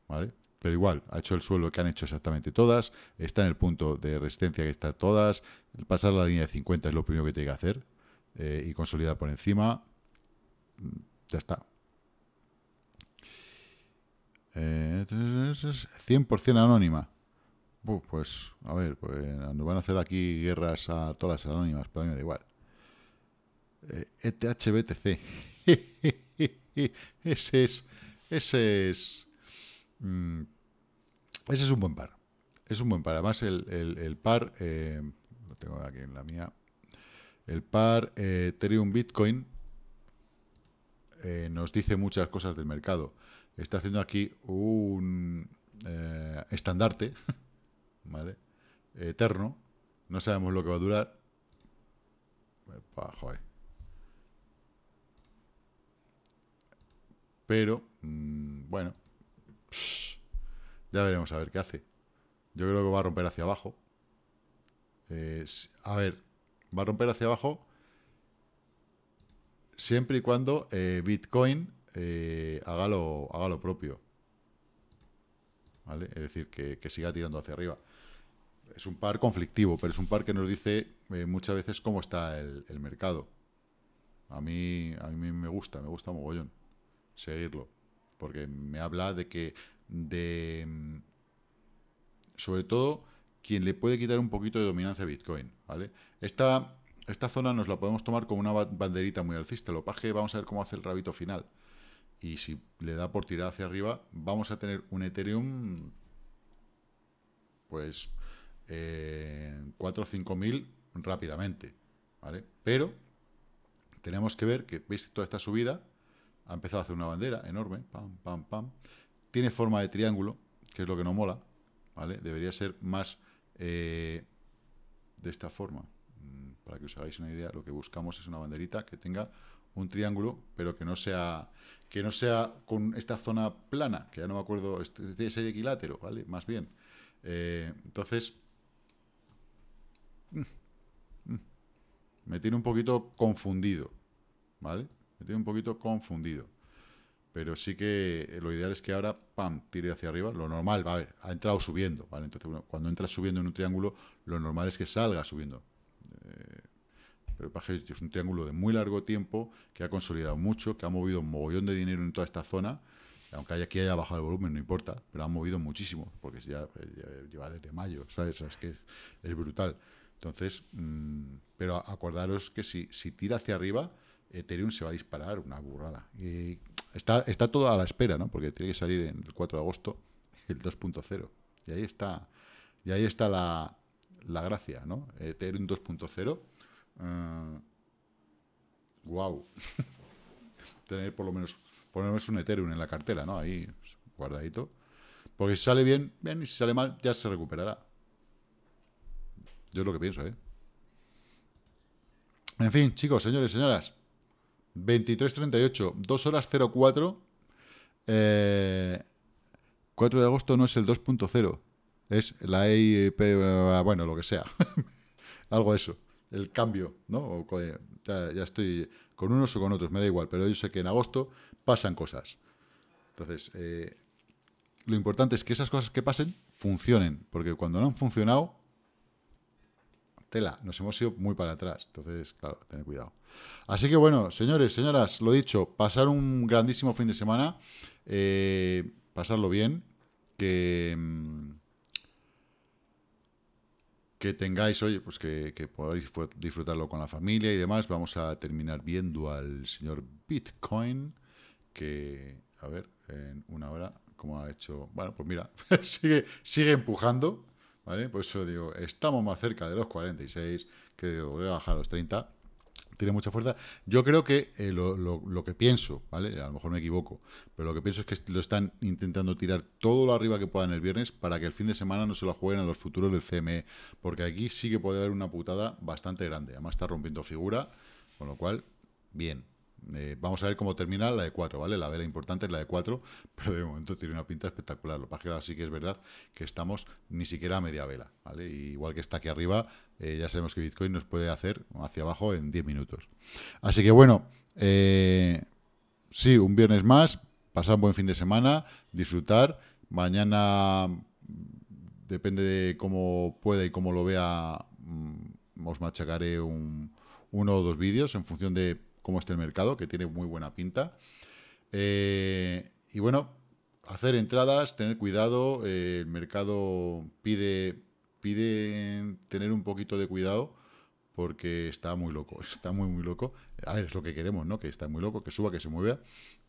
[SPEAKER 1] ¿vale? Pero igual, ha hecho el suelo que han hecho exactamente todas, está en el punto de resistencia que está todas, pasar la línea de 50 es lo primero que tiene que hacer, eh, y consolidar por encima, ya está. Eh, 100% anónima pues, a ver, pues nos van a hacer aquí guerras a todas las anónimas, pero a mí me da igual. ETHBTC. Eh, e ese es. Ese es. Mm, ese es un buen par. Es un buen par. Además, el, par. Eh, lo tengo aquí en la mía. El par eh, Ethereum Bitcoin nos dice muchas cosas del mercado. Está haciendo aquí un estandarte ¿vale? Eterno. No sabemos lo que va a durar. Pero, mm, bueno. ya veremos a ver qué hace. Yo creo que va a romper hacia abajo. Eh, a ver, va a romper hacia abajo siempre y cuando eh, Bitcoin eh, haga, lo, propio. ¿Vale? Es decir, que, que siga tirando hacia arriba es un par conflictivo, pero es un par que nos dice eh, muchas veces cómo está el, mercado. A mí, a mí me gusta, me gusta mogollón seguirlo, porque me habla de que, de, mm, sobre todo, quien le puede quitar un poquito de dominancia a Bitcoin, ¿vale? Esta, esta zona nos la podemos tomar como una banderita muy alcista, lo paje, vamos a ver cómo hace el rabito final. Y si le da por tirar hacia arriba, vamos a tener un Ethereum, pues 4 eh, o 5 mil rápidamente, ¿vale? Pero tenemos que ver que, ¿veis? Toda esta subida ha empezado a hacer una bandera enorme, pam, pam, pam. Tiene forma de triángulo, que es lo que no mola, ¿vale? Debería ser más eh, de esta forma. Mm, para que os hagáis una idea, lo que buscamos es una banderita que tenga un triángulo, pero que no sea que no sea con esta zona plana, que ya no me acuerdo, tiene este, ser equilátero, ¿vale? Más bien. Eh, entonces, me tiene un poquito confundido, ¿vale? Me tiene un poquito confundido. Pero sí que eh, lo ideal es que ahora, pam, tire hacia arriba. Lo normal, va a ver, ha entrado subiendo, ¿vale? Entonces, cuando entras subiendo en un triángulo, lo normal es que salga subiendo. Eh, pero pero es un triángulo de muy largo tiempo, que ha consolidado mucho, que ha movido un mogollón de dinero en toda esta zona. Aunque haya, aquí haya bajado el volumen, no importa, pero ha movido muchísimo, porque ya, lleva desde mayo, ¿sabes? es que es brutal. Entonces, mm, pero acordaros que si, si tira hacia arriba, Ethereum se va a disparar una burrada. está, está todo a la espera, ¿no? Porque tiene que salir en el 4 de agosto el 2.0. Y ahí está, y ahí está la, gracia, ¿no? Ethereum 2.0. Eh, ¡Guau! wow. Tener por lo menos, ponernos un Ethereum en la cartera, ¿no? Ahí, guardadito. Porque si sale bien, bien, y si sale mal, ya se recuperará. Yo es lo que pienso, ¿eh? En fin, chicos, señores y señoras. 23.38, 2 horas 04. 4 eh, de agosto no es el 2.0. Es la EIP, eh, bueno, lo que sea. Algo de eso. El cambio, ¿no? Eh, ya, estoy con unos o con otros, me da igual. Pero yo sé que en agosto pasan cosas. Entonces, lo importante es que esas cosas que pasen funcionen. Porque cuando no han funcionado, tela, nos hemos ido muy para atrás. Entonces, claro, tener cuidado. Así que bueno, señores, señoras, lo dicho, pasar un grandísimo fin de semana, eh, pasarlo bien, que, mm, que tengáis, oye, pues que, que podáis disfrutarlo con la familia y demás. Vamos a terminar viendo al señor Bitcoin, que, a ver, en una hora, como ha hecho, bueno, pues mira, sigue, sigue empujando ¿vale? Por eso digo, estamos más cerca de los 46 que de bajar a los 30. Tiene mucha fuerza. Yo creo que eh, lo, lo, lo, que pienso, ¿vale? A lo mejor me equivoco, pero lo que pienso es que lo están intentando tirar todo lo arriba que puedan el viernes para que el fin de semana no se lo jueguen a los futuros del CME, porque aquí sí que puede haber una putada bastante grande. Además está rompiendo figura, con lo cual, bien. Eh, vamos a ver cómo termina la de 4, ¿vale? La vela importante es la de 4, pero de momento tiene una pinta espectacular. Lo que pasa sí que es verdad que estamos ni siquiera a media vela, ¿vale? igual que está aquí arriba, eh, ya sabemos que Bitcoin nos puede hacer hacia abajo en 10 minutos. Así que bueno, eh, sí, un viernes más, pasar un buen fin de semana, disfrutar. Mañana depende de cómo pueda y cómo lo vea, mm, os machacaré uno o dos vídeos en función de cómo está el mercado, que tiene muy buena pinta. Eh, y bueno, hacer entradas, tener cuidado, eh, el mercado pide, pide tener un poquito de cuidado porque está muy loco, está muy, muy loco. A ver, es lo que queremos, ¿no? Que está muy loco, que suba, que se mueva,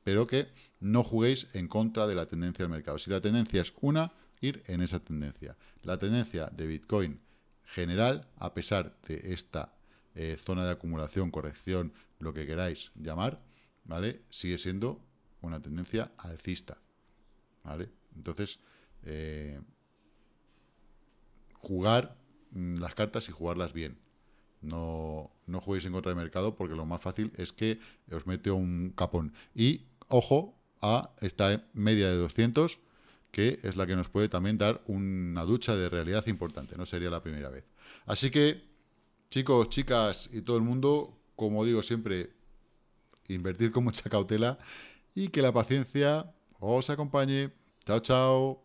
[SPEAKER 1] pero que no juguéis en contra de la tendencia del mercado. Si la tendencia es una, ir en esa tendencia. La tendencia de Bitcoin general, a pesar de esta eh, zona de acumulación, corrección, lo que queráis llamar, ¿vale? Sigue siendo una tendencia alcista, ¿vale? Entonces, eh, jugar mm, las cartas y jugarlas bien. No, no juguéis en contra de mercado porque lo más fácil es que os mete un capón. Y ojo a esta media de 200 que es la que nos puede también dar una ducha de realidad importante. No sería la primera vez. Así que Chicos, chicas y todo el mundo, como digo siempre, invertir con mucha cautela y que la paciencia os acompañe. Chao, chao.